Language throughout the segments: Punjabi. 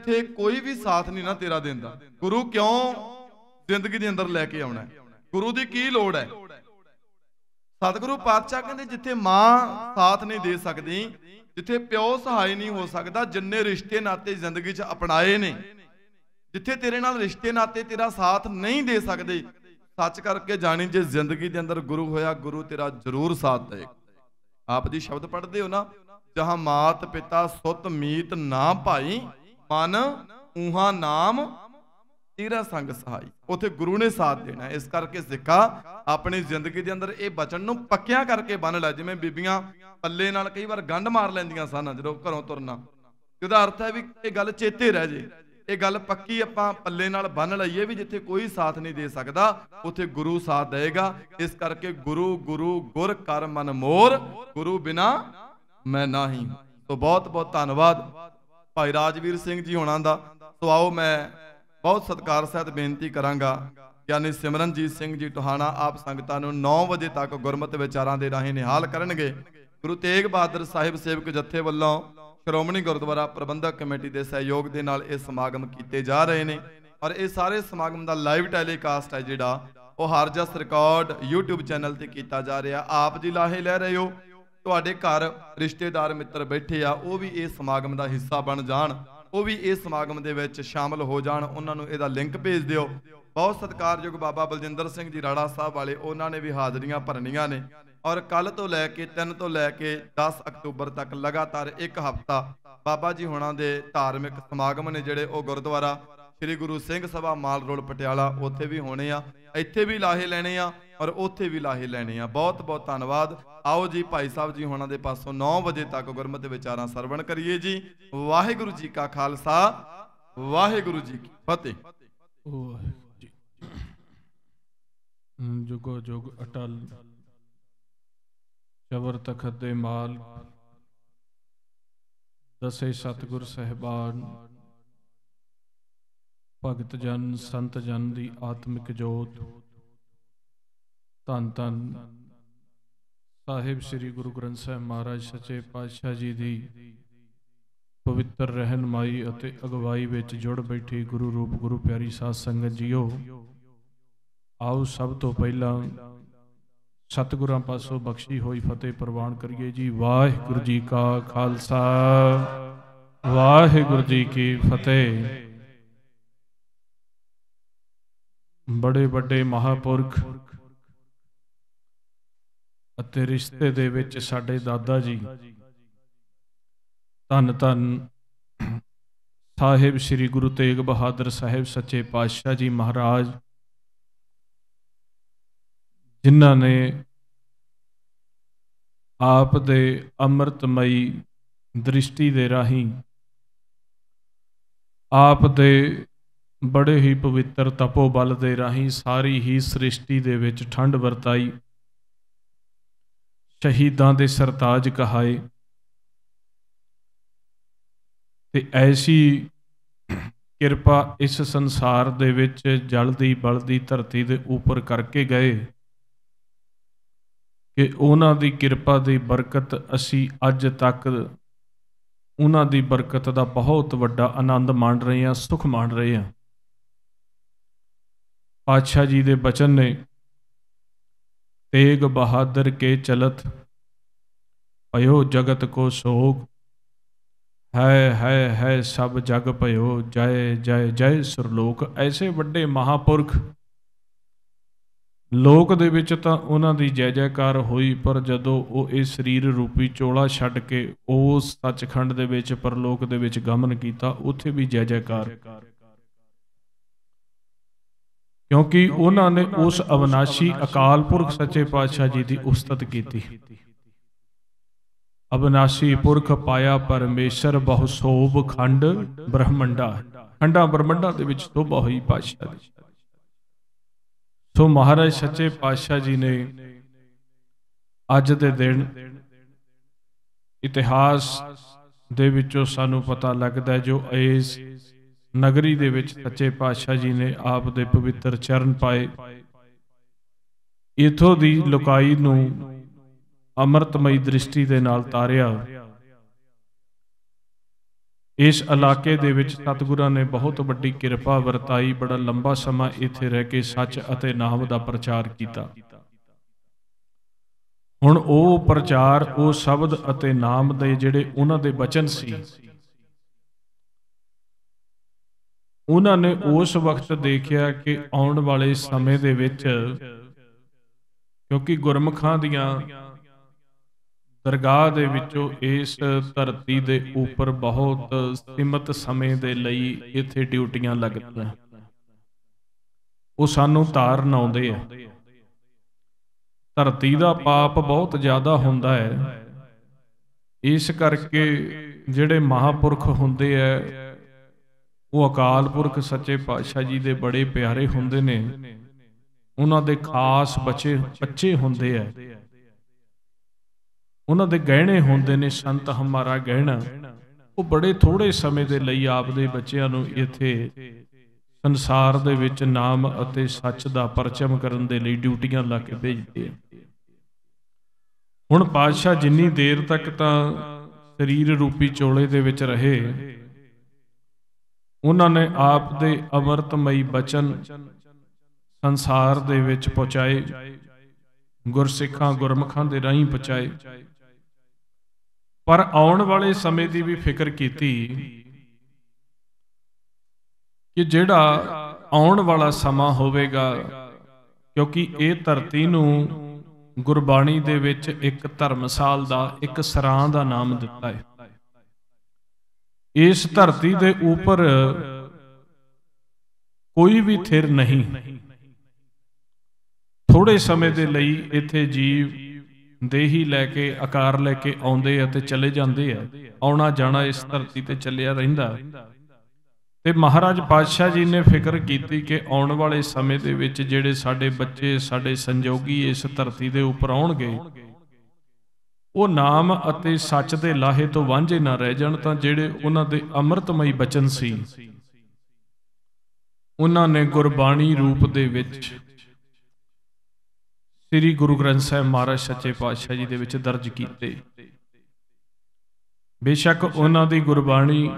ਇੱਥੇ ਕੋਈ ਵੀ ਸਾਥ ਨਹੀਂ ਨਾ ਤੇਰਾ ਦਿੰਦਾ ਗੁਰੂ ਕਿਉਂ ਜ਼ਿੰਦਗੀ ਦੇ ਅੰਦਰ ਲੈ ਕੇ ਆਉਣਾ ਗੁਰੂ ਦੀ ਕੀ ਲੋੜ ਹੈ ਸਤਿਗੁਰੂ ਪਾਤਸ਼ਾਹ ਕਹਿੰਦੇ ਜਿੱਥੇ ਮਾਂ ਸਾਥ ਨਹੀਂ ਦੇ ਸਕਦੀ ਜਿੱਥੇ ਪਿਓ ਸਹਾਈ ਨਹੀਂ ਹੋ ਸਕਦਾ ਜਿੰਨੇ ਰਿਸ਼ਤੇ ਨਾਤੇ ਜ਼ਿੰਦਗੀ 'ਚ ਅਪਣਾਏ ਨੇ ਜਿੱਥੇ ਤੇਰੇ ਨਾਲ ਰਿਸ਼ਤੇ ਨਾਤੇ ਤੇਰਾ ਸਾਥ ਨਹੀਂ ਦੇ ਸਕਦੇ ਸੱਚ ਕਰਕੇ ਜਾਣੀ ਜੇ ਜ਼ਿੰਦਗੀ ਦੇ ਅੰਦਰ ਗੁਰੂ ਹੋਇਆ ਗੁਰੂ ਤੇਰਾ ਜ਼ਰੂਰ ਸਾਥ ਦੇ ਆਪ ਦੀ ਸ਼ਬਦ ਪੜ੍ਹਦੇ ਹੋ ਨਾ ਜਹਾਂ ਮਾਤ ਪਿਤਾ ਸੁਤ ਮੀਤ ਨਾ ਭਾਈ ਮਨ ਉਹਾਂ ਨਾਮ ਤੇਰਾ ਸੰਗ ਸਹਾਈ ਉਥੇ ਗੁਰੂ ਨੇ ਸਾਥ ਦੇਣਾ ਇਸ ਕਰਕੇ ਸਿੱਖਾ ਆਪਣੀ ਜ਼ਿੰਦਗੀ ਦੇ ਅੰਦਰ ਇਹ ਬਚਨ ਨੂੰ ਪੱਕਿਆਂ ਕਰਕੇ ਬੰਨ ਲੈ ਜਿਵੇਂ ਬੀਬੀਆਂ ਪੱਲੇ ਨਾਲ ਕਈ ਵਾਰ ਗੰਢ ਮਾਰ ਲੈਂਦੀਆਂ ਸਨ ਜਦੋਂ ਘਰੋਂ ਤੁਰਨਾ ਇਹਦਾ ਅਰਥ ਹੈ ਵੀ ਇਹ ਗੱਲ ਚੇਤੇ ਰਹਿ ਜੇ ਇਹ ਗੱਲ ਪੱਕੀ ਆਪਾਂ ਪੱਲੇ ਨਾਲ ਬੰਨ ਲਈਏ ਵੀ ਜਿੱਥੇ ਕੋਈ ਸਾਥ ਨਹੀਂ ਦੇ ਸਕਦਾ ਉਥੇ ਗੁਰੂ ਸਾਥ ਦੇਗਾ ਇਸ ਕਰਕੇ ਗੁਰੂ ਗੁਰੂ ਗੁਰ ਕਰ ਮਨ ਮੋਰ ਗੁਰੂ ਬਿਨਾ ਮੈਂ ਨਹੀਂ ਤੋਂ ਬਹੁਤ ਬਹੁਤ ਧੰਨਵਾਦ ਭਾਈ ਰਾਜਵੀਰ ਸਿੰਘ ਜੀ ਹੋਣਾ ਦਾ ਸੋ ਆਓ ਮੈਂ ਬਹੁਤ ਸਤਿਕਾਰ ਸਹਿਤ ਬੇਨਤੀ ਕਰਾਂਗਾ ਯਾਨੀ ਸਿਮਰਨਜੀਤ ਸਿੰਘ ਜੀ ਟੋਹਾਣਾ ਆਪ ਸੰਗਤਾਂ ਨੂੰ 9 ਵਜੇ ਤੱਕ ਗੁਰਮਤਿ ਵਿਚਾਰਾਂ ਦੇ ਰਾਹੀਂ ਨਿਹਾਲ ਕਰਨਗੇ ਗੁਰੂ ਤੇਗ ਬਹਾਦਰ ਸਾਹਿਬ ਸੇਵਕ ਜਥੇ ਵੱਲੋਂ ਸ਼੍ਰੋਮਣੀ ਗੁਰਦੁਆਰਾ ਪ੍ਰਬੰਧਕ ਕਮੇਟੀ ਦੇ ਸਹਿਯੋਗ ਦੇ ਨਾਲ ਇਹ ਸਮਾਗਮ ਕੀਤੇ ਜਾ ਰਹੇ ਨੇ ਔਰ ਇਹ ਸਾਰੇ ਸਮਾਗਮ ਦਾ ਲਾਈਵ ਟੈਲੀਕਾਸਟ ਹੈ ਜਿਹੜਾ ਉਹ ਹਰਜਸ ਰਿਕਾਰਡ YouTube ਚੈਨਲ ਤੇ ਕੀਤਾ ਜਾ ਰਿਹਾ ਆਪ ਜੀ ਲਾਹੇ ਲੈ ਰਹੇ ਹੋ ਤੁਹਾਡੇ ਘਰ ਰਿਸ਼ਤੇਦਾਰ ਮਿੱਤਰ ਬੈਠੇ ਆ ਉਹ ਵੀ ਇਸ ਸਮਾਗਮ ਦਾ ਹਿੱਸਾ ਬਣ ਜਾਣ ਉਹ ਵੀ ਇਸ ਸਮਾਗਮ ਦੇ ਵਿੱਚ ਸ਼ਾਮਲ ਹੋ ਜਾਣ ਉਹਨਾਂ ਨੂੰ ਇਹਦਾ ਲਿੰਕ ਭੇਜ ਦਿਓ ਬਹੁਤ ਸਤਿਕਾਰਯੋਗ ਬਾਬਾ ਬਲਜਿੰਦਰ ਸਿੰਘ ਜੀ ਰਾੜਾ ਸਾਹਿਬ ਵਾਲੇ ਉਹਨਾਂ ਨੇ ਵੀ ਹਾਜ਼ਰੀਆਂ ਭਰਨੀਆਂ ਨੇ ਔਰ ਕੱਲ ਤੋਂ ਲੈ ਕੇ 3 ਤੋਂ ਲੈ ਕੇ 10 ਅਕਤੂਬਰ ਤੱਕ ਲਗਾਤਾਰ ਇੱਕ ਹਫ਼ਤਾ ਬਾਬਾ ਜੀ ਹੋਣਾ ਦੇ ਧਾਰਮਿਕ ਸਮਾਗਮ ਨੇ ਜਿਹੜੇ ਉਹ ਗੁਰਦੁਆਰਾ ਸ੍ਰੀ ਗੁਰੂ ਸਿੰਘ ਸਭਾ ਮਾਲ ਰੋਡ ਪਟਿਆਲਾ ਉੱਥੇ ਵੀ ਹੋਣੇ ਆ ਇੱਥੇ ਵੀ ਲਾਹੇ ਲੈਣੇ ਆ ਔਰ ਉੱਥੇ ਵੀ ਲਾਹੇ ਲੈਣੇ ਆ ਬਹੁਤ ਬਹੁਤ ਧੰਨਵਾਦ ਆਓ ਜੀ ਭਾਈ ਸਾਹਿਬ ਜੀ ਹੁਣਾਂ ਦੇ ਪਾਸੋਂ 9 ਵਜੇ ਤੱਕ ਗੁਰਮਤਿ ਵਿਚਾਰਾਂ ਸਰਵਣ ਕਰੀਏ ਜੀ ਵਾਹਿਗੁਰੂ ਜੀ ਕਾ ਖਾਲਸਾ ਵਾਹਿਗੁਰੂ ਜੀ ਕੀ ਫਤਿਹ ਜੁਗੋ ਜੁਗ ਅਟਲ ਜਬਰ ਤਖਤ ਦੇ ਮਾਲ ਦਸੇ ਸਤਗੁਰ ਸਹਿਬਾਨ ਭਗਤ ਜਨ ਸੰਤ ਜਨ ਦੀ ਆਤਮਿਕ ਜੋਤ ਧੰਨ ਧੰਨ ਸਾਹਿਬ ਸ੍ਰੀ ਗੁਰੂ ਗ੍ਰੰਥ ਸਾਹਿਬ ਮਹਾਰਾਜ ਸੱਚੇ ਪਾਤਸ਼ਾਹ ਜੀ ਦੀ ਪਵਿੱਤਰ ਰਹਿਨਮਾਈ ਅਤੇ ਅਗਵਾਈ ਵਿੱਚ ਜੁੜ ਬੈਠੀ ਗੁਰੂ ਰੂਪ ਗੁਰੂ ਪਿਆਰੀ ਸਾਧ ਸੰਗਤ ਜੀਓ ਆਓ ਸਭ ਤੋਂ ਪਹਿਲਾਂ ਸਤਿਗੁਰਾਂ ਪਾਸੋਂ ਬਖਸ਼ੀ ਹੋਈ ਫਤਿਹ ਪ੍ਰਵਾਨ ਕਰੀਏ ਜੀ ਵਾਹਿਗੁਰੂ ਜੀ ਕਾ ਖਾਲਸਾ ਵਾਹਿਗੁਰੂ ਜੀ ਕੀ ਫਤਿਹ ਬੜੇ ਵੱਡੇ ਮਹਾਪੁਰਖ ਅਤੇ ਰਿਸ਼ਤੇ ਦੇ ਵਿੱਚ ਸਾਡੇ ਦਾਦਾ ਜੀ ਧੰਨ ਧੰਨ ਸਾਹਿਬ ਸ੍ਰੀ ਗੁਰੂ ਤੇਗ ਬਹਾਦਰ ਸਾਹਿਬ ਸੱਚੇ ਪਾਤਸ਼ਾਹ ਜੀ ਮਹਾਰਾਜ ਜਿਨ੍ਹਾਂ ਨੇ ਆਪ ਦੇ ਅੰਮ੍ਰਿਤਮਈ ਦ੍ਰਿਸ਼ਟੀ ਦੇ ਰਾਹੀਂ ਆਪ ਦੇ ਬੜੇ ਹੀ ਪਵਿੱਤਰ ਤਪੋ ਬਲ ਦੇ ਰਾਹੀਂ ਸਾਰੀ ਹੀ ਸ੍ਰਿਸ਼ਟੀ ਦੇ ਵਿੱਚ ਠੰਡ ਵਰਤਾਈ ਸ਼ਹੀਦਾਂ ਦੇ ਸਰਤਾਜ ਕਹਾਏ ਤੇ ਐਸੀ ਕਿਰਪਾ ਇਸ ਸੰਸਾਰ ਦੇ ਵਿੱਚ ਜਲਦੀ ਬਲਦੀ ਧਰਤੀ ਦੇ ਉੱਪਰ ਕਰਕੇ ਗਏ ਕਿ ਉਹਨਾਂ ਦੀ ਕਿਰਪਾ ਦੀ ਬਰਕਤ ਅਸੀਂ ਅੱਜ ਤੱਕ ਉਹਨਾਂ ਦੀ ਬਰਕਤ ਦਾ ਬਹੁਤ ਵੱਡਾ ਆਨੰਦ ਮਾਣ ਰਹੇ ਹਾਂ ਸੁਖ ਮਾਣ ਰਹੇ ਹਾਂ ਪਾਤਸ਼ਾਹ ਜੀ ਦੇ ਬਚਨ ਨੇ तेग बहादुर के चलत भयो जगत को शोक ਹੈ ਹੈ ਹੈ ਸਭ ਜਗ ਭਇਓ ਜੈ ਜੈ ਜੈ ਸਰਲੋਕ ਐਸੇ ਵੱਡੇ ਮਹਾਪੁਰਖ ਲੋਕ ਦੇ ਵਿੱਚ ਤਾਂ ਉਹਨਾਂ ਦੀ ਜੈ ਜੈਕਾਰ ਹੋਈ ਪਰ ਜਦੋਂ ਉਹ ਇਹ ਸਰੀਰ ਰੂਪੀ ਚੋਲਾ ਛੱਡ ਕੇ ਉਸ ਸੱਚਖੰਡ ਦੇ ਵਿੱਚ ਪਰਲੋਕ ਦੇ ਵਿੱਚ ਗਮਨ ਕੀਤਾ ਉੱਥੇ ਵੀ ਜੈ ਜੈਕਾਰ ਕਿਉਂਕਿ ਉਹਨਾਂ ਨੇ ਉਸ ਅਵਨਾਸ਼ੀ ਅਕਾਲ ਪੁਰਖ ਸੱਚੇ ਪਾਤਸ਼ਾਹ ਜੀ ਦੀ ਉਸਤਤ ਕੀਤੀ ਅਵਨਾਸ਼ੀ ਪੁਰਖ ਪਾਇਆ ਪਰਮੇਸ਼ਰ ਬਹੁ ਸੋਭ ਖੰਡ ਬ੍ਰਹਮੰਡਾ ਖੰਡਾ ਬ੍ਰਹਮੰਡਾ ਦੇ ਵਿੱਚ ਸੋਭਾ ਹੋਈ ਪਾਤਸ਼ਾਹ ਦੀ ਸੋ ਮਹਾਰਾਜ ਸੱਚੇ ਪਾਤਸ਼ਾਹ ਜੀ ਨੇ ਅੱਜ ਦੇ ਦਿਨ ਇਤਿਹਾਸ ਦੇ ਵਿੱਚੋਂ ਸਾਨੂੰ ਪਤਾ ਲੱਗਦਾ ਜੋ ਇਸ ਨਗਰੀ ਦੇ ਵਿੱਚ ਸੱਚੇ ਪਾਤਸ਼ਾਹ ਜੀ ਨੇ ਆਪ ਦੇ ਪਵਿੱਤਰ ਚਰਨ ਪਾਏ ਇਥੋਂ ਦੀ ਲੋਕਾਈ ਨੂੰ ਅਮਰਤਮਈ ਦ੍ਰਿਸ਼ਟੀ ਦੇ ਨਾਲ ਤਾਰਿਆ ਇਸ ਇਲਾਕੇ ਦੇ ਵਿੱਚ ਸਤਿਗੁਰਾਂ ਨੇ ਬਹੁਤ ਵੱਡੀ ਕਿਰਪਾ ਵਰਤਾਈ ਬੜਾ ਲੰਬਾ ਸਮਾਂ ਇੱਥੇ ਰਹਿ ਕੇ ਸੱਚ ਅਤੇ ਨਾਮ ਦਾ ਪ੍ਰਚਾਰ ਕੀਤਾ ਹੁਣ ਉਹ ਪ੍ਰਚਾਰ ਉਹ ਸ਼ਬਦ ਅਤੇ ਨਾਮ ਦੇ ਜਿਹੜੇ ਉਹਨਾਂ ਦੇ ਬਚਨ ਸੀ ਉਹਨਾਂ ਨੇ ਉਸ ਵਕਤ ਦੇਖਿਆ ਕਿ ਆਉਣ ਵਾਲੇ ਸਮੇਂ ਦੇ ਵਿੱਚ ਕਿਉਂਕਿ ਗੁਰਮਖਾਂ ਦੀਆਂ ਦਰਗਾਹ ਦੇ ਵਿੱਚੋਂ ਇਸ ਧਰਤੀ ਦੇ ਉੱਪਰ ਬਹੁਤ ਸੀਮਤ ਸਮੇਂ ਦੇ ਲਈ ਇੱਥੇ ਡਿਊਟੀਆਂ ਲੱਗਦੀਆਂ ਉਹ ਸਾਨੂੰ ਤਾਰਨ ਆਉਂਦੇ ਆ ਧਰਤੀ ਦਾ ਪਾਪ ਬਹੁਤ ਜ਼ਿਆਦਾ ਹੁੰਦਾ ਹੈ ਇਸ ਕਰਕੇ ਜਿਹੜੇ ਮਹਾਪੁਰਖ ਹੁੰਦੇ ਆ ਉਹ ਅਕਾਲ ਪੁਰਖ ਸੱਚੇ ਪਾਤਸ਼ਾਹ ਜੀ ਦੇ ਬੜੇ ਪਿਆਰੇ ਹੁੰਦੇ ਨੇ ਉਹਨਾਂ ਦੇ ਖਾਸ ਬੱਚੇ ਬੱਚੇ ਹੁੰਦੇ ਆ ਉਹਨਾਂ ਦੇ ਗਹਿਣੇ ਹੁੰਦੇ ਨੇ ਸੰਤ ਹਮਾਰਾ ਗਹਿਣਾ ਉਹ ਬੜੇ ਥੋੜੇ ਸਮੇਂ ਦੇ ਲਈ ਆਪਦੇ ਬੱਚਿਆਂ ਨੂੰ ਇੱਥੇ ਸੰਸਾਰ ਦੇ ਵਿੱਚ ਨਾਮ ਅਤੇ ਸੱਚ ਦਾ ਪਰਚਮ ਕਰਨ ਦੇ ਲਈ ਡਿਊਟੀਆਂ ਲਾ ਕੇ ਭੇਜਦੇ ਆ ਹੁਣ ਪਾਤਸ਼ਾਹ ਜਿੰਨੀ ਦੇਰ ਤੱਕ ਤਾਂ ਸਰੀਰ ਰੂਪੀ ਚੋਲੇ ਦੇ ਵਿੱਚ ਰਹੇ ਉਹਨਾਂ ਨੇ ਆਪ ਦੇ ਅਮਰਤਮਈ ਬਚਨ ਸੰਸਾਰ ਦੇ ਵਿੱਚ ਪਹੁੰਚਾਏ ਗੁਰਸਿੱਖਾਂ ਗੁਰਮਖਾਂ ਦੇ ਰਾਹੀਂ ਪਹੁੰਚਾਏ ਪਰ ਆਉਣ ਵਾਲੇ ਸਮੇਂ ਦੀ ਵੀ ਫਿਕਰ ਕੀਤੀ ਕਿ ਜਿਹੜਾ ਆਉਣ ਵਾਲਾ ਸਮਾਂ ਹੋਵੇਗਾ ਕਿਉਂਕਿ ਇਹ ਧਰਤੀ ਨੂੰ ਗੁਰਬਾਣੀ ਦੇ ਵਿੱਚ ਇੱਕ ਧਰਮਸਾਲ ਦਾ ਇੱਕ ਸਰਾਂ ਦਾ ਨਾਮ ਦਿੱਤਾ ਹੈ ਇਸ ਧਰਤੀ ਦੇ ਉੱਪਰ ਕੋਈ ਵੀ ਥਿਰ ਨਹੀਂ ਥੋੜੇ ਸਮੇਂ ਦੇ ਲਈ ਇੱਥੇ ਜੀਵ ਦੇਹੀ ਲੈ ਕੇ ਆਕਾਰ ਲੈ ਕੇ ਆਉਂਦੇ ਆ ਤੇ ਚਲੇ ਜਾਂਦੇ ਆ ਆਉਣਾ ਜਾਣਾ ਇਸ ਧਰਤੀ ਤੇ ਚੱਲਿਆ ਰਹਿੰਦਾ ਤੇ ਮਹਾਰਾਜ ਪਾਤਸ਼ਾਹ ਜੀ ਨੇ ਫਿਕਰ ਕੀਤੀ ਕਿ ਆਉਣ ਵਾਲੇ ਸਮੇਂ ਦੇ ਵਿੱਚ ਜਿਹੜੇ ਸਾਡੇ ਬੱਚੇ ਸਾਡੇ ਸੰਜੋਗੀ ਇਸ ਧਰਤੀ ਦੇ ਉੱਪਰ ਆਉਣਗੇ ਉਹ ਨਾਮ ਅਤੇ ਸੱਚ ਦੇ ਲਾਹੇ ਤੋਂ ਵਾਂਝੇ ਨਾ ਰਹਿ ਜਾਣ ਤਾਂ ਜਿਹੜੇ ਉਹਨਾਂ ਦੇ ਅੰਮ੍ਰਿਤਮਈ ਬਚਨ ਸੀ ਉਹਨਾਂ ਨੇ ਗੁਰਬਾਣੀ ਰੂਪ ਦੇ ਵਿੱਚ ਸ੍ਰੀ ਗੁਰੂ ਗ੍ਰੰਥ ਸਾਹਿਬ ਮਹਾਰਾਜ ਸੱਚੇ ਪਾਤਸ਼ਾਹ ਜੀ ਦੇ ਵਿੱਚ ਦਰਜ ਕੀਤੇ ਬੇਸ਼ੱਕ ਉਹਨਾਂ ਦੀ ਗੁਰਬਾਣੀ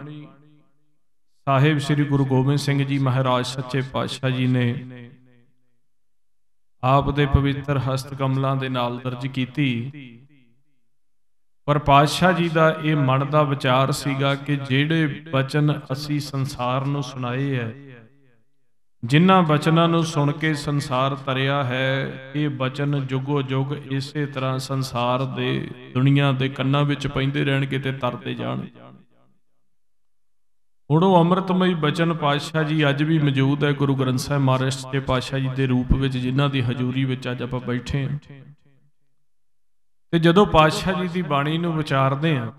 ਸਾਹਿਬ ਸ੍ਰੀ ਗੁਰੂ ਗੋਬਿੰਦ ਸਿੰਘ ਜੀ ਮਹਾਰਾਜ ਸੱਚੇ ਪਾਤਸ਼ਾਹ ਜੀ ਨੇ ਆਪ ਦੇ ਪਵਿੱਤਰ ਹਸਤ ਕਮਲਾਂ ਦੇ ਨਾਲ ਦਰਜ ਕੀਤੀ ਪਰ ਪਾਤਸ਼ਾਹ ਜੀ ਦਾ ਇਹ ਮਨ ਦਾ ਵਿਚਾਰ ਸੀਗਾ ਕਿ ਜਿਹੜੇ ਬਚਨ ਅਸੀਂ ਸੰਸਾਰ ਨੂੰ ਸੁਣਾਏ ਐ ਜਿਨ੍ਹਾਂ ਬਚਨਾਂ ਨੂੰ ਸੁਣ ਕੇ ਸੰਸਾਰ ਤਰਿਆ ਹੈ ਇਹ ਬਚਨ ਜੁਗੋ ਜੁਗ ਇਸੇ ਤਰ੍ਹਾਂ ਸੰਸਾਰ ਦੇ ਦੁਨੀਆ ਦੇ ਕੰਨਾਂ ਵਿੱਚ ਪੈਂਦੇ ਰਹਿਣਗੇ ਤੇ ਤਰਦੇ ਜਾਣਗੇ ਹੁਣ ਉਹ ਅੰਮ੍ਰਿਤਮਈ ਬਚਨ ਪਾਤਸ਼ਾਹ ਜੀ ਅੱਜ ਵੀ ਮੌਜੂਦ ਹੈ ਗੁਰੂ ਗ੍ਰੰਥ ਸਾਹਿਬ ਮਹਾਰਾਜ ਦੇ ਪਾਤਸ਼ਾਹ ਜੀ ਦੇ ਰੂਪ ਵਿੱਚ ਜਿਨ੍ਹਾਂ ਦੀ ਹਜ਼ੂਰੀ ਵਿੱਚ ਅੱਜ ਆਪਾਂ ਬੈਠੇ ਹਾਂ ਤੇ ਜਦੋਂ ਪਾਤਸ਼ਾਹ ਜੀ ਦੀ ਬਾਣੀ ਨੂੰ ਵਿਚਾਰਦੇ ਆ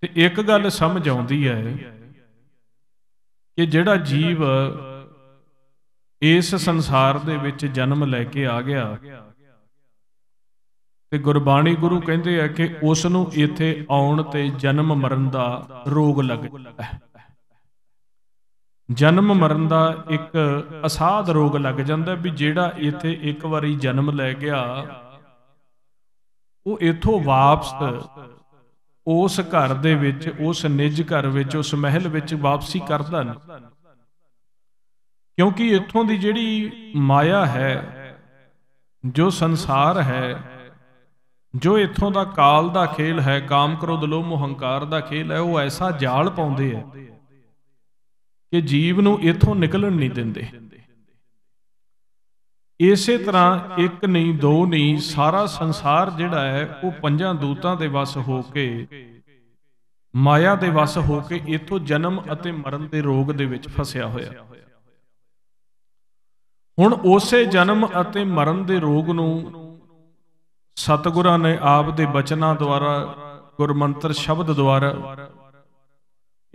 ਤੇ ਇੱਕ ਗੱਲ ਸਮਝ ਆਉਂਦੀ ਹੈ ਕਿ ਜਿਹੜਾ ਜੀਵ ਇਸ ਸੰਸਾਰ ਦੇ ਵਿੱਚ ਜਨਮ ਲੈ ਕੇ ਆ ਗਿਆ ਤੇ ਗੁਰਬਾਣੀ ਗੁਰੂ ਕਹਿੰਦੇ ਆ ਕਿ ਉਸ ਨੂੰ ਇੱਥੇ ਆਉਣ ਤੇ ਜਨਮ ਮਰਨ ਦਾ ਰੋਗ ਲੱਗਦਾ ਹੈ ਜਨਮ ਮਰਨ ਦਾ ਇੱਕ ਅਸਾਧ ਰੋਗ ਲੱਗ ਜਾਂਦਾ ਵੀ ਜਿਹੜਾ ਇੱਥੇ ਇੱਕ ਵਾਰੀ ਜਨਮ ਲੈ ਗਿਆ ਉਹ ਇੱਥੋਂ ਵਾਪਸ ਉਸ ਘਰ ਦੇ ਵਿੱਚ ਉਸ ਨਿੱਜ ਘਰ ਵਿੱਚ ਉਸ ਮਹਿਲ ਵਿੱਚ ਵਾਪਸੀ ਕਰਦਾ ਨਹੀਂ ਕਿਉਂਕਿ ਇੱਥੋਂ ਦੀ ਜਿਹੜੀ ਮਾਇਆ ਹੈ ਜੋ ਸੰਸਾਰ ਹੈ ਜੋ ਇੱਥੋਂ ਦਾ ਕਾਲ ਦਾ ਖੇਲ ਹੈ ਕਾਮ ਕ੍ਰੋਧ ਲੋਭ ਹੰਕਾਰ ਦਾ ਖੇਲ ਹੈ ਉਹ ਐਸਾ ਜਾਲ ਪਾਉਂਦੇ ਆ ਕਿ ਜੀਵ ਨੂੰ ਇੱਥੋਂ ਨਿਕਲਣ ਨਹੀਂ ਦਿੰਦੇ ਇਸੇ ਤਰ੍ਹਾਂ ਇੱਕ ਨਹੀਂ ਦੋ ਨਹੀਂ ਸਾਰਾ ਸੰਸਾਰ ਜਿਹੜਾ ਹੈ ਉਹ ਪੰਜਾਂ ਦੂਤਾਂ ਦੇ ਵਸ ਹੋ ਕੇ ਮਾਇਆ ਦੇ ਵਸ ਹੋ ਕੇ ਇਥੋਂ ਜਨਮ ਅਤੇ ਮਰਨ ਦੇ ਰੋਗ ਦੇ ਵਿੱਚ ਫਸਿਆ ਹੋਇਆ ਹੁਣ ਉਸੇ ਜਨਮ ਅਤੇ ਮਰਨ ਦੇ ਰੋਗ ਨੂੰ ਸਤਿਗੁਰਾਂ ਨੇ ਆਪ ਦੇ ਬਚਨਾਂ ਦੁਆਰਾ ਗੁਰਮੰਤਰ ਸ਼ਬਦ ਦੁਆਰਾ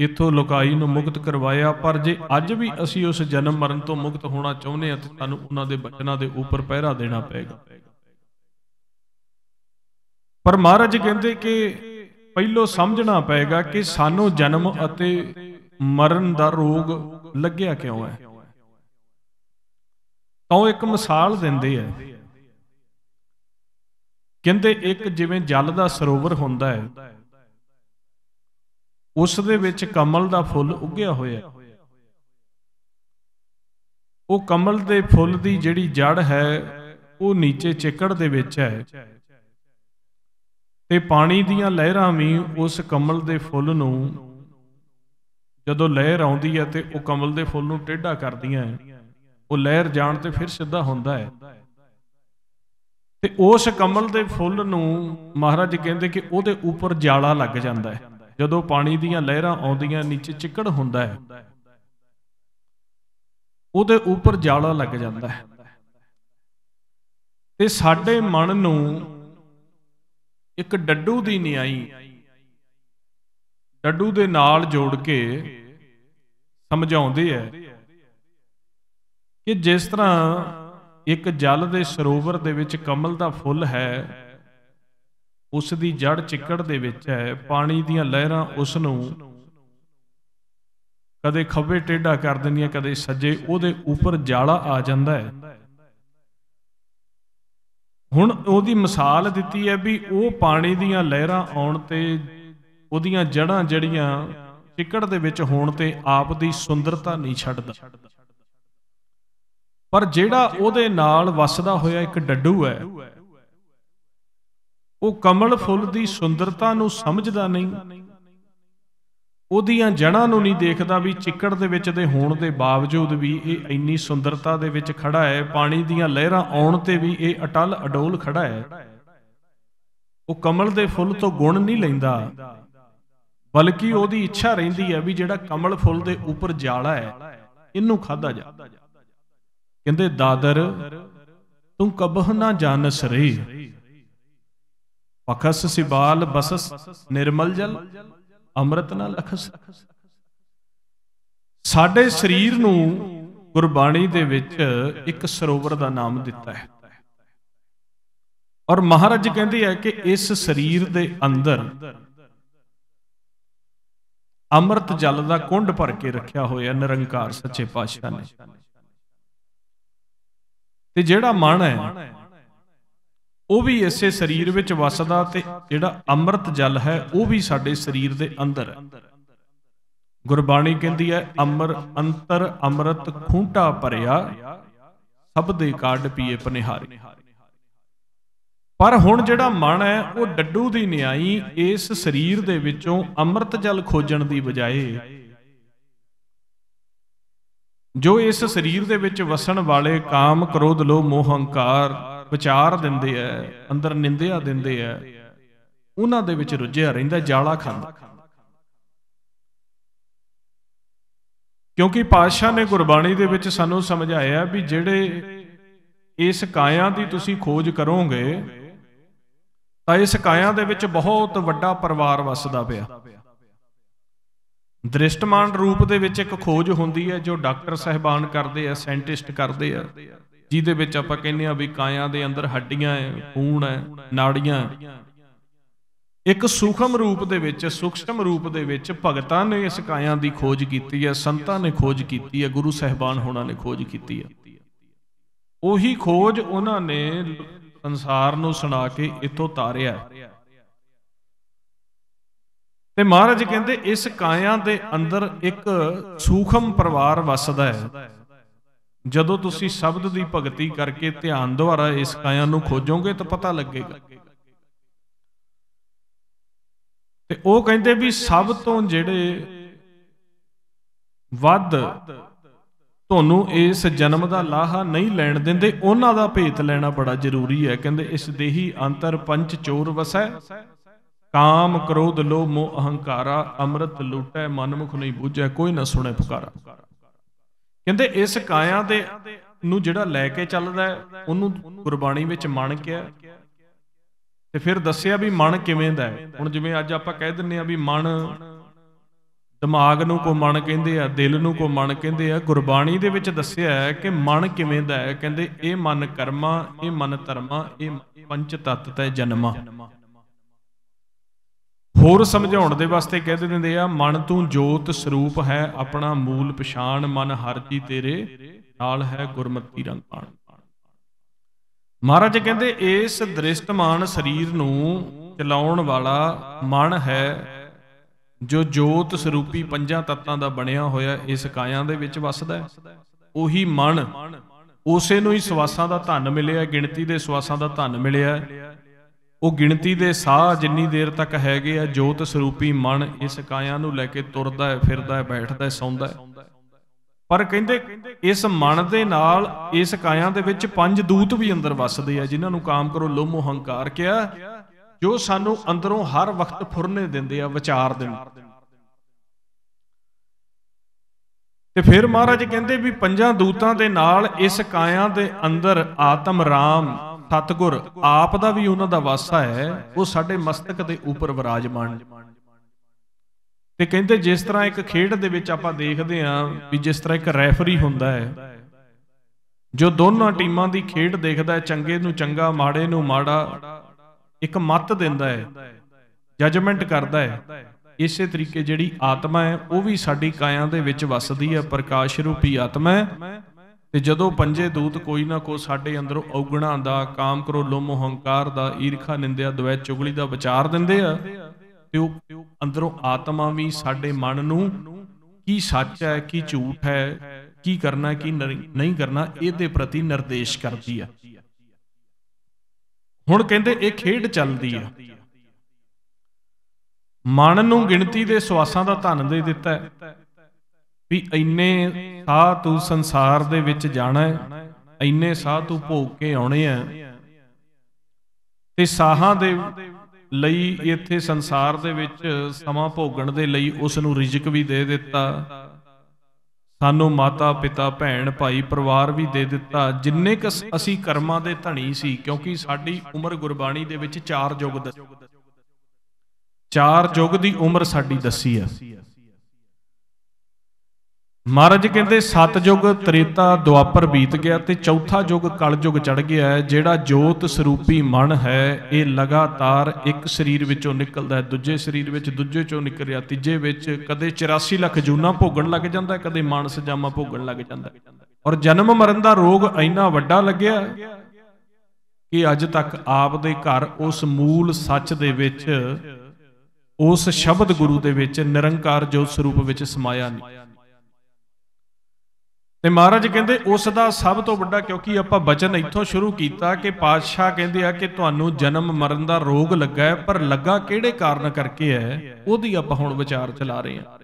ਇਥੋਂ ਲੋਕਾਈ ਨੂੰ ਮੁਕਤ ਕਰਵਾਇਆ ਪਰ ਜੇ ਅੱਜ ਵੀ ਅਸੀਂ ਉਸ ਜਨਮ ਮਰਨ ਤੋਂ ਮੁਕਤ ਹੋਣਾ ਚਾਹੁੰਦੇ ਹਾਂ ਤਾਂ ਸਾਨੂੰ ਉਹਨਾਂ ਦੇ ਬਚਨਾਂ ਦੇ ਉੱਪਰ ਪਹਿਰਾ ਦੇਣਾ ਪਏਗਾ ਪਰ ਮਹਾਰਾਜ ਕਹਿੰਦੇ ਕਿ ਪਹਿਲੋ ਸਮਝਣਾ ਪਏਗਾ ਕਿ ਸਾਨੂੰ ਜਨਮ ਅਤੇ ਮਰਨ ਦਾ ਰੋਗ ਲੱਗਿਆ ਕਿਉਂ ਹੈ ਤਾਂ ਇੱਕ ਮਿਸਾਲ ਦਿੰਦੇ ਆ ਕਹਿੰਦੇ ਇੱਕ ਜਿਵੇਂ ਜਲ ਦਾ ਸਰੋਵਰ ਹੁੰਦਾ ਹੈ ਉਸ ਦੇ ਵਿੱਚ ਕਮਲ ਦਾ ਫੁੱਲ ਉੱਗਿਆ ਹੋਇਆ ਉਹ ਕਮਲ ਦੇ ਫੁੱਲ ਦੀ ਜਿਹੜੀ ਜੜ ਹੈ ਉਹ ਨੀਚੇ ਚਿੱਕੜ ਦੇ ਵਿੱਚ ਹੈ ਤੇ ਪਾਣੀ ਦੀਆਂ ਲਹਿਰਾਂ ਵੀ ਉਸ ਕਮਲ ਦੇ ਫੁੱਲ ਨੂੰ ਜਦੋਂ ਲਹਿਰ ਆਉਂਦੀ ਹੈ ਤੇ ਉਹ ਕਮਲ ਦੇ ਫੁੱਲ ਨੂੰ ਟੇਢਾ ਕਰਦੀਆਂ ਉਹ ਲਹਿਰ ਜਾਣ ਤੇ ਫਿਰ ਸਿੱਧਾ ਹੁੰਦਾ ਹੈ ਤੇ ਉਸ ਕਮਲ ਦੇ ਫੁੱਲ ਨੂੰ ਮਹਾਰਾਜ ਕਹਿੰਦੇ ਕਿ ਉਹਦੇ ਉੱਪਰ ਜਾਲਾ ਲੱਗ ਜਾਂਦਾ ਹੈ ਜਦੋਂ ਪਾਣੀ ਦੀਆਂ ਲਹਿਰਾਂ ਆਉਂਦੀਆਂ ਨੀਚੇ ਚਿੱਕੜ ਹੁੰਦਾ ਹੈ ਉਹਦੇ ਉੱਪਰ ਜਾਲਾ ਲੱਗ ਜਾਂਦਾ ਹੈ ਤੇ ਸਾਡੇ ਮਨ ਨੂੰ ਇੱਕ ਡੱਡੂ ਦੀ ਨਿਆਈ ਡੱਡੂ ਦੇ ਨਾਲ ਜੋੜ ਕੇ ਸਮਝਾਉਂਦੇ ਐ ਕਿ ਜਿਸ ਤਰ੍ਹਾਂ ਇੱਕ ਜਲ ਦੇ ਸਰੋਵਰ ਦੇ ਵਿੱਚ ਕਮਲ ਦਾ ਫੁੱਲ ਹੈ ਉਸ ਦੀ ਜੜ ਚਿੱਕੜ ਦੇ ਵਿੱਚ ਹੈ ਪਾਣੀ ਦੀਆਂ ਲਹਿਰਾਂ ਉਸ ਨੂੰ ਕਦੇ ਖੱਬੇ ਟੇਢਾ ਕਰ ਦਿੰਦੀਆਂ ਕਦੇ ਸੱਜੇ ਉਹਦੇ ਉੱਪਰ ਜਾਲਾ ਆ ਜਾਂਦਾ ਹੈ ਹੁਣ ਉਹਦੀ ਮਿਸਾਲ ਦਿੱਤੀ ਹੈ ਵੀ ਉਹ ਪਾਣੀ ਦੀਆਂ ਲਹਿਰਾਂ ਆਉਣ ਤੇ ਉਹਦੀਆਂ ਜੜਾਂ ਜੜੀਆਂ ਚਿੱਕੜ ਦੇ ਵਿੱਚ ਹੋਣ ਤੇ ਆਪ ਦੀ ਸੁੰਦਰਤਾ ਨਹੀਂ ਛੱਡਦਾ ਪਰ ਜਿਹੜਾ ਉਹਦੇ ਨਾਲ ਵਸਦਾ ਹੋਇਆ ਇੱਕ ਡੱਡੂ ਹੈ ਉਹ ਕਮਲ ਫੁੱਲ ਦੀ ਸੁੰਦਰਤਾ ਨੂੰ ਸਮਝਦਾ ਨਹੀਂ ਉਹਦੀਆਂ ਜੜਾਂ ਨੂੰ ਨਹੀਂ ਦੇਖਦਾ ਵੀ ਚਿੱਕੜ ਦੇ ਵਿੱਚ ਦੇ ਹੋਣ ਦੇ ਬਾਵਜੂਦ ਵੀ ਇਹ ਇੰਨੀ ਸੁੰਦਰਤਾ ਦੇ ਵਿੱਚ ਖੜਾ ਹੈ ਪਾਣੀ ਦੀਆਂ ਲਹਿਰਾਂ ਆਉਣ ਤੇ ਵੀ ਇਹ ਅਟਲ ਅਡੋਲ ਖੜਾ ਹੈ ਉਹ ਕਮਲ ਦੇ ਫੁੱਲ ਤੋਂ ਗੁਣ ਨਹੀਂ ਲੈਂਦਾ ਬਲਕਿ ਉਹਦੀ ਇੱਛਾ ਰਹਿੰਦੀ ਹੈ ਵੀ ਜਿਹੜਾ ਕਮਲ ਫੁੱਲ ਦੇ ਉੱਪਰ ਜਾਲਾ ਹੈ ਇਹਨੂੰ ਖਾਦਾ ਜਾ ਕਹਿੰਦੇ ਦਾਦਰ ਤੂੰ ਕਬਹ ਨਾ ਜਾਣਸ ਰਹੀ ਪਖਸ ਸਿਬਾਲ ਬਸਸ ਨਿਰਮਲ ਜਲ ਅੰਮ੍ਰਿਤ ਨਾਲ ਅਖਸ ਸਾਡੇ ਸਰੀਰ ਨੂੰ ਗੁਰਬਾਣੀ ਦੇ ਵਿੱਚ ਇੱਕ ਸਰੋਵਰ ਦਾ ਨਾਮ ਦਿੱਤਾ ਹੈ ਔਰ ਮਹਾਰਾਜ ਕਹਿੰਦੇ ਆ ਕਿ ਇਸ ਸਰੀਰ ਦੇ ਅੰਦਰ ਅੰਮ੍ਰਿਤ ਜਲ ਦਾ ਕੁੰਡ ਭਰ ਕੇ ਰੱਖਿਆ ਹੋਇਆ ਨਿਰੰਕਾਰ ਸੱਚੇ ਪਾਤਸ਼ਾਹ ਨੇ ਤੇ ਜਿਹੜਾ ਮਨ ਹੈ ਉਹ ਵੀ ਇਸੇ ਸਰੀਰ ਵਿੱਚ ਵਸਦਾ ਤੇ ਜਿਹੜਾ ਅੰਮ੍ਰਿਤ ਜਲ ਹੈ ਉਹ ਵੀ ਸਾਡੇ ਸਰੀਰ ਦੇ ਅੰਦਰ ਹੈ ਗੁਰਬਾਣੀ ਕਹਿੰਦੀ ਹੈ ਅਮਰ ਅੰਤਰ ਅੰਮ੍ਰਿਤ ਖੂੰਟਾ ਭਰਿਆ ਸਭ ਦੇ ਕਾਢ ਪੀਏ ਪਨਿਹਾਰੇ ਪਰ ਹੁਣ ਜਿਹੜਾ ਮਨ ਹੈ ਉਹ ਡੱਡੂ ਦੀ ਨਿਆਈ ਇਸ ਸਰੀਰ ਦੇ ਵਿੱਚੋਂ ਅੰਮ੍ਰਿਤ ਜਲ ਖੋਜਣ ਦੀ ਬਜਾਏ ਜੋ ਇਸ ਸਰੀਰ ਦੇ ਵਿੱਚ ਵਸਣ ਵਾਲੇ ਕਾਮ ਕ੍ਰੋਧ ਲੋਭ ਮੋਹ ਹੰਕਾਰ ਵਿਚਾਰ ਦਿੰਦੇ ਐ ਅੰਦਰ ਨਿੰਦਿਆ ਦਿੰਦੇ ਐ ਉਹਨਾਂ ਦੇ ਵਿੱਚ ਰੁੱਝਿਆ ਰਹਿੰਦਾ ਜਾਲਾ ਖਾਂਦਾ ਕਿਉਂਕਿ ਪਾਤਸ਼ਾਹ ਨੇ ਗੁਰਬਾਣੀ ਦੇ ਵਿੱਚ ਸਾਨੂੰ ਸਮਝਾਇਆ ਵੀ ਜਿਹੜੇ ਇਸ ਕਾਇਆ ਦੀ ਤੁਸੀਂ ਖੋਜ ਕਰੋਗੇ ਤਾਂ ਇਸ ਕਾਇਆ ਦੇ ਵਿੱਚ ਬਹੁਤ ਵੱਡਾ ਪਰਿਵਾਰ ਵੱਸਦਾ ਪਿਆ ਦ੍ਰਿਸ਼ਟਮਾਨ ਰੂਪ ਦੇ ਵਿੱਚ ਇੱਕ ਖੋਜ ਹੁੰਦੀ ਹੈ ਜੋ ਡਾਕਟਰ ਸਹਿਬਾਨ ਕਰਦੇ ਆ ਸਾਇੰਟਿਸਟ ਕਰਦੇ ਆ ਜਿਹਦੇ ਵਿੱਚ ਆਪਾਂ ਕਹਿੰਦੇ ਆ ਵੀ ਕਾਇਆ ਦੇ ਅੰਦਰ ਹੱਡੀਆਂ ਐ ਖੂਨ ਐ ਨਾੜੀਆਂ ਇੱਕ ਸੂਖਮ ਰੂਪ ਦੇ ਵਿੱਚ ਸੂਖਸ਼ਮ ਰੂਪ ਦੇ ਵਿੱਚ ਭਗਤਾਂ ਨੇ ਇਸ ਕਾਇਆ ਦੀ ਖੋਜ ਕੀਤੀ ਐ ਸੰਤਾਂ ਨੇ ਖੋਜ ਕੀਤੀ ਐ ਗੁਰੂ ਸਹਿਬਾਨ ਹੋਣਾ ਨੇ ਖੋਜ ਕੀਤੀ ਐ ਉਹੀ ਖੋਜ ਉਹਨਾਂ ਨੇ ਸੰਸਾਰ ਨੂੰ ਸੁਣਾ ਕੇ ਇਥੋਂ ਤਾਰਿਆ ਤੇ ਮਹਾਰਾਜ ਕਹਿੰਦੇ ਇਸ ਕਾਇਆ ਦੇ ਅੰਦਰ ਇੱਕ ਸੂਖਮ ਪਰਿਵਾਰ ਵੱਸਦਾ ਹੈ ਜਦੋਂ ਤੁਸੀਂ ਸ਼ਬਦ ਦੀ ਭਗਤੀ ਕਰਕੇ ਧਿਆਨ ਦੁਆਰਾ ਇਸ ਕਾਇਆ ਨੂੰ ਖੋਜੋਗੇ ਤਾਂ ਪਤਾ ਲੱਗੇਗਾ ਤੇ ਉਹ ਕਹਿੰਦੇ ਵੀ ਸਭ ਤੋਂ ਜਿਹੜੇ ਵੱਧ ਤੁਹਾਨੂੰ ਇਸ ਜਨਮ ਦਾ ਲਾਹਾ ਨਹੀਂ ਲੈਣ ਦਿੰਦੇ ਉਹਨਾਂ ਦਾ ਭੇਤ ਲੈਣਾ ਬੜਾ ਜ਼ਰੂਰੀ ਹੈ ਕਹਿੰਦੇ ਇਸ ਦੇਹੀ ਅੰਤਰ ਪੰਚ ਚੋਰ ਵਸੈ ਕਾਮ ਕ੍ਰੋਧ ਲੋਭ ਮੋਹ ਅਹੰਕਾਰਾ ਅੰਮ੍ਰਿਤ ਲੁੱਟੈ ਮਨਮੁਖ ਨਹੀਂ ਬੂਝੈ ਕੋਈ ਨਾ ਸੁਣੇ ਪੁਕਾਰਾ ਕਹਿੰਦੇ ਇਸ ਕਾਇਆ ਦੇ ਨੂੰ ਜਿਹੜਾ ਲੈ ਕੇ ਚੱਲਦਾ ਉਹਨੂੰ ਗੁਰਬਾਣੀ ਵਿੱਚ ਮਨ ਕਿਹਾ ਤੇ ਫਿਰ ਦੱਸਿਆ ਵੀ ਮਨ ਕਿਵੇਂ ਦਾ ਹੈ ਹੁਣ ਜਿਵੇਂ ਅੱਜ ਆਪਾਂ ਕਹਿ ਦਿੰਨੇ ਆ ਵੀ ਮਨ ਦਿਮਾਗ ਨੂੰ ਕੋ ਮਨ ਕਹਿੰਦੇ ਆ ਦਿਲ ਨੂੰ ਕੋ ਮਨ ਕਹਿੰਦੇ ਆ ਗੁਰਬਾਣੀ ਦੇ ਵਿੱਚ ਦੱਸਿਆ ਹੈ ਕਿ ਮਨ ਕਿਵੇਂ ਦਾ ਹੈ ਕਹਿੰਦੇ ਇਹ ਮਨ ਕਰਮਾ ਇਹ ਮਨ ਧਰਮਾ ਇਹ ਪੰਚ ਤਤ ਤੇ ਜਨਮਾ ਹੋਰ ਸਮਝਾਉਣ ਦੇ ਵਾਸਤੇ ਕਹਿ ਦਿੰਦੇ ਆ ਮਨ ਤੂੰ ਜੋਤ ਸਰੂਪ ਹੈ ਆਪਣਾ ਮੂਲ ਪਛਾਣ ਮਨ ਹਰ ਜੀ ਤੇਰੇ ਨਾਲ ਹੈ ਗੁਰਮਤੀ ਰੰਗ ਪਾਣ ਮਹਾਰਾਜ ਕਹਿੰਦੇ ਇਸ ਦ੍ਰਿਸ਼ਟਮਾਨ ਸਰੀਰ ਨੂੰ ਚਲਾਉਣ ਵਾਲਾ ਮਨ ਹੈ ਜੋ ਜੋਤ ਸਰੂਪੀ ਪੰਜਾਂ ਤੱਤਾਂ ਦਾ ਬਣਿਆ ਹੋਇਆ ਇਸ ਕਾਇਆ ਦੇ ਵਿੱਚ ਵੱਸਦਾ ਹੈ ਉਹੀ ਮਨ ਉਸੇ ਨੂੰ ਹੀ ਸਵਾਸਾਂ ਦਾ ਧਨ ਮਿਲਿਆ ਗਿਣਤੀ ਦੇ ਸਵਾਸਾਂ ਦਾ ਧਨ ਮਿਲਿਆ ਉਹ ਗਿਣਤੀ ਦੇ ਸਾਹ ਜਿੰਨੀ ਦੇਰ ਤੱਕ ਹੈਗੇ ਆ ਜੋਤ ਸਰੂਪੀ ਮਨ ਇਸ ਕਾਇਆ ਨੂੰ ਲੈ ਕੇ ਤੁਰਦਾ ਹੈ ਫਿਰਦਾ ਹੈ ਬੈਠਦਾ ਹੈ ਸੌਂਦਾ ਹੈ ਪਰ ਕਹਿੰਦੇ ਇਸ ਮਨ ਦੇ ਨਾਲ ਇਸ ਕਾਇਆ ਦੇ ਵਿੱਚ ਪੰਜ ਦੂਤ ਵੀ ਅੰਦਰ ਵੱਸਦੇ ਆ ਜਿਨ੍ਹਾਂ ਨੂੰ ਕਾਮ ਕਰੋ ਲੋਮ ਹੰਕਾਰ ਕਿਆ ਜੋ ਸਾਨੂੰ ਅੰਦਰੋਂ ਹਰ ਵਕਤ ਫੁਰਨੇ ਦਿੰਦੇ ਆ ਵਿਚਾਰ ਦਿੰਦੇ ਤੇ ਫਿਰ ਮਹਾਰਾਜ ਕਹਿੰਦੇ ਵੀ ਪੰਜਾਂ ਦੂਤਾਂ ਦੇ ਨਾਲ ਇਸ ਕਾਇਆ ਦੇ ਅੰਦਰ ਆਤਮ ਰਾਮ ਸਤਗੁਰ ਆਪ ਦਾ ਵੀ ਉਹਨਾਂ ਦਾ ਵਾਸਾ ਹੈ ਉਹ ਸਾਡੇ ਮਸਤਕ ਦੇ ਉੱਪਰ ਵਿਰਾਜਮਾਨ ਤੇ ਕਹਿੰਦੇ ਜਿਸ ਤਰ੍ਹਾਂ ਇੱਕ ਖੇਡ ਦੇ ਵਿੱਚ ਆਪਾਂ ਦੇਖਦੇ ਆਂ ਵੀ ਜਿਸ ਤਰ੍ਹਾਂ ਇੱਕ ਰੈਫਰੀ ਹੁੰਦਾ ਹੈ ਜੋ ਦੋਨਾਂ ਟੀਮਾਂ ਦੀ ਖੇਡ ਦੇਖਦਾ ਹੈ ਚੰਗੇ ਨੂੰ ਚੰਗਾ ਮਾੜੇ ਨੂੰ ਮਾੜਾ ਇੱਕ ਮਤ ਦਿੰਦਾ ਹੈ ਜਜਮੈਂਟ ਕਰਦਾ ਹੈ ਇਸੇ ਤਰੀਕੇ ਜਿਹੜੀ ਆਤਮਾ ਹੈ ਉਹ ਵੀ ਸਾਡੀ ਕਾਇਆ ਦੇ ਵਿੱਚ ਵਸਦੀ ਹੈ ਪ੍ਰਕਾਸ਼ ਰੂਪੀ ਆਤਮਾ ਹੈ ਤੇ ਜਦੋਂ ਪੰਜੇ ਦੂਤ ਕੋਈ ਨਾ ਕੋ ਸਾਡੇ ਅੰਦਰੋਂ ਔਗਣਾ ਦਾ ਕਾਮ ਕਰੋ ਲੋਮ ਹੰਕਾਰ ਦਾ ਈਰਖਾ ਨਿੰਦਿਆ ਦਵੈ ਚੁਗਲੀ ਦਾ ਵਿਚਾਰ ਦਿੰਦੇ ਆ ਤੇ ਉਹ ਅੰਦਰੋਂ ਆਤਮਾ ਵੀ ਸਾਡੇ ਮਨ ਨੂੰ ਕੀ ਸੱਚ ਹੈ ਕੀ ਝੂਠ ਹੈ ਕੀ ਕਰਨਾ ਕੀ ਨਹੀਂ ਕਰਨਾ ਇਹਦੇ ਪ੍ਰਤੀ ਨਿਰਦੇਸ਼ ਕਰਦੀ ਆ ਹੁਣ ਕਹਿੰਦੇ ਇਹ ਖੇਡ ਚੱਲਦੀ ਆ ਮਨ ਨੂੰ ਗਿਣਤੀ ਦੇ ਸਵਾਸਾਂ ਦਾ ਧਨ ਦੇ ਦਿੱਤਾ ਹੈ ਵੀ ਇੰਨੇ ਸਾਹ ਤੂੰ ਸੰਸਾਰ ਦੇ ਵਿੱਚ ਜਾਣਾ ਹੈ ਇੰਨੇ ਸਾਹ ਤੂੰ ਭੋਗ ਕੇ ਆਉਣੇ ਆ ਤੇ ਸਾਹਾਂ ਦੇ ਲਈ ਇੱਥੇ ਸੰਸਾਰ ਦੇ ਵਿੱਚ ਸਮਾਂ ਭੋਗਣ ਦੇ ਲਈ ਉਸ ਨੂੰ ਰਿਜ਼ਕ ਵੀ ਦੇ ਦਿੱਤਾ ਸਾਨੂੰ ਮਾਤਾ ਪਿਤਾ ਭੈਣ ਭਾਈ ਪਰਿਵਾਰ ਵੀ ਦੇ ਦਿੱਤਾ ਜਿੰਨੇ ਕ ਅਸੀਂ ਕਰਮਾਂ ਦੇ ਧਣੀ ਸੀ ਕਿਉਂਕਿ ਸਾਡੀ ਉਮਰ ਗੁਰਬਾਣੀ ਦੇ ਵਿੱਚ ਚਾਰ ਯੁੱਗ ਦੱਸ ਚਾਰ ਯੁੱਗ ਦੀ ਉਮਰ ਸਾਡੀ ਦੱਸੀ ਆ ਮਹਾਰਾਜ ਕਹਿੰਦੇ ਸਤਜੁਗ ਤ੍ਰੇਤਾ ਦੁਆਪਰ ਬੀਤ ਗਿਆ ਤੇ ਚੌਥਾ ਯੁਗ ਕਲਯੁਗ ਚੜ ਗਿਆ ਹੈ ਜਿਹੜਾ ਜੋਤ ਸਰੂਪੀ ਮਨ ਹੈ ਇਹ ਲਗਾਤਾਰ ਇੱਕ ਸਰੀਰ ਵਿੱਚੋਂ ਨਿਕਲਦਾ ਹੈ ਦੂਜੇ ਸਰੀਰ ਵਿੱਚ ਦੂਜੇ ਚੋਂ ਨਿਕਲਿਆ ਤੀਜੇ ਵਿੱਚ ਕਦੇ 84 ਲੱਖ ਜੂਨਾ ਭੋਗਣ ਲੱਗ ਜਾਂਦਾ ਕਦੇ ਮਾਨਸ ਜਾਮਾ ਭੋਗਣ ਲੱਗ ਜਾਂਦਾ ਔਰ ਜਨਮ ਮਰਨ ਦਾ ਰੋਗ ਇੰਨਾ ਵੱਡਾ ਲੱਗਿਆ ਕਿ ਅੱਜ ਤੱਕ ਆਪ ਦੇ ਘਰ ਉਸ ਮੂਲ ਸੱਚ ਦੇ ਵਿੱਚ ਉਸ ਸ਼ਬਦ ਗੁਰੂ ਦੇ ਵਿੱਚ ਨਿਰੰਕਾਰ ਜੋਤ ਸਰੂਪ ਵਿੱਚ ਸਮਾਇਆ ਨਹੀਂ ਤੇ ਮਹਾਰਾਜ ਕਹਿੰਦੇ ਉਸ ਦਾ ਸਭ ਤੋਂ ਵੱਡਾ ਕਿਉਂਕਿ ਆਪਾਂ ਬਚਨ ਇੱਥੋਂ ਸ਼ੁਰੂ ਕੀਤਾ ਕਿ ਪਾਤਸ਼ਾਹ ਕਹਿੰਦੇ ਆ ਕਿ ਤੁਹਾਨੂੰ ਜਨਮ ਮਰਨ ਦਾ ਰੋਗ ਲੱਗਾ ਹੈ ਪਰ ਲੱਗਾ ਕਿਹੜੇ ਕਾਰਨ ਕਰਕੇ ਹੈ ਉਹਦੀ ਆਪਾਂ ਹੁਣ ਵਿਚਾਰ ਚਲਾ ਰਹੇ ਹਾਂ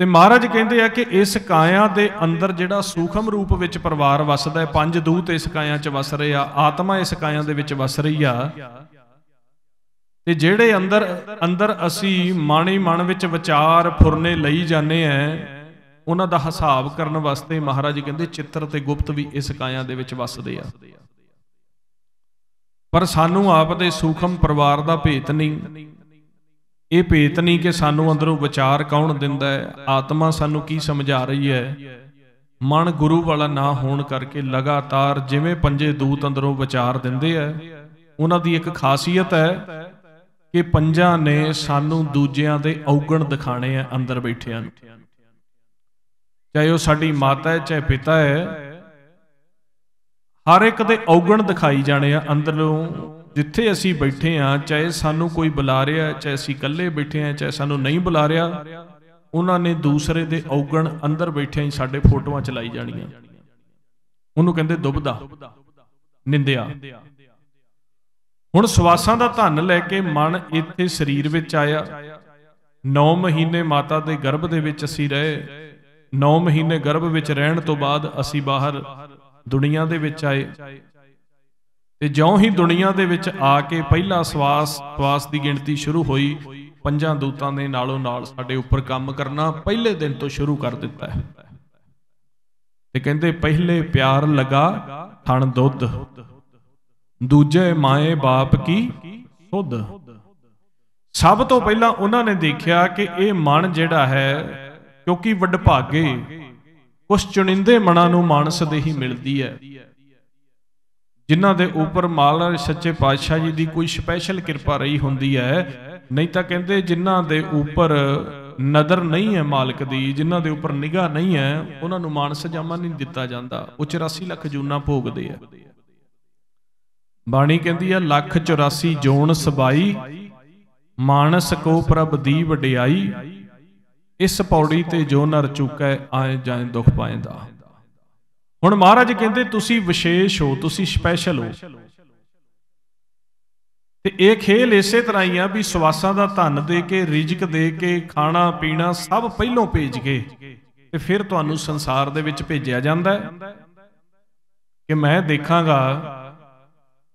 ਤੇ ਮਹਾਰਾਜ ਕਹਿੰਦੇ ਆ ਕਿ ਇਸ ਕਾਇਆ ਦੇ ਅੰਦਰ ਜਿਹੜਾ ਸੂਖਮ ਰੂਪ ਵਿੱਚ ਪਰਿਵਾਰ ਵੱਸਦਾ ਹੈ ਪੰਜ ਦੂਤ ਇਸ ਕਾਇਆ 'ਚ ਵਸ ਰਹੇ ਆ ਆਤਮਾ ਇਸ ਕਾਇਆ ਦੇ ਵਿੱਚ ਵਸ ਰਹੀ ਆ ਤੇ ਜਿਹੜੇ ਅੰਦਰ ਅੰਦਰ ਅਸੀਂ ਮਾਣੀ ਮਨ ਵਿੱਚ ਵਿਚਾਰ ਫੁਰਨੇ ਲਈ ਜਾਂਦੇ ਆ ਉਹਨਾਂ ਦਾ ਹਿਸਾਬ ਕਰਨ ਵਾਸਤੇ ਮਹਾਰਾਜ ਕਹਿੰਦੇ ਚਿੱਤਰ ਤੇ ਗੁਪਤ ਵੀ ਇਸ ਕਾਇਆ ਦੇ ਵਿੱਚ ਵੱਸਦੇ ਆ ਪਰ ਸਾਨੂੰ ਆਪ ਦੇ ਸੂਖਮ ਪਰਿਵਾਰ ਦਾ ਭੇਤ ਨਹੀਂ ਇਹ ਭੇਤ ਨਹੀਂ ਕਿ ਸਾਨੂੰ ਅੰਦਰੋਂ ਵਿਚਾਰ ਕੌਣ ਦਿੰਦਾ ਹੈ ਆਤਮਾ ਸਾਨੂੰ ਕੀ ਸਮਝਾ ਰਹੀ ਹੈ ਮਨ ਗੁਰੂ ਵਾਲਾ ਨਾ ਹੋਣ ਕਰਕੇ ਲਗਾਤਾਰ ਜਿਵੇਂ ਪੰਜੇ ਦੂਤ ਅੰਦਰੋਂ ਵਿਚਾਰ ਦਿੰਦੇ ਆ ਉਹਨਾਂ ਦੀ ਇੱਕ ਖਾਸੀਅਤ ਹੈ ਕਿ ਪੰਜਾਂ ਨੇ ਸਾਨੂੰ ਦੂਜਿਆਂ ਦੇ ਔਗਣ ਦਿਖਾਣੇ ਆ ਅੰਦਰ ਬੈਠਿਆਂ ਨੂੰ ਚਾਹੇ ਉਹ ਸਾਡੀ ਮਾਤਾ ਹੈ ਚਾਹੇ ਪਿਤਾ ਹੈ ਹਰ ਇੱਕ ਦੇ ਔਗਣ ਦਿਖਾਈ ਜਾਣੇ ਆ ਅੰਦਰੋਂ ਜਿੱਥੇ ਅਸੀਂ ਬੈਠੇ ਆ ਚਾਹੇ ਸਾਨੂੰ ਕੋਈ ਬੁਲਾ ਰਿਹਾ ਚਾਹੇ ਅਸੀਂ ਇਕੱਲੇ ਬੈਠੇ ਆ ਚਾਹੇ ਸਾਨੂੰ ਨਹੀਂ ਬੁਲਾ ਰਿਹਾ ਉਹਨਾਂ ਨੇ ਦੂਸਰੇ ਦੇ ਔਗਣ ਅੰਦਰ ਬੈਠਿਆਂ ਆ ਸਾਡੇ ਫੋਟੋਆਂ ਚਲਾਈ ਜਾਣੀਆਂ ਉਹਨੂੰ ਕਹਿੰਦੇ ਦੁਬਦਾ ਨਿੰਦਿਆ ਹੁਣ ਸਵਾਸਾਂ ਦਾ ਧੰਨ ਲੈ ਕੇ ਮਨ ਇੱਥੇ ਸਰੀਰ ਵਿੱਚ ਆਇਆ 9 ਮਹੀਨੇ ਮਾਤਾ ਦੇ ਗਰਭ ਦੇ ਵਿੱਚ ਅਸੀਂ ਰਹੇ 9 ਮਹੀਨੇ ਗਰਭ ਵਿੱਚ ਰਹਿਣ ਤੋਂ ਬਾਅਦ ਅਸੀਂ ਬਾਹਰ ਦੁਨੀਆ ਦੇ ਵਿੱਚ ਆਏ ਤੇ ਜਿਉਂ ਹੀ ਦੁਨੀਆ ਦੇ ਵਿੱਚ ਆ ਕੇ ਪਹਿਲਾ ਸਵਾਸ ਸਵਾਸ ਦੀ ਗਿਣਤੀ ਸ਼ੁਰੂ ਹੋਈ ਪੰਜਾਂ ਦੂਤਾਂ ਦੇ ਨਾਲੋਂ ਨਾਲ ਸਾਡੇ ਉੱਪਰ ਕੰਮ ਕਰਨਾ ਪਹਿਲੇ ਦਿਨ ਤੋਂ ਸ਼ੁਰੂ ਕਰ ਦਿੱਤਾ ਹੈ ਤੇ ਕਹਿੰਦੇ ਪਹਿਲੇ ਪਿਆਰ ਲਗਾ ਥਣ ਦੁੱਧ ਦੂਜੇ ਮਾਏ ਬਾਪ ਕੀ ਸੁਧ ਸਭ ਤੋਂ ਪਹਿਲਾਂ ਉਹਨਾਂ ਨੇ ਦੇਖਿਆ ਕਿ ਇਹ ਮਨ ਜਿਹੜਾ ਹੈ ਕਿਉਂਕਿ ਵਡਭਾਗੇ ਉਸ ਚੁਣਿੰਦੇ ਮਨਾਂ ਨੂੰ ਮਾਨਸ ਦੇ ਹੀ ਮਿਲਦੀ ਹੈ ਜਿਨ੍ਹਾਂ ਦੇ ਉੱਪਰ ਮਾਲ ਸੱਚੇ ਪਾਤਸ਼ਾਹ ਜੀ ਦੀ ਕੋਈ ਸਪੈਸ਼ਲ ਕਿਰਪਾ ਰਹੀ ਹੁੰਦੀ ਹੈ ਨਹੀਂ ਤਾਂ ਕਹਿੰਦੇ ਜਿਨ੍ਹਾਂ ਦੇ ਉੱਪਰ ਨਦਰ ਨਹੀਂ ਹੈ ਮਾਲਕ ਦੀ ਜਿਨ੍ਹਾਂ ਦੇ ਉੱਪਰ ਨਿਗਾਹ ਨਹੀਂ ਹੈ ਉਹਨਾਂ ਨੂੰ ਮਾਨਸ ਜਾਮਾ ਨਹੀਂ ਦਿੱਤਾ ਜਾਂਦਾ ਉਹ 84 ਲੱਖ ਜੂਨਾ ਭੋਗਦੇ ਆ ਬਾਣੀ ਕਹਿੰਦੀ ਆ ਲੱਖ 84 ਜੋਨ ਸਬਾਈ ਮਾਨਸ ਕੋ ਪ੍ਰਭ ਦੀ ਵਡਿਆਈ ਇਸ ਪੌੜੀ ਤੇ ਜੋ ਨਰ ਚੁੱਕੈ ਆਏ ਜਾਏ ਦੁੱਖ ਪਾਇੰਦਾ ਹੁਣ ਮਹਾਰਾਜ ਕਹਿੰਦੇ ਤੁਸੀਂ ਵਿਸ਼ੇਸ਼ ਹੋ ਤੁਸੀਂ ਸਪੈਸ਼ਲ ਹੋ ਤੇ ਇਹ ਖੇਲ ਇਸੇ ਤਰ੍ਹਾਂ ਹੀ ਆ ਵੀ ਸਵਾਸਾਂ ਦਾ ਧਨ ਦੇ ਕੇ ਰਿਜਕ ਦੇ ਕੇ ਖਾਣਾ ਪੀਣਾ ਸਭ ਪਹਿਲੋਂ ਭੇਜ ਕੇ ਤੇ ਫਿਰ ਤੁਹਾਨੂੰ ਸੰਸਾਰ ਦੇ ਵਿੱਚ ਭੇਜਿਆ ਜਾਂਦਾ ਹੈ ਕਿ ਮੈਂ ਦੇਖਾਂਗਾ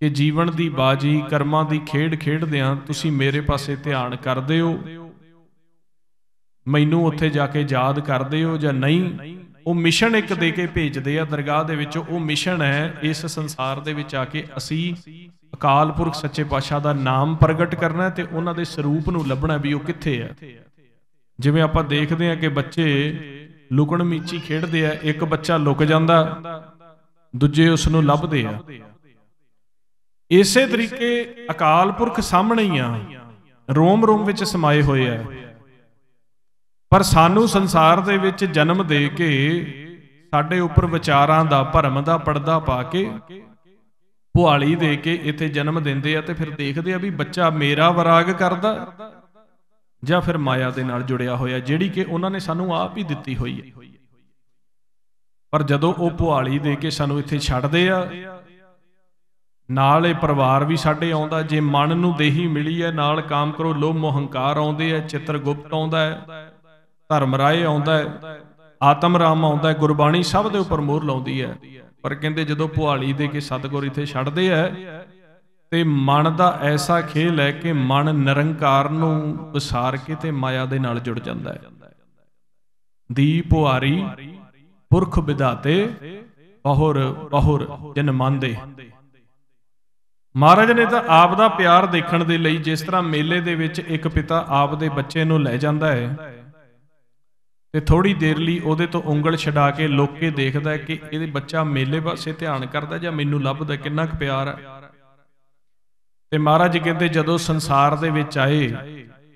ਕਿ ਜੀਵਨ ਦੀ ਬਾਜੀ ਕਰਮਾਂ ਦੀ ਖੇਡ ਖੇਡਦਿਆਂ ਤੁਸੀਂ ਮੇਰੇ ਪਾਸੇ ਧਿਆਨ ਕਰਦੇ ਹੋ ਮੈਨੂੰ ਉੱਥੇ ਜਾ ਕੇ ਯਾਦ ਕਰਦੇ ਹੋ ਜਾਂ ਨਹੀਂ ਉਹ ਮਿਸ਼ਨ ਇੱਕ ਦੇ ਕੇ ਭੇਜਦੇ ਆ ਦਰਗਾਹ ਦੇ ਵਿੱਚ ਉਹ ਮਿਸ਼ਨ ਹੈ ਇਸ ਸੰਸਾਰ ਦੇ ਵਿੱਚ ਆ ਕੇ ਅਸੀਂ ਅਕਾਲ ਪੁਰਖ ਸੱਚੇ ਪਾਤਸ਼ਾਹ ਦਾ ਨਾਮ ਪ੍ਰਗਟ ਕਰਨਾ ਤੇ ਉਹਨਾਂ ਦੇ ਸਰੂਪ ਨੂੰ ਲੱਭਣਾ ਵੀ ਉਹ ਕਿੱਥੇ ਆ ਜਿਵੇਂ ਆਪਾਂ ਦੇਖਦੇ ਆ ਕਿ ਬੱਚੇ ਲੁਕਣ ਮੀਚੀ ਖੇਡਦੇ ਆ ਇੱਕ ਬੱਚਾ ਲੁਕ ਜਾਂਦਾ ਦੂਜੇ ਉਸ ਨੂੰ ਲੱਭਦੇ ਆ ਇਸੇ ਤਰੀਕੇ ਅਕਾਲ ਪੁਰਖ ਸਾਹਮਣੇ ਹੀ ਆ ਰੋਮ ਰੋਮ ਵਿੱਚ ਸਮਾਏ ਹੋਏ ਆ ਪਰ ਸਾਨੂੰ ਸੰਸਾਰ ਦੇ ਵਿੱਚ ਜਨਮ ਦੇ ਕੇ ਸਾਡੇ ਉੱਪਰ ਵਿਚਾਰਾਂ ਦਾ ਭਰਮ ਦਾ ਪਰਦਾ ਪਾ ਕੇ ਭੁਆਲੀ ਦੇ ਕੇ ਇੱਥੇ ਜਨਮ ਦਿੰਦੇ ਆ ਤੇ ਫਿਰ ਦੇਖਦੇ ਆ ਵੀ ਬੱਚਾ ਮੇਰਾ ਵਿਰਾਗ ਕਰਦਾ ਜਾਂ ਫਿਰ ਮਾਇਆ ਦੇ ਨਾਲ ਜੁੜਿਆ ਹੋਇਆ ਜਿਹੜੀ ਕਿ ਉਹਨਾਂ ਨੇ ਸਾਨੂੰ ਆਪ ਹੀ ਦਿੱਤੀ ਹੋਈ ਹੈ ਪਰ ਜਦੋਂ ਉਹ ਭੁਆਲੀ ਦੇ ਕੇ ਸਾਨੂੰ ਇੱਥੇ ਛੱਡਦੇ ਆ ਨਾਲ ਇਹ ਪਰਿਵਾਰ ਵੀ ਸਾਡੇ ਆਉਂਦਾ ਜੇ ਮਨ ਨੂੰ ਦੇਹੀ ਮਿਲੀ ਹੈ ਨਾਲ ਕਾਮ ਕਰੋ ਲੋਭ ਮੋਹੰਕਾਰ ਆਉਂਦੇ ਆ ਚਿੱਤਰ ਗੁਪਤ ਆਉਂਦਾ ਹੈ ਧਰਮ ਰਾਏ ਆਉਂਦਾ ਹੈ ਆਤਮ ਰਾਮ ਆਉਂਦਾ ਹੈ ਗੁਰਬਾਣੀ ਸਭ ਦੇ ਉੱਪਰ ਮੋਹਰ ਲਾਉਂਦੀ ਹੈ ਪਰ ਕਹਿੰਦੇ ਜਦੋਂ ਪੁਹਾਲੀ ਦੇ ਕੇ ਸਤਗੁਰ ਇੱਥੇ ਛੱਡਦੇ ਆ ਤੇ ਮਨ ਦਾ ਐਸਾ ਖੇਲ ਹੈ ਕਿ ਮਨ ਨਿਰੰਕਾਰ ਨੂੰ ਵਿਸਾਰ ਕੇ ਤੇ ਮਾਇਆ ਦੇ ਨਾਲ ਜੁੜ ਜਾਂਦਾ ਹੈ ਦੀਪ ਹਾਰੀ ਪੁਰਖ ਵਿਦਾਤੇ ਬਹੁਰ ਬਹੁਰ ਜਨ ਮੰਦੇ ਮਹਾਰਾਜ ਨੇ ਤਾਂ ਆਪ ਦਾ ਪਿਆਰ ਦੇਖਣ ਦੇ ਲਈ ਜਿਸ ਤਰ੍ਹਾਂ ਮੇਲੇ ਦੇ ਵਿੱਚ ਇੱਕ ਪਿਤਾ ਆਪ ਦੇ ਬੱਚੇ ਨੂੰ ਲੈ ਜਾਂਦਾ ਹੈ ਤੇ ਥੋੜੀ ਦੇਰ ਲਈ ਉਹਦੇ ਤੋਂ ਉਂਗਲ ਛਡਾ ਕੇ ਲੋਕੇ ਦੇਖਦਾ ਕਿ ਇਹਦੇ ਬੱਚਾ ਮੇਲੇ ਪਾਸੇ ਧਿਆਨ ਕਰਦਾ ਜਾਂ ਮੈਨੂੰ ਲੱਭਦਾ ਕਿੰਨਾ ਕੁ ਪਿਆਰ ਹੈ ਤੇ ਮਹਾਰਾਜ ਕਹਿੰਦੇ ਜਦੋਂ ਸੰਸਾਰ ਦੇ ਵਿੱਚ ਆਏ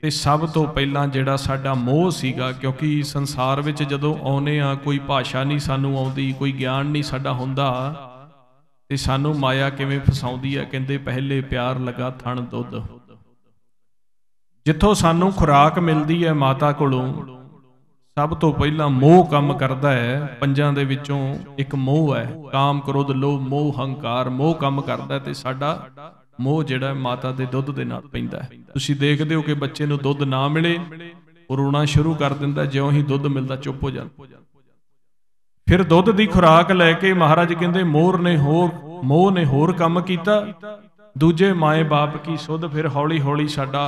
ਤੇ ਸਭ ਤੋਂ ਪਹਿਲਾਂ ਜਿਹੜਾ ਸਾਡਾ ਮੋਹ ਸੀਗਾ ਕਿਉਂਕਿ ਸੰਸਾਰ ਵਿੱਚ ਜਦੋਂ ਆਉਨੇ ਆ ਕੋਈ ਭਾਸ਼ਾ ਨਹੀਂ ਸਾਨੂੰ ਆਉਂਦੀ ਕੋਈ ਗਿਆਨ ਨਹੀਂ ਸਾਡਾ ਹੁੰਦਾ ਤੇ ਸਾਨੂੰ ਮਾਇਆ ਕਿਵੇਂ ਫਸਾਉਂਦੀ ਆ ਕਹਿੰਦੇ ਪਹਿਲੇ ਪਿਆਰ ਲਗਾ ਥਣ ਦੁੱਧ ਜਿੱਥੋਂ ਸਾਨੂੰ ਖੁਰਾਕ ਮਿਲਦੀ ਹੈ ਮਾਤਾ ਕੋਲੋਂ ਸਭ ਤੋਂ ਪਹਿਲਾਂ ਮੋਹ ਕੰਮ ਕਰਦਾ ਹੈ ਪੰਜਾਂ ਦੇ ਵਿੱਚੋਂ ਇੱਕ ਮੋਹ ਹੈ ਕਾਮ ਕ੍ਰੋਧ ਲੋਭ ਮੋਹ ਹੰਕਾਰ ਮੋਹ ਕੰਮ ਕਰਦਾ ਤੇ ਸਾਡਾ ਮੋਹ ਜਿਹੜਾ ਮਾਤਾ ਦੇ ਦੁੱਧ ਦੇ ਨਾਲ ਪੈਂਦਾ ਹੈ ਤੁਸੀਂ ਦੇਖਦੇ ਹੋ ਕਿ ਬੱਚੇ ਨੂੰ ਦੁੱਧ ਨਾ ਮਿਲੇ ਉਹ ਰੋਣਾ ਸ਼ੁਰੂ ਕਰ ਦਿੰਦਾ ਜਿਉਂ ਹੀ ਦੁੱਧ ਮਿਲਦਾ ਚੁੱਪ ਹੋ ਜਾਂਦਾ ਫਿਰ ਦੁੱਧ ਦੀ ਖੁਰਾਕ ਲੈ ਕੇ ਮਹਾਰਾਜ ਕਹਿੰਦੇ ਮੋਰ ਨੇ ਹੋਰ ਮੋਹ ਨੇ ਹੋਰ ਕੰਮ ਕੀਤਾ ਦੂਜੇ ਮਾਏ ਬਾਪ ਕੀ ਸੁਧ ਫਿਰ ਹੌਲੀ ਹੌਲੀ ਸਾਡਾ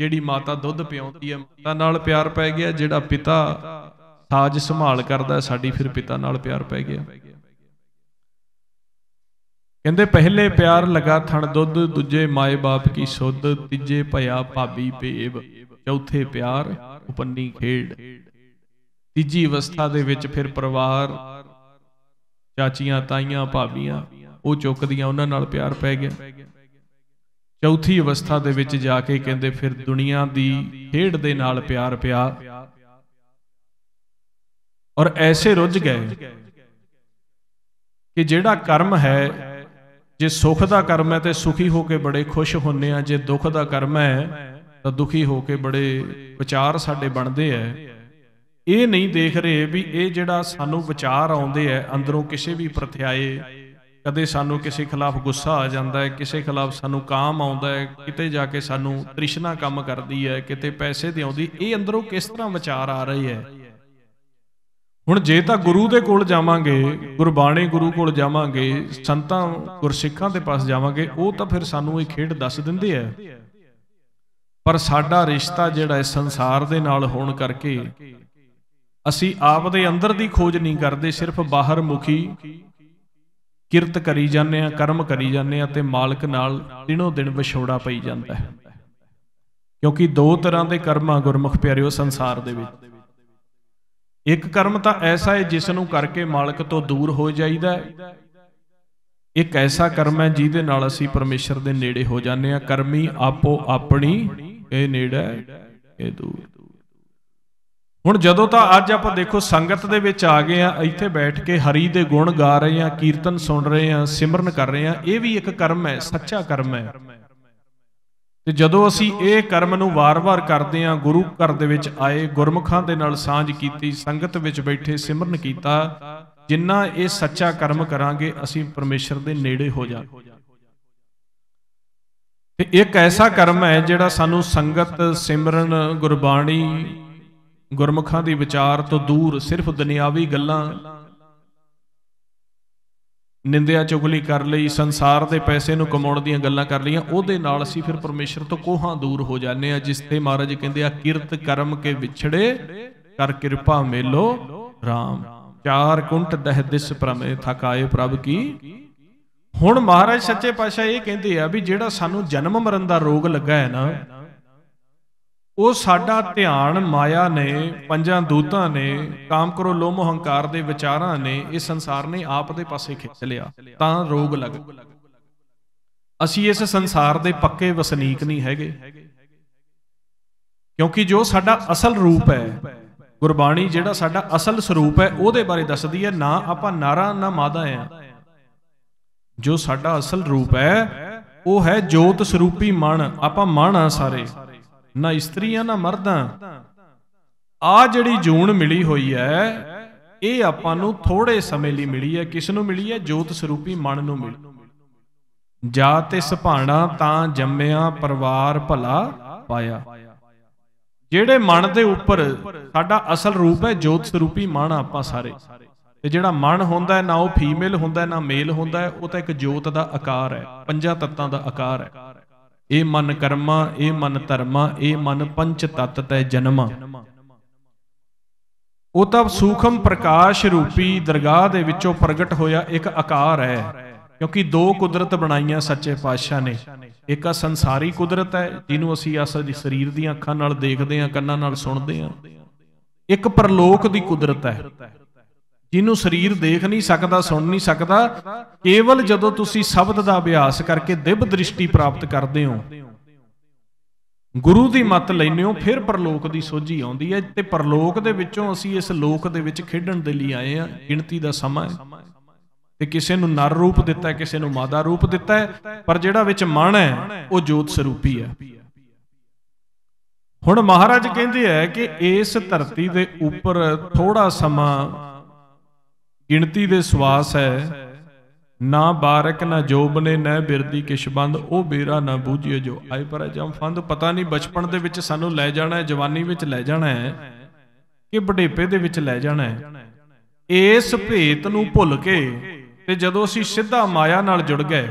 ਜਿਹੜੀ ਮਾਤਾ ਦੁੱਧ ਪਿਉਂਦੀ ਹੈ ਮਾਤਾ ਨਾਲ ਪਿਆਰ ਪੈ ਗਿਆ ਜਿਹੜਾ ਪਿਤਾ ਸਾਜ ਸੰਭਾਲ ਕਰਦਾ ਸਾਡੀ ਫਿਰ ਪਿਤਾ ਨਾਲ ਪਿਆਰ ਪੈ ਗਿਆ ਕਹਿੰਦੇ ਪਹਿਲੇ ਪਿਆਰ ਲਗਾ ਥਣ ਦੁੱਧ ਦੂਜੇ ਮਾਏ ਬਾਪ ਕੀ ਸੁੱਧ ਤੀਜੇ ਭਇਆ ਭਾਬੀ ਭੇਵ ਚੌਥੇ ਪਿਆਰ ਉਪੰਨੀ ਖੇਡ ਤੀਜੀ ਅਵਸਥਾ ਦੇ ਵਿੱਚ ਫਿਰ ਪਰਿਵਾਰ ਚਾਚੀਆਂ ਤਾਈਆਂ ਭਾਬੀਆਂ ਉਹ ਚੁੱਕਦੀਆਂ ਉਹਨਾਂ ਨਾਲ ਪਿਆਰ ਪੈ ਗਿਆ ਚੌਥੀ ਅਵਸਥਾ ਦੇ ਵਿੱਚ ਜਾ ਕੇ ਕਹਿੰਦੇ ਫਿਰ ਦੁਨੀਆ ਦੀ ਖੇਡ ਦੇ ਨਾਲ ਪਿਆਰ ਪਿਆ ਔਰ ਐਸੇ ਰੁੱਝ ਗਏ ਕਿ ਜਿਹੜਾ ਕਰਮ ਹੈ ਜੇ ਸੁਖ ਦਾ ਕਰਮ ਹੈ ਤੇ ਸੁਖੀ ਹੋ ਕੇ ਬੜੇ ਖੁਸ਼ ਹੁੰਨੇ ਆ ਜੇ ਦੁੱਖ ਦਾ ਕਰਮ ਹੈ ਤਾਂ ਦੁਖੀ ਹੋ ਕੇ ਬੜੇ ਵਿਚਾਰ ਸਾਡੇ ਬਣਦੇ ਐ ਇਹ ਨਹੀਂ ਦੇਖ ਰਹੇ ਵੀ ਇਹ ਜਿਹੜਾ ਸਾਨੂੰ ਵਿਚਾਰ ਆਉਂਦੇ ਐ ਅੰਦਰੋਂ ਕਿਸੇ ਵੀ ਪ੍ਰਥਿਆਏ ਕਦੇ ਸਾਨੂੰ ਕਿਸੇ ਖਿਲਾਫ ਗੁੱਸਾ ਆ ਜਾਂਦਾ ਹੈ ਕਿਸੇ ਖਿਲਾਫ ਸਾਨੂੰ ਕਾਮ ਆਉਂਦਾ ਹੈ ਕਿਤੇ ਜਾ ਕੇ ਸਾਨੂੰ ਤ੍ਰਿਸ਼ਨਾ ਕੰਮ ਕਰਦੀ ਹੈ ਕਿਤੇ ਪੈਸੇ ਦੀ ਆਉਂਦੀ ਇਹ ਅੰਦਰੋਂ ਕਿਸ ਤਰ੍ਹਾਂ ਵਿਚਾਰ ਆ ਰਹੇ ਹੈ ਹੁਣ ਜੇ ਤਾਂ ਗੁਰੂ ਦੇ ਕੋਲ ਜਾਵਾਂਗੇ ਗੁਰਬਾਣੀ ਗੁਰੂ ਕੋਲ ਜਾਵਾਂਗੇ ਸੰਤਾਂ ਗੁਰਸਿੱਖਾਂ ਦੇ ਪਾਸ ਜਾਵਾਂਗੇ ਉਹ ਤਾਂ ਫਿਰ ਸਾਨੂੰ ਇਹ ਖੇਡ ਦੱਸ ਦਿੰਦੇ ਆ ਪਰ ਸਾਡਾ ਰਿਸ਼ਤਾ ਜਿਹੜਾ ਹੈ ਸੰਸਾਰ ਦੇ ਨਾਲ ਹੋਣ ਕਰਕੇ ਅਸੀਂ ਆਪ ਦੇ ਅੰਦਰ ਦੀ ਖੋਜ ਨਹੀਂ ਕਰਦੇ ਸਿਰਫ ਬਾਹਰ ਮੁਖੀ ਕਿਰਤ ਕਰੀ ਜਾਂਦੇ ਆ ਕਰਮ ਕਰੀ ਜਾਂਦੇ ਆ ਤੇ ਮਾਲਕ ਨਾਲ ਦਿਨੋ ਦਿਨ ਵਿਛੋੜਾ ਪਈ ਜਾਂਦਾ ਹੈ ਕਿਉਂਕਿ ਦੋ ਤਰ੍ਹਾਂ ਦੇ ਕਰਮ ਆ ਗੁਰਮੁਖ ਪਿਆਰਿਓ ਸੰਸਾਰ ਦੇ ਵਿੱਚ ਇੱਕ ਕਰਮ ਤਾਂ ਐਸਾ ਹੈ ਜਿਸ ਨੂੰ ਕਰਕੇ ਮਾਲਕ ਤੋਂ ਦੂਰ ਹੋ ਜਾਈਦਾ ਹੈ ਇੱਕ ਐਸਾ ਕਰਮ ਹੈ ਜਿਹਦੇ ਨਾਲ ਅਸੀਂ ਪਰਮੇਸ਼ਰ ਦੇ ਨੇੜੇ ਹੋ ਜਾਂਦੇ ਆ ਕਰਮੀ ਆਪੋ ਆਪਣੀ ਇਹ ਨੇੜਾ ਇਹ ਦੂਰ ਹੁਣ ਜਦੋਂ ਤਾਂ ਅੱਜ ਆਪਾਂ ਦੇਖੋ ਸੰਗਤ ਦੇ ਵਿੱਚ ਆ ਗਏ ਆ ਇੱਥੇ ਬੈਠ ਕੇ ਹਰੀ ਦੇ ਗੁਣ ਗਾ ਰਹੇ ਆ ਕੀਰਤਨ ਸੁਣ ਰਹੇ ਆ ਸਿਮਰਨ ਕਰ ਰਹੇ ਆ ਇਹ ਵੀ ਇੱਕ ਕਰਮ ਹੈ ਸੱਚਾ ਕਰਮ ਹੈ ਤੇ ਜਦੋਂ ਅਸੀਂ ਇਹ ਕਰਮ ਨੂੰ ਵਾਰ-ਵਾਰ ਕਰਦੇ ਆ ਗੁਰੂ ਘਰ ਦੇ ਵਿੱਚ ਆਏ ਗੁਰਮਖਾਂ ਦੇ ਨਾਲ ਸਾਂਝ ਕੀਤੀ ਸੰਗਤ ਵਿੱਚ ਬੈਠੇ ਸਿਮਰਨ ਕੀਤਾ ਜਿੰਨਾ ਇਹ ਸੱਚਾ ਕਰਮ ਕਰਾਂਗੇ ਅਸੀਂ ਪਰਮੇਸ਼ਰ ਦੇ ਨੇੜੇ ਹੋ ਜਾਵਾਂਗੇ ਤੇ ਇੱਕ ਐਸਾ ਕਰਮ ਹੈ ਜਿਹੜਾ ਸਾਨੂੰ ਸੰਗਤ ਸਿਮਰਨ ਗੁਰਬਾਣੀ ਗੁਰਮੁਖਾਂ ਦੇ ਵਿਚਾਰ ਤੋਂ ਦੂਰ ਸਿਰਫ ਦੁਨਿਆਵੀ ਗੱਲਾਂ ਨਿੰਦਿਆ ਚੁਗਲੀ ਕਰ ਲਈ ਸੰਸਾਰ ਦੇ ਪੈਸੇ ਨੂੰ ਕਮਾਉਣ ਦੀਆਂ ਗੱਲਾਂ ਕਰ ਲਈਆਂ ਉਹਦੇ ਨਾਲ ਅਸੀਂ ਫਿਰ ਪਰਮੇਸ਼ਰ ਤੋਂ ਕੋਹਾਂ ਦੂਰ ਹੋ ਜਾਂਦੇ ਆ ਜਿਸ ਤੇ ਮਹਾਰਾਜ ਕਹਿੰਦੇ ਆ ਕਿਰਤ ਕਰਮ ਕੇ ਵਿਛੜੇ ਕਰ ਕਿਰਪਾ ਮੇਲੋ RAM ਚਾਰ ਕੁੰਟ ਦਹ ਦਿਸ ਪ੍ਰਮੇ ਥਕਾਏ ਪ੍ਰਭ ਕੀ ਹੁਣ ਮਹਾਰਾਜ ਸੱਚੇ ਪਾਤਸ਼ਾਹ ਇਹ ਕਹਿੰਦੇ ਆ ਵੀ ਜਿਹੜਾ ਸਾਨੂੰ ਜਨਮ ਮਰਨ ਦਾ ਰੋਗ ਲੱਗਾ ਹੈ ਨਾ ਉਹ ਸਾਡਾ ਧਿਆਨ ਮਾਇਆ ਨੇ ਪੰਜਾਂ ਦੂਤਾਂ ਨੇ ਕਾਮ ਕਰੋ ਲੋਭ ਹੰਕਾਰ ਦੇ ਵਿਚਾਰਾਂ ਨੇ ਇਹ ਸੰਸਾਰ ਨੇ ਆਪ ਦੇ ਪਾਸੇ ਖਿੱਚ ਲਿਆ ਤਾਂ ਰੋਗ ਲੱਗ ਅਸੀਂ ਇਸ ਸੰਸਾਰ ਦੇ ਪੱਕੇ ਵਸਨੀਕ ਨਹੀਂ ਹੈਗੇ ਕਿਉਂਕਿ ਜੋ ਸਾਡਾ ਅਸਲ ਰੂਪ ਹੈ ਗੁਰਬਾਣੀ ਜਿਹੜਾ ਸਾਡਾ ਅਸਲ ਸਰੂਪ ਹੈ ਉਹਦੇ ਬਾਰੇ ਦੱਸਦੀ ਹੈ ਨਾ ਆਪਾਂ ਨਾਰਾ ਨਾ ਮਾਦਾ ਆ ਜੋ ਸਾਡਾ ਅਸਲ ਰੂਪ ਹੈ ਉਹ ਹੈ ਜੋਤ ਸਰੂਪੀ ਮਨ ਆਪਾਂ ਮਨ ਆ ਸਾਰੇ ਨਾ ਇਸਤਰੀਆਂ ਨਾ ਮਰਦਾਂ ਆ ਜਿਹੜੀ ਜੂਨ ਮਿਲੀ ਹੋਈ ਹੈ ਇਹ ਆਪਾਂ ਨੂੰ ਥੋੜੇ ਸਮੇਂ ਲਈ ਮਿਲੀ ਹੈ ਕਿਸ ਨੂੰ ਮਿਲੀ ਹੈ ਜੋਤ ਸਰੂਪੀ ਮਨ ਨੂੰ ਮਿਲੀ ਜਾ ਤੇ ਸੁਭਾਣਾ ਤਾਂ ਜੰਮਿਆ ਪਰਿਵਾਰ ਭਲਾ ਪਾਇਆ ਜਿਹੜੇ ਮਨ ਦੇ ਉੱਪਰ ਸਾਡਾ ਅਸਲ ਰੂਪ ਹੈ ਜੋਤ ਸਰੂਪੀ ਮਨ ਆਪਾਂ ਸਾਰੇ ਤੇ ਜਿਹੜਾ ਮਨ ਹੁੰਦਾ ਹੈ ਨਾ ਉਹ ਫੀਮੇਲ ਹੁੰਦਾ ਹੈ ਨਾ ਮੇਲ ਹੁੰਦਾ ਹੈ ਉਹ ਤਾਂ ਇੱਕ ਜੋਤ ਦਾ ਆਕਾਰ ਹੈ ਪੰਜਾਂ ਤੱਤਾਂ ਦਾ ਆਕਾਰ ਹੈ ਇਹ ਮਨ ਕਰਮਾ ਇਹ ਮਨ ਧਰਮਾ ਇਹ ਮਨ ਪੰਚ ਤਤ ਤੈ ਜਨਮਾ ਉਹ ਤਾਂ ਸੂਖਮ ਪ੍ਰਕਾਸ਼ ਰੂਪੀ ਦਰਗਾਹ ਦੇ ਵਿੱਚੋਂ ਪ੍ਰਗਟ ਹੋਇਆ ਇੱਕ ਆਕਾਰ ਹੈ ਕਿਉਂਕਿ ਦੋ ਕੁਦਰਤ ਬਣਾਈਆਂ ਸੱਚੇ ਪਾਤਸ਼ਾਹ ਨੇ ਇੱਕ ਆ ਸੰਸਾਰੀ ਕੁਦਰਤ ਹੈ ਜਿਹਨੂੰ ਅਸੀਂ ਦੀ ਸਰੀਰ ਦੀਆਂ ਅੱਖਾਂ ਨਾਲ ਦੇਖਦੇ ਹਾਂ ਕੰਨਾਂ ਨਾਲ ਸੁਣਦੇ ਹਾਂ ਇੱਕ ਪਰਲੋਕ ਦੀ ਕੁਦਰਤ ਹੈ ਜਿਹਨੂੰ ਸਰੀਰ ਦੇਖ ਨਹੀਂ ਸਕਦਾ ਸੁਣ ਨਹੀਂ ਸਕਦਾ ਕੇਵਲ ਜਦੋਂ ਤੁਸੀਂ ਸ਼ਬਦ ਦਾ ਅਭਿਆਸ ਕਰਕੇ ਦਿਵ ਦ੍ਰਿਸ਼ਟੀ ਪ੍ਰਾਪਤ ਕਰਦੇ ਹੋ ਗੁਰੂ ਦੀ ਮੱਤ ਲੈਨੇ ਹੋ ਫਿਰ ਪਰਲੋਕ ਦੀ ਸੋਝੀ ਆਉਂਦੀ ਹੈ ਤੇ ਪਰਲੋਕ ਦੇ ਵਿੱਚੋਂ ਅਸੀਂ ਇਸ ਲੋਕ ਦੇ ਵਿੱਚ ਖੇਡਣ ਦੇ ਲਈ ਆਏ ਆ ਗਿਣਤੀ ਦਾ ਸਮਾਂ ਹੈ ਤੇ ਕਿਸੇ ਨੂੰ ਨਰ ਰੂਪ ਦਿੱਤਾ ਕਿਸੇ ਨੂੰ ਮਾਦਾ ਰੂਪ ਦਿੱਤਾ ਪਰ ਜਿਹੜਾ ਵਿੱਚ ਮਨ ਹੈ ਉਹ ਜੋਤ ਸਰੂਪੀ ਹੈ ਹੁਣ ਮਹਾਰਾਜ ਕਹਿੰਦੇ ਆ ਕਿ ਇਸ ਧਰਤੀ ਦੇ ਉੱਪਰ ਥੋੜਾ ਸਮਾਂ ਗਿਣਤੀ ਦੇ ਸਵਾਸ ਹੈ ਨਾ ਬਾਰਕ ਨਾ ਜੋਬ ਨੇ ਨਹਿ ਬਿਰਦੀ ਕਿਸ਼ਬੰਦ ਉਹ ਬੇਰਾ ਨਾ ਬੂਝਿਓ ਜੋ ਆਏ ਪਰ ਜਮ ਫੰਦ ਪਤਾ ਨਹੀਂ ਬਚਪਨ ਦੇ ਵਿੱਚ ਸਾਨੂੰ ਲੈ ਜਾਣਾ ਹੈ ਜਵਾਨੀ ਵਿੱਚ ਲੈ ਜਾਣਾ ਹੈ ਕਿ ਬਡੇਪੇ ਦੇ ਵਿੱਚ ਲੈ ਜਾਣਾ ਹੈ ਇਸ ਭੇਤ ਨੂੰ ਭੁੱਲ ਕੇ ਤੇ ਜਦੋਂ ਅਸੀਂ ਸਿੱਧਾ ਮਾਇਆ ਨਾਲ ਜੁੜ ਗਏ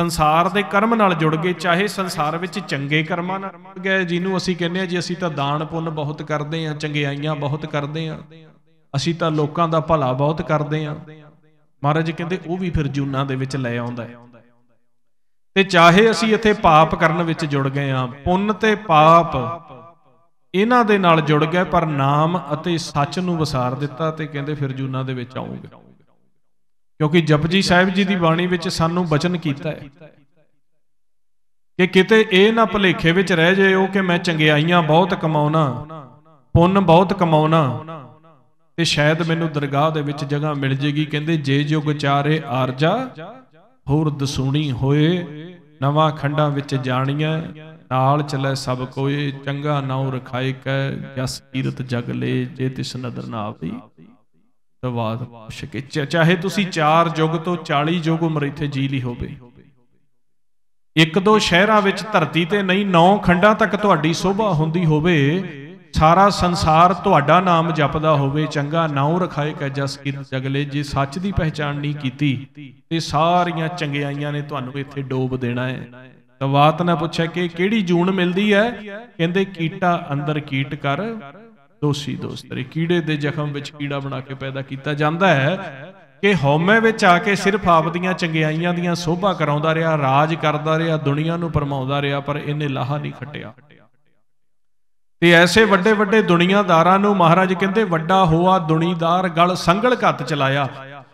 ਸੰਸਾਰ ਦੇ ਕਰਮ ਨਾਲ ਜੁੜ ਗਏ ਚਾਹੇ ਸੰਸਾਰ ਵਿੱਚ ਚੰਗੇ ਕਰਮਾਂ ਨਾਲ ਜੁੜ ਗਏ ਜਿਹਨੂੰ ਅਸੀਂ ਕਹਿੰਦੇ ਆ ਜੀ ਅਸੀਂ ਤਾਂ ਦਾਨ ਪੁੰਨ ਬਹੁਤ ਕਰਦੇ ਆ ਚੰਗਿਆਈਆਂ ਬਹੁਤ ਕਰਦੇ ਆ ਅਸੀਂ ਤਾਂ ਲੋਕਾਂ ਦਾ ਭਲਾ ਬਹੁਤ ਕਰਦੇ ਆਂ ਮਹਾਰਾਜ ਕਹਿੰਦੇ ਉਹ ਵੀ ਫਿਰ ਜੂਨਾ ਦੇ ਵਿੱਚ ਲੈ ਆਉਂਦਾ ਹੈ ਤੇ ਚਾਹੇ ਅਸੀਂ ਇੱਥੇ ਪਾਪ ਕਰਨ ਵਿੱਚ ਜੁੜ ਗਏ ਆਂ ਪੁੰਨ ਤੇ ਪਾਪ ਇਹਨਾਂ ਦੇ ਨਾਲ ਜੁੜ ਗਏ ਪਰ ਨਾਮ ਅਤੇ ਸੱਚ ਨੂੰ ਵਿਸਾਰ ਦਿੱਤਾ ਤੇ ਕਹਿੰਦੇ ਫਿਰ ਜੂਨਾ ਦੇ ਵਿੱਚ ਆਉਂਗੇ ਕਿਉਂਕਿ ਜਪਜੀ ਸਾਹਿਬ ਜੀ ਦੀ ਬਾਣੀ ਵਿੱਚ ਸਾਨੂੰ ਬਚਨ ਕੀਤਾ ਹੈ ਕਿ ਕਿਤੇ ਇਹ ਨਾ ਭਲੇਖੇ ਵਿੱਚ ਰਹਿ ਜਾਇਓ ਕਿ ਮੈਂ ਚੰਗਿਆਈਆਂ ਬਹੁਤ ਕਮਾਉਣਾ ਪੁੰਨ ਬਹੁਤ ਕਮਾਉਣਾ ਤੇ ਸ਼ਾਇਦ ਮੈਨੂੰ ਦਰਗਾਹ ਦੇ ਵਿੱਚ ਜਗ੍ਹਾ ਮਿਲ ਜੇਗੀ ਕਹਿੰਦੇ ਜੇ ਜੁਗ ਚਾਰੇ ਆਰਜਾ ਹੋਰ ਦਸੂਣੀ ਹੋਏ ਨਵਾਂ ਖੰਡਾਂ ਵਿੱਚ ਜਾਣੀਆਂ ਨਾਲ ਚਲੇ ਸਭ ਕੋਈ ਚੰਗਾ ਨਾਉ ਰਖਾਏ ਕੈ ਜਸ ਕੀਰਤ ਜਗ ਲੇ ਜੇ ਤਿਸ ਨਦਰ ਨਾ ਆਵੀ ਤਵਾਦ ਸ਼ਕੇ ਚਾਹੇ ਤੁਸੀਂ ਚਾਰ ਯੁਗ ਤੋਂ 40 ਯੁਗ ਉਮਰ ਇੱਥੇ ਜੀ ਲਈ ਹੋਵੇ ਇੱਕ ਦੋ ਸ਼ਹਿਰਾਂ ਵਿੱਚ ਧਰਤੀ ਤੇ ਨਹੀਂ ਨੌ ਖੰਡਾਂ ਤੱਕ ਤੁਹਾਡੀ ਸੋਭਾ ਹੁੰਦੀ ਹੋਵੇ ਸਾਰਾ ਸੰਸਾਰ ਤੁਹਾਡਾ ਨਾਮ ਜਪਦਾ ਹੋਵੇ ਚੰਗਾ ਨਾਉ ਰਖਾਏ ਕਾ ਜਸ ਕੀ ਜਗਲੇ ਜੇ ਸੱਚ ਦੀ ਪਹਿਚਾਣ ਨਹੀਂ ਕੀਤੀ ਤੇ ਸਾਰੀਆਂ ਚੰਗਿਆਈਆਂ ਨੇ ਤੁਹਾਨੂੰ ਇੱਥੇ ਡੋਬ ਦੇਣਾ ਹੈ ਬਾਤ ਨੇ ਪੁੱਛਿਆ ਕਿ ਕਿਹੜੀ ਜੂਨ ਮਿਲਦੀ ਹੈ ਕਹਿੰਦੇ ਕੀਟਾ ਅੰਦਰ ਕੀਟ ਕਰ ਦੋਸੀ ਦੋਸਤਰੀ ਕੀੜੇ ਦੇ ਜ਼ਖਮ ਵਿੱਚ ਕੀੜਾ ਬਣਾ ਕੇ ਪੈਦਾ ਕੀਤਾ ਜਾਂਦਾ ਹੈ ਕਿ ਹਉਮੈ ਵਿੱਚ ਆ ਕੇ ਸਿਰਫ ਆਪ ਦੀਆਂ ਚੰਗਿਆਈਆਂ ਦੀਆਂ ਸੋਭਾ ਕਰਾਉਂਦਾ ਰਿਹਾ ਰਾਜ ਕਰਦਾ ਰਿਹਾ ਦੁਨੀਆ ਨੂੰ ਪਰਮਾਉਂਦਾ ਰਿਹਾ ਪਰ ਇਹਨੇ ਲਾਹਾ ਨਹੀਂ ਖਟਿਆ ਤੇ ਐਸੇ ਵੱਡੇ ਵੱਡੇ ਦੁਨੀਆਦਾਰਾਂ ਨੂੰ ਮਹਾਰਾਜ ਕਹਿੰਦੇ ਵੱਡਾ ਹੋਆ ਦੁਨੀਦਾਰ ਗਲ ਸੰਗਲ ਘੱਤ ਚਲਾਇਆ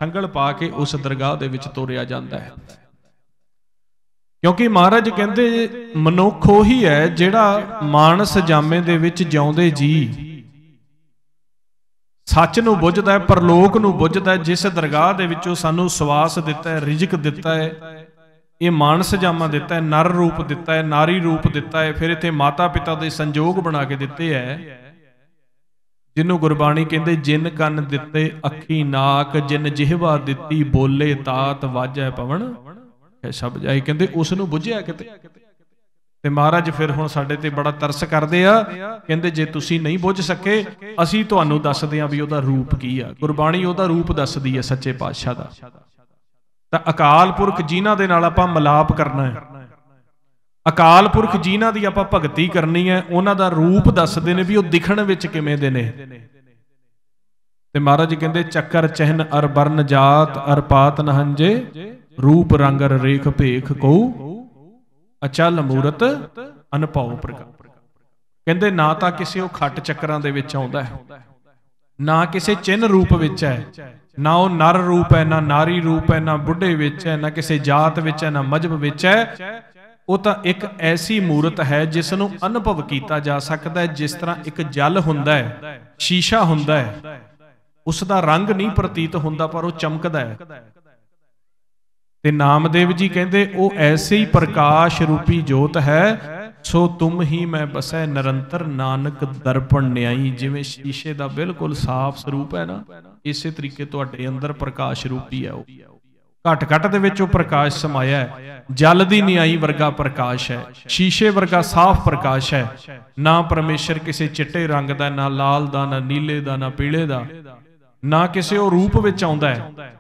ਸੰਗਲ ਪਾ ਕੇ ਉਸ ਦਰਗਾਹ ਦੇ ਵਿੱਚ ਤੋਰਿਆ ਜਾਂਦਾ ਹੈ ਕਿਉਂਕਿ ਮਹਾਰਾਜ ਕਹਿੰਦੇ ਮਨੁੱਖ ਉਹੀ ਹੈ ਜਿਹੜਾ ਮਾਨਸ ਜਾਮੇ ਦੇ ਵਿੱਚ ਜਿਉਂਦੇ ਜੀ ਸੱਚ ਨੂੰ ਬੁੱਝਦਾ ਹੈ ਪਰਲੋਕ ਨੂੰ ਬੁੱਝਦਾ ਹੈ ਜਿਸ ਦਰਗਾਹ ਦੇ ਵਿੱਚੋਂ ਸਾਨੂੰ ਸਵਾਸ ਦਿੱਤਾ ਹੈ ਰਿਜ਼ਕ ਦਿੱਤਾ ਹੈ ਇਹ ਮਾਨਸ ਜਾਮਾ ਦਿੱਤਾ ਹੈ ਨਰ ਰੂਪ ਦਿੱਤਾ ਹੈ ਨਾਰੀ ਰੂਪ ਦਿੱਤਾ ਹੈ ਫਿਰ ਇੱਥੇ ਮਾਤਾ ਪਿਤਾ ਦੇ ਸੰਯੋਗ ਬਣਾ ਕੇ ਦਿੱਤੇ ਹੈ ਜਿਹਨੂੰ ਗੁਰਬਾਣੀ ਕਹਿੰਦੇ ਜਿੰਨ ਕੰਨ ਦਿੱਤੇ ਅੱਖੀ ਨਾਕ ਜਿੰਨ ਜਿਹਵਾ ਦਿੱਤੀ ਬੋਲੇ ਤਾਤ ਵਾਜੈ ਪਵਨ ਇਹ ਸ਼ਬਦ ਆਈ ਕਹਿੰਦੇ ਉਸ ਨੂੰ ਬੁੱਝਿਆ ਕਿਤੇ ਤੇ ਮਹਾਰਾਜ ਫਿਰ ਹੁਣ ਸਾਡੇ ਤੇ ਬੜਾ ਤਰਸ ਕਰਦੇ ਆ ਕਹਿੰਦੇ ਜੇ ਤੁਸੀਂ ਨਹੀਂ ਬੁੱਝ ਸਕੇ ਅਸੀਂ ਤੁਹਾਨੂੰ ਦੱਸਦੇ ਆ ਵੀ ਉਹਦਾ ਰੂਪ ਕੀ ਆ ਗੁਰਬਾਣੀ ਉਹਦਾ ਰੂਪ ਦੱਸਦੀ ਆ ਸੱਚੇ ਪਾਤਸ਼ਾਹ ਦਾ ਤਾਂ ਅਕਾਲ ਪੁਰਖ ਜਿਨ੍ਹਾਂ ਦੇ ਨਾਲ ਆਪਾਂ ਮਲਾਪ ਕਰਨਾ ਹੈ ਅਕਾਲ ਪੁਰਖ ਜਿਨ੍ਹਾਂ ਦੀ ਆਪਾਂ ਭਗਤੀ ਕਰਨੀ ਹੈ ਉਹਨਾਂ ਦਾ ਰੂਪ ਦੱਸਦੇ ਨੇ ਵੀ ਉਹ ਦਿਖਣ ਵਿੱਚ ਕਿਵੇਂ ਦੇ ਨੇ ਤੇ ਮਹਾਰਾਜ ਕਹਿੰਦੇ ਚੱਕਰ ਚਹਿਨ ਅਰ ਬਰਨ ਜਾਤ ਅਰ ਪਾਤ ਨਹੰਜੇ ਰੂਪ ਰੰਗਰ ਰੇਖ ਭੇਖ ਕੋ ਅਚਲ ਮੂਰਤ ਅਨਪਾਉ ਪ੍ਰਗਾ ਕਹਿੰਦੇ ਨਾ ਤਾਂ ਕਿਸੇ ਉਹ ਖੱਟ ਚੱਕਰਾਂ ਦੇ ਵਿੱਚ ਆਉਂਦਾ ਹੈ ਨਾ ਕਿਸੇ ਚਿੰਨ ਰੂਪ ਵਿੱਚ ਹੈ ਨਾ ਉਹ ਨਰ ਰੂਪ ਹੈ ਨਾ ਨਾਰੀ ਰੂਪ ਹੈ ਨਾ ਬੁੱਢੇ ਵਿੱਚ ਹੈ ਨਾ ਕਿਸੇ ਜਾਤ ਵਿੱਚ ਹੈ ਨਾ ਮਜਬ ਵਿੱਚ ਹੈ ਉਹ ਤਾਂ ਇੱਕ ਐਸੀ ਮੂਰਤ ਹੈ ਜਿਸ ਨੂੰ ਅਨੁਭਵ ਕੀਤਾ ਜਾ ਸਕਦਾ ਹੈ ਜਿਸ ਤਰ੍ਹਾਂ ਇੱਕ ਜਲ ਹੁੰਦਾ ਹੈ ਸ਼ੀਸ਼ਾ ਹੁੰਦਾ ਹੈ ਉਸ ਦਾ ਰੰਗ ਨਹੀਂ ਪ੍ਰਤੀਤ ਹੁੰਦਾ ਪਰ ਉਹ ਚਮਕਦਾ ਹੈ ਤੇ ਨਾਮਦੇਵ ਜੀ ਕਹਿੰਦੇ ਉਹ ਐਸੇ ਹੀ ਪ੍ਰਕਾਸ਼ ਰੂਪੀ ਜੋਤ ਹੈ ਸੋ ਤੁਮ ਹੀ ਮੈਂ ਬਸੈ ਨਿਰੰਤਰ ਨਾਨਕ ਦਰਪਣ ਨਿਆਈ ਜਿਵੇਂ ਸ਼ੀਸ਼ੇ ਦਾ ਬਿਲਕੁਲ ਸਾਫ਼ ਸਰੂਪ ਹੈ ਨਾ ਇਸੇ ਤਰੀਕੇ ਤੁਹਾਡੇ ਅੰਦਰ ਪ੍ਰਕਾਸ਼ ਰੂਪੀ ਹੈ ਉਹ ਘਟ ਘਟ ਦੇ ਵਿੱਚ ਉਹ ਪ੍ਰਕਾਸ਼ ਸਮਾਇਆ ਹੈ ਜਲ ਦੀ ਨਿਆਈ ਵਰਗਾ ਪ੍ਰਕਾਸ਼ ਹੈ ਸ਼ੀਸ਼ੇ ਵਰਗਾ ਸਾਫ਼ ਪ੍ਰਕਾਸ਼ ਹੈ ਨਾ ਪਰਮੇਸ਼ਰ ਕਿਸੇ ਚਿੱਟੇ ਰੰਗ ਦਾ ਨਾ ਲਾਲ ਦਾ ਨਾ ਨੀਲੇ ਦਾ ਨਾ ਪੀਲੇ ਦਾ ਨਾ ਕਿਸੇ ਉਹ ਰੂਪ ਵਿੱਚ ਆਉਂਦਾ ਹੈ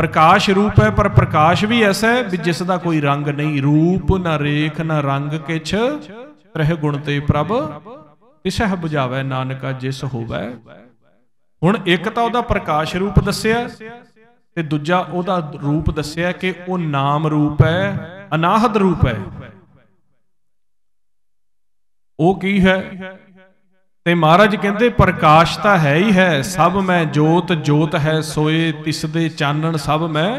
ਪ੍ਰਕਾਸ਼ ਰੂਪ ਹੈ ਪਰ ਪ੍ਰਕਾਸ਼ ਵੀ ਐਸਾ ਹੈ ਵੀ ਜਿਸ ਦਾ ਕੋਈ ਰੰਗ ਨਹੀਂ ਰੂਪ ਨਾ ਰੇਖ ਨਾ ਰੰਗ ਕਿਛ ਰਹਿ ਗੁਣ ਤੇ ਪ੍ਰਭ ਇਸਹਿ ਬੁਝਾਵੇ ਨਾਨਕਾ ਜਿਸ ਹੋਵੇ ਹੁਣ ਇੱਕ ਤਾਂ ਉਹਦਾ ਪ੍ਰਕਾਸ਼ ਰੂਪ ਦੱਸਿਆ ਤੇ ਦੂਜਾ ਉਹਦਾ ਰੂਪ ਦੱਸਿਆ ਕਿ ਉਹ ਨਾਮ ਰੂਪ ਹੈ ਅਨਾਹਦ ਰੂਪ ਹੈ ਉਹ ਕੀ ਹੈ ਤੇ ਮਹਾਰਾਜ ਕਹਿੰਦੇ ਪ੍ਰਕਾਸ਼ ਤਾਂ ਹੈ ਹੀ ਹੈ ਸਭ ਮੈਂ ਜੋਤ ਜੋਤ ਹੈ ਸੋਏ ਤਿਸ ਦੇ ਚਾਨਣ ਸਭ ਮੈਂ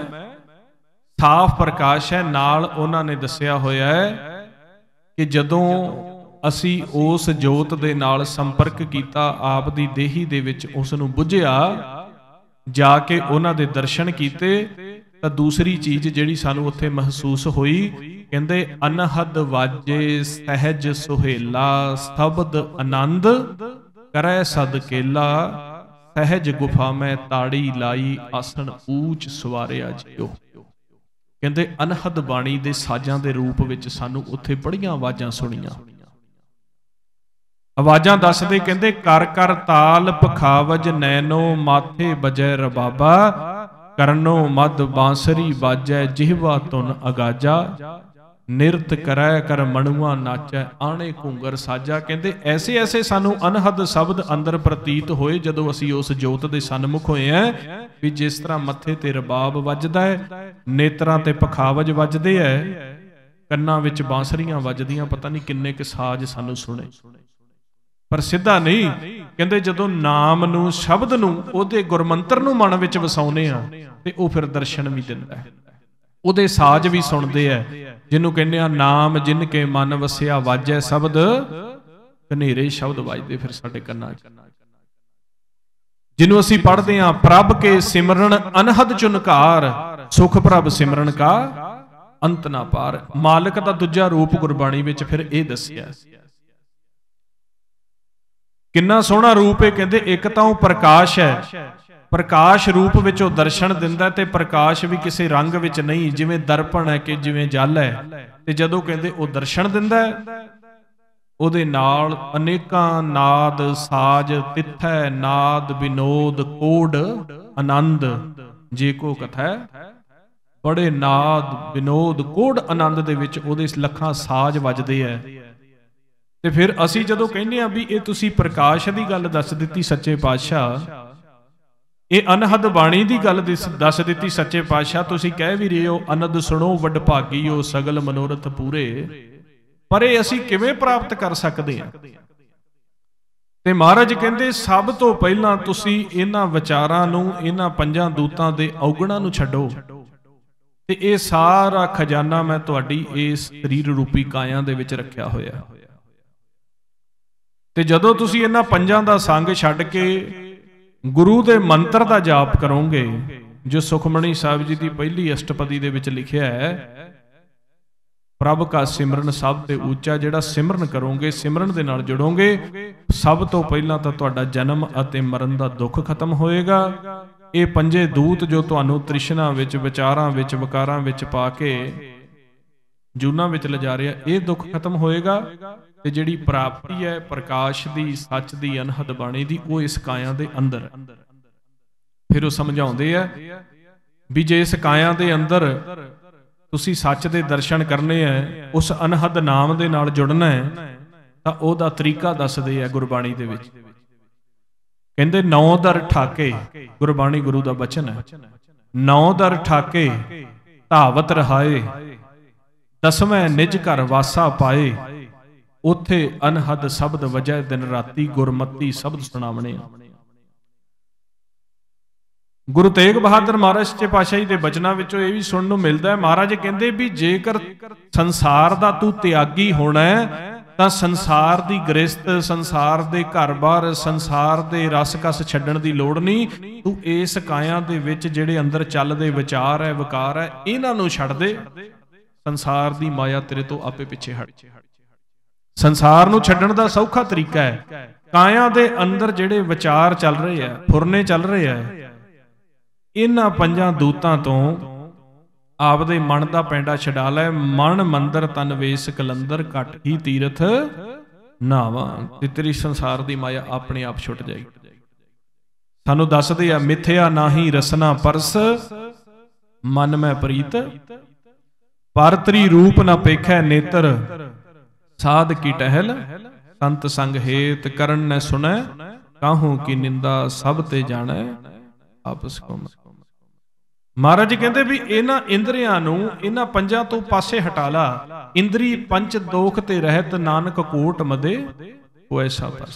ਸਾਫ਼ ਪ੍ਰਕਾਸ਼ ਹੈ ਨਾਲ ਉਹਨਾਂ ਨੇ ਦੱਸਿਆ ਹੋਇਆ ਹੈ ਕਿ ਜਦੋਂ ਅਸੀਂ ਉਸ ਜੋਤ ਦੇ ਨਾਲ ਸੰਪਰਕ ਕੀਤਾ ਆਪ ਦੀ ਦੇਹੀ ਦੇ ਵਿੱਚ ਉਸ ਨੂੰ ਬੁਝਿਆ ਜਾ ਕੇ ਉਹਨਾਂ ਦੇ ਦਰਸ਼ਨ ਕੀਤੇ ਤਾਂ ਦੂਸਰੀ ਚੀਜ਼ ਜਿਹੜੀ ਸਾਨੂੰ ਉੱਥੇ ਮਹਿਸੂਸ ਹੋਈ ਕਹਿੰਦੇ ਅਨਹਦ ਵਾਜੇ ਸਹਿਜ ਸੁਹੇਲਾ ਸਬਦ ਆਨੰਦ ਕਰੈ ਸਦਕੇਲਾ ਸਹਿਜ ਗੁਫਾ ਮੈਂ ਤਾੜੀ ਲਾਈ ਆਸਣ ਊਚ ਸਵਾਰਿਆ ਜਿਓ ਕਹਿੰਦੇ ਅਨਹਦ ਬਾਣੀ ਦੇ ਸਾਜ਼ਾਂ ਦੇ ਰੂਪ ਵਿੱਚ ਸਾਨੂੰ ਉੱਥੇ ਬੜੀਆਂ ਆਵਾਜ਼ਾਂ ਸੁਣੀਆਂ ਆਵਾਜ਼ਾਂ ਦੱਸਦੇ ਕਹਿੰਦੇ ਕਰ ਕਰ ਤਾਲ ਪਖਾਵਜ ਨੈਨੋ ਮਾਥੇ ਬਜੈ ਰਬਾਬਾ ਕਰਨੋ ਮਦ ਬਾਂਸਰੀ ਬਾਜੈ ਜਿਹਵਾ ਤੁਨ ਅਗਾਜਾ ਨਿਰਤ ਕਰੈ ਕਰ ਮਣੂਆ ਨਾਚੈ ਆਣੇ ਘੂੰਗਰ ਸਾਜਾ ਕਹਿੰਦੇ ਐਸੇ ਐਸੇ ਸਾਨੂੰ ਅਨਹਦ ਸ਼ਬਦ ਅੰਦਰ ਪ੍ਰਤੀਤ ਹੋਏ ਜਦੋਂ ਅਸੀਂ ਉਸ ਜੋਤ ਦੇ ਸਨਮੁਖ ਹੋਏ ਐ ਵੀ ਜਿਸ ਤਰ੍ਹਾਂ ਮੱਥੇ ਤੇ ਰਬਾਬ ਵੱਜਦਾ ਹੈ ਨੇਤਰਾਂ ਤੇ ਪਖਾਵਜ ਵੱਜਦੇ ਐ ਕੰਨਾਂ ਵਿੱਚ ਬਾਂਸਰੀਆਂ ਵੱਜਦੀਆਂ ਪਤਾ ਨਹੀਂ ਕਿੰਨੇ ਕ ਸਾਜ਼ ਸਾਨੂੰ ਸੁਣੇ ਪਰ ਸਿੱਧਾ ਨਹੀਂ ਕਹਿੰਦੇ ਜਦੋਂ ਨਾਮ ਨੂੰ ਸ਼ਬਦ ਨੂੰ ਉਹਦੇ ਗੁਰਮੰਤਰ ਨੂੰ ਮਨ ਵਿੱਚ ਵਸਾਉਨੇ ਆ ਤੇ ਉਹ ਫਿਰ ਦਰਸ਼ਨ ਵੀ ਦਿੰਦਾ ਹੈ ਉਹਦੇ ਸਾਜ ਵੀ ਸੁਣਦੇ ਆ ਜਿਹਨੂੰ ਕਹਿੰਦੇ ਆ ਨਾਮ ਜਿਨ ਕੇ ਮਨ ਵਸਿਆ ਵਾਜੈ ਸ਼ਬਦ ਹਨੇਰੇ ਸ਼ਬਦ ਵਜਦੇ ਫਿਰ ਸਾਡੇ ਕੰਨਾਂ 'ਚ ਜਿਹਨੂੰ ਅਸੀਂ ਪੜ੍ਹਦੇ ਆ ਪ੍ਰਭ ਕੇ ਸਿਮਰਨ ਅਨਹਦ ਚੁਨਕਾਰ ਸੁਖ ਪ੍ਰਭ ਸਿਮਰਨ ਕਾ ਅੰਤ ਨਾ ਪਾਰ ਮਾਲਕ ਦਾ ਦੂਜਾ ਰੂਪ ਗੁਰਬਾਣੀ ਵਿੱਚ ਫਿਰ ਇਹ ਦੱਸਿਆ ਕਿੰਨਾ ਸੋਹਣਾ ਰੂਪ ਹੈ ਕਹਿੰਦੇ ਇੱਕ ਤਾਂ ਉਹ ਪ੍ਰਕਾਸ਼ ਹੈ ਪ੍ਰਕਾਸ਼ ਰੂਪ ਵਿੱਚ ਉਹ ਦਰਸ਼ਨ ਦਿੰਦਾ ਤੇ ਪ੍ਰਕਾਸ਼ ਵੀ ਕਿਸੇ ਰੰਗ ਵਿੱਚ ਨਹੀਂ ਜਿਵੇਂ ਦਰਪਣ ਹੈ ਕਿ ਜਿਵੇਂ ਜਲ ਹੈ ਤੇ ਜਦੋਂ ਕਹਿੰਦੇ ਉਹ ਦਰਸ਼ਨ ਦਿੰਦਾ ਉਹਦੇ ਨਾਲ ਅਨੇਕਾਂ ਨਾਦ ਸਾਜ ਤਿੱਥੈ ਨਾਦ ਵਿਨੋਦ ਕੋਡ ਆਨੰਦ ਜੇ ਕੋ ਕਥੈ ਬੜੇ ਨਾਦ ਵਿਨੋਦ ਕੋਡ ਆਨੰਦ ਦੇ ਵਿੱਚ ਉਹਦੇ ਲੱਖਾਂ ਸਾਜ ਵੱਜਦੇ ਐ ਤੇ ਫਿਰ ਅਸੀਂ ਜਦੋਂ ਕਹਿੰਦੇ ਆ ਵੀ ਇਹ ਤੁਸੀਂ ਪ੍ਰਕਾਸ਼ ਦੀ ਗੱਲ ਦੱਸ ਦਿੱਤੀ ਸੱਚੇ ਪਾਤਸ਼ਾਹ ਇਹ ਅਨਹਦ ਬਾਣੀ ਦੀ ਗੱਲ ਦੱਸ ਦਿੱਤੀ ਸੱਚੇ ਪਾਤਸ਼ਾਹ ਤੁਸੀਂ ਕਹਿ ਵੀ ਰਹੇ ਹੋ ਅਨੰਦ ਸੁਣੋ ਵਡਭਾਗੀਓ ਸਗਲ ਮਨੋਰਥ ਪੂਰੇ ਪਰ ਇਹ ਅਸੀਂ ਕਿਵੇਂ ਪ੍ਰਾਪਤ ਕਰ ਸਕਦੇ ਹਾਂ ਤੇ ਮਹਾਰਾਜ ਕਹਿੰਦੇ ਸਭ ਤੋਂ ਪਹਿਲਾਂ ਤੁਸੀਂ ਇਹਨਾਂ ਵਿਚਾਰਾਂ ਨੂੰ ਇਹਨਾਂ ਪੰਜਾਂ ਦੂਤਾਂ ਦੇ ਔਗਣਾਂ ਨੂੰ ਛੱਡੋ ਤੇ ਇਹ ਸਾਰਾ ਖਜ਼ਾਨਾ ਮੈਂ ਤੁਹਾਡੀ ਇਸ ਸਰੀਰ ਰੂਪੀ ਕਾਇਆ ਦੇ ਵਿੱਚ ਰੱਖਿਆ ਹੋਇਆ ਹੈ ਤੇ ਜਦੋਂ ਤੁਸੀਂ ਇਹਨਾਂ ਪੰਜਾਂ ਦਾ ਸੰਗ ਛੱਡ ਕੇ ਗੁਰੂ ਦੇ ਮੰਤਰ ਦਾ ਜਾਪ ਕਰੋਗੇ ਜੋ ਸੁਖਮਣੀ ਸਾਹਿਬ ਜੀ ਦੀ ਪਹਿਲੀ ਅਸ਼ਟਪਦੀ ਦੇ ਵਿੱਚ ਲਿਖਿਆ ਹੈ ਪ੍ਰਭ ਕਾ ਸਿਮਰਨ ਸਭ ਤੇ ਉੱਚਾ ਜਿਹੜਾ ਸਿਮਰਨ ਕਰੋਗੇ ਸਿਮਰਨ ਦੇ ਨਾਲ ਜੁੜੋਗੇ ਸਭ ਤੋਂ ਪਹਿਲਾਂ ਤਾਂ ਤੁਹਾਡਾ ਜਨਮ ਅਤੇ ਮਰਨ ਦਾ ਦੁੱਖ ਖਤਮ ਹੋਏਗਾ ਇਹ ਪੰਜੇ ਦੂਤ ਜੋ ਤੁਹਾਨੂੰ ਤ੍ਰਿਸ਼ਨਾ ਵਿੱਚ ਵਿਚਾਰਾਂ ਵਿੱਚ ਵਿਕਾਰਾਂ ਵਿੱਚ ਪਾ ਕੇ ਜੂਨਾ ਵਿੱਚ ਲਿਜਾ ਰਿਹਾ ਇਹ ਦੁੱਖ ਖਤਮ ਹੋਏਗਾ ਤੇ ਜਿਹੜੀ ਪ੍ਰਾਪਤੀ ਹੈ ਪ੍ਰਕਾਸ਼ ਦੀ ਸੱਚ ਦੀ ਅਨਹਦ ਬਾਣੀ ਦੀ ਉਹ ਇਸ ਕਾਇਆ ਦੇ ਅੰਦਰ ਫਿਰ ਉਹ ਸਮਝਾਉਂਦੇ ਆ ਵੀ ਜੇ ਇਸ ਕਾਇਆ ਦੇ ਅੰਦਰ ਤੁਸੀਂ ਸੱਚ ਦੇ ਦਰਸ਼ਨ ਕਰਨੇ ਆ ਉਸ ਅਨਹਦ ਨਾਮ ਦੇ ਨਾਲ ਜੁੜਨਾ ਹੈ ਤਾਂ ਉਹਦਾ ਤਰੀਕਾ ਦੱਸਦੇ ਆ ਗੁਰਬਾਣੀ ਦੇ ਵਿੱਚ ਕਹਿੰਦੇ ਨੌ ਦਰ ਠਾਕੇ ਗੁਰਬਾਣੀ ਗੁਰੂ ਦਾ ਬਚਨ ਹੈ ਨੌ ਦਰ ਠਾਕੇ ਧਾਵਤ ਰਹਾਏ ਦਸਵੇਂ ਨਿਜ ਘਰ ਵਾਸਾ ਪਾਏ ਉਥੇ ਅਨਹਦ ਸ਼ਬਦ ਵਜੈ ਦਿਨ ਰਾਤੀ ਗੁਰਮਤੀ ਸ਼ਬਦ ਸੁਣਾਵਣੇ ਗੁਰੂ ਤੇਗ ਬਹਾਦਰ ਮਹਾਰਾਜ ਦੇ ਪਾਸ਼ਾਹੀ ਦੇ ਬਚਨਾਂ ਵਿੱਚੋਂ ਇਹ ਵੀ ਸੁਣਨ ਨੂੰ ਮਿਲਦਾ ਹੈ ਮਹਾਰਾਜ ਕਹਿੰਦੇ ਵੀ ਜੇਕਰ ਸੰਸਾਰ ਦਾ ਤੂੰ ਤਿਆਗੀ ਹੋਣਾ ਹੈ ਤਾਂ ਸੰਸਾਰ ਦੀ ਗ੍ਰਸਤ ਸੰਸਾਰ ਦੇ ਘਰ-ਬਾਰ ਸੰਸਾਰ ਦੇ ਰਸ-ਕਸ ਛੱਡਣ ਦੀ ਲੋੜ ਨਹੀਂ ਤੂੰ ਇਸ ਕਾਇਆ ਦੇ ਵਿੱਚ ਜਿਹੜੇ ਅੰਦਰ ਚੱਲਦੇ ਵਿਚਾਰ ਹੈ ਵਿਕਾਰ ਹੈ ਇਹਨਾਂ ਨੂੰ ਛੱਡ ਦੇ ਸੰਸਾਰ ਦੀ ਮਾਇਆ ਤੇਰੇ ਤੋਂ ਆਪੇ ਪਿੱਛੇ ਹਟ ਸੰਸਾਰ ਨੂੰ ਛੱਡਣ ਦਾ ਸੌਖਾ ਤਰੀਕਾ ਹੈ ਕਾਇਆ ਦੇ ਅੰਦਰ ਜਿਹੜੇ ਵਿਚਾਰ ਚੱਲ ਰਹੇ ਆ ਫੁਰਨੇ ਚੱਲ ਰਹੇ ਆ ਇਹਨਾਂ ਪੰਜਾਂ ਦੂਤਾਂ ਤੋਂ ਆਪਦੇ ਮਨ ਦਾ ਪੈਂਡਾ ਛਡਾ ਲੈ ਮਨ ਮੰਦਰ ਤਨ ਵੇਸ ਕਲੰਦਰ ਘਟ ਹੀ ਤੀਰਥ ਨਾਵਾ ਤੇ ਤੇਰੀ ਸੰਸਾਰ ਦੀ ਮਾਇਆ ਆਪਣੇ ਆਪ ਛੁੱਟ ਜਾਏ ਸਾਨੂੰ ਦੱਸਦੇ ਆ ਮਿੱਥਿਆ ਨਾਹੀ ਰਸਨਾ ਪਰਸ ਮਨ ਮੈਂ ਪ੍ਰੀਤ ਪਰਤਰੀ ਰੂਪ ਨਾ ਪੇਖੈ ਨੇਤਰ ਸਾਧ ਕੀ ਟਹਿਲ ਸੰਤ ਸੰਗ ਹੇਤ ਕਰਨ ਨੈ ਸੁਣੈ ਕਾਹੂ ਕੀ ਨਿੰਦਾ ਸਭ ਤੇ ਜਾਣੈ ਆਪਸ ਕੋ ਮਹਾਰਾਜ ਕਹਿੰਦੇ ਵੀ ਇਹਨਾਂ ਇੰਦਰੀਆਂ ਨੂੰ ਇਹਨਾਂ ਪੰਜਾਂ ਤੋਂ ਪਾਸੇ ਹਟਾ ਲਾ ਇੰਦਰੀ ਪੰਜ ਦੋਖ ਤੇ ਰਹਿਤ ਨਾਨਕ ਕੋਟ ਮਦੇ ਐਸਾ ਪਰ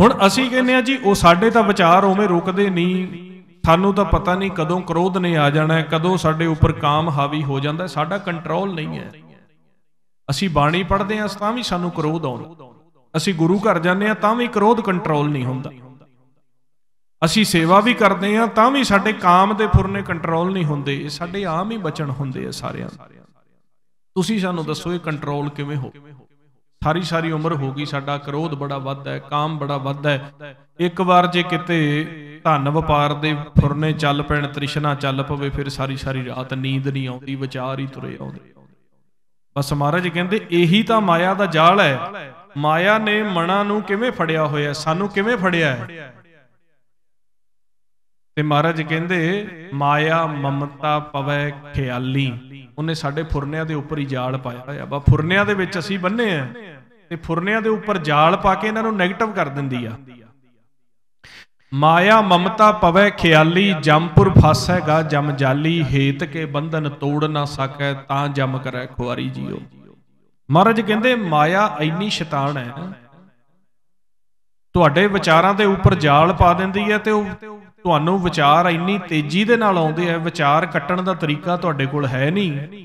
ਹੁਣ ਅਸੀਂ ਕਹਿੰਨੇ ਆ ਜੀ ਉਹ ਸਾਡੇ ਤਾਂ ਵਿਚਾਰ ਉਵੇਂ ਰੁਕਦੇ ਨਹੀਂ ਸਾਨੂੰ ਤਾਂ ਪਤਾ ਨਹੀਂ ਕਦੋਂ ਕ੍ਰੋਧ ਨੇ ਆ ਜਾਣਾ ਕਦੋਂ ਸਾਡੇ ਉੱਪਰ ਕਾਮ ਹਾਵੀ ਹੋ ਜਾਂਦਾ ਸਾਡਾ ਕੰਟਰੋਲ ਨਹੀਂ ਹੈ ਅਸੀਂ ਬਾਣੀ ਪੜ੍ਹਦੇ ਹਾਂ ਤਾਂ ਵੀ ਸਾਨੂੰ ਕਰੋਧ ਆਉਂਦਾ ਅਸੀਂ ਗੁਰੂ ਘਰ ਜਾਂਦੇ ਹਾਂ ਤਾਂ ਵੀ ਕਰੋਧ ਕੰਟਰੋਲ ਨਹੀਂ ਹੁੰਦਾ ਅਸੀਂ ਸੇਵਾ ਵੀ ਕਰਦੇ ਹਾਂ ਤਾਂ ਵੀ ਸਾਡੇ ਕਾਮ ਦੇ ਫੁਰਨੇ ਕੰਟਰੋਲ ਨਹੀਂ ਹੁੰਦੇ ਇਹ ਸਾਡੇ ਆਮ ਹੀ ਬਚਨ ਹੁੰਦੇ ਆ ਸਾਰਿਆਂ ਦੇ ਤੁਸੀਂ ਸਾਨੂੰ ਦੱਸੋ ਇਹ ਕੰਟਰੋਲ ਕਿਵੇਂ ਹੋ ਸਾਰੀ ਸਾਰੀ ਉਮਰ ਹੋ ਗਈ ਸਾਡਾ ਕਰੋਧ ਬੜਾ ਵੱਧਾ ਹੈ ਕਾਮ ਬੜਾ ਵੱਧਾ ਹੈ ਇੱਕ ਵਾਰ ਜੇ ਕਿਤੇ ਧਨ ਵਪਾਰ ਦੇ ਫੁਰਨੇ ਚੱਲ ਪੈਣ ਤ੍ਰਿਸ਼ਨਾ ਚੱਲ ਪਵੇ ਫਿਰ ਸਾਰੀ ਸਾਰੀ ਰਾਤ ਨੀਂਦ ਨਹੀਂ ਆਉਂਦੀ ਵਿਚਾਰ ਹੀ ਤੁਰੇ ਆਉਂਦੇ ਬਸ ਮਹਾਰਾਜ ਕਹਿੰਦੇ ਇਹੀ ਤਾਂ ਮਾਇਆ ਦਾ ਜਾਲ ਹੈ ਮਾਇਆ ਨੇ ਮਨਾਂ ਨੂੰ ਕਿਵੇਂ ਫੜਿਆ ਹੋਇਆ ਸਾਨੂੰ ਕਿਵੇਂ ਫੜਿਆ ਹੈ ਤੇ ਮਹਾਰਾਜ ਕਹਿੰਦੇ ਮਾਇਆ ਮਮਤਾ ਪਵੈ ਖਿਆਲੀ ਉਹਨੇ ਸਾਡੇ ਫੁਰਨਿਆਂ ਦੇ ਉੱਪਰ ਹੀ ਜਾਲ ਪਾਇਆ ਹੋਇਆ ਬਾ ਫੁਰਨਿਆਂ ਦੇ ਵਿੱਚ ਅਸੀਂ ਬੰਨੇ ਆ ਤੇ ਫੁਰਨਿਆਂ ਦੇ ਉੱਪਰ ਜਾਲ ਪਾ ਕੇ ਇਹਨਾਂ ਨੂੰ ਨੈਗੇਟਿਵ ਕਰ ਦਿੰਦੀ ਆ ਮਾਇਆ ਮਮਤਾ ਪਵੈ ਖਿਆਲੀ ਜੰਪੁਰ ਫਸੈਗਾ ਜਮ ਜਾਲੀ ਹੇਤ ਕੇ ਬੰਧਨ ਤੋੜ ਨਾ ਸਕੈ ਤਾਂ ਜਮ ਕਰੈ ਖੁਆਰੀ ਜੀਓ ਮਹਾਰਾਜ ਕਹਿੰਦੇ ਮਾਇਆ ਐਨੀ ਸ਼ੈਤਾਨ ਹੈ ਤੁਹਾਡੇ ਵਿਚਾਰਾਂ ਦੇ ਉੱਪਰ ਜਾਲ ਪਾ ਦਿੰਦੀ ਹੈ ਤੇ ਉਹ ਤੁਹਾਨੂੰ ਵਿਚਾਰ ਐਨੀ ਤੇਜ਼ੀ ਦੇ ਨਾਲ ਆਉਂਦੇ ਆ ਵਿਚਾਰ ਕੱਟਣ ਦਾ ਤਰੀਕਾ ਤੁਹਾਡੇ ਕੋਲ ਹੈ ਨਹੀਂ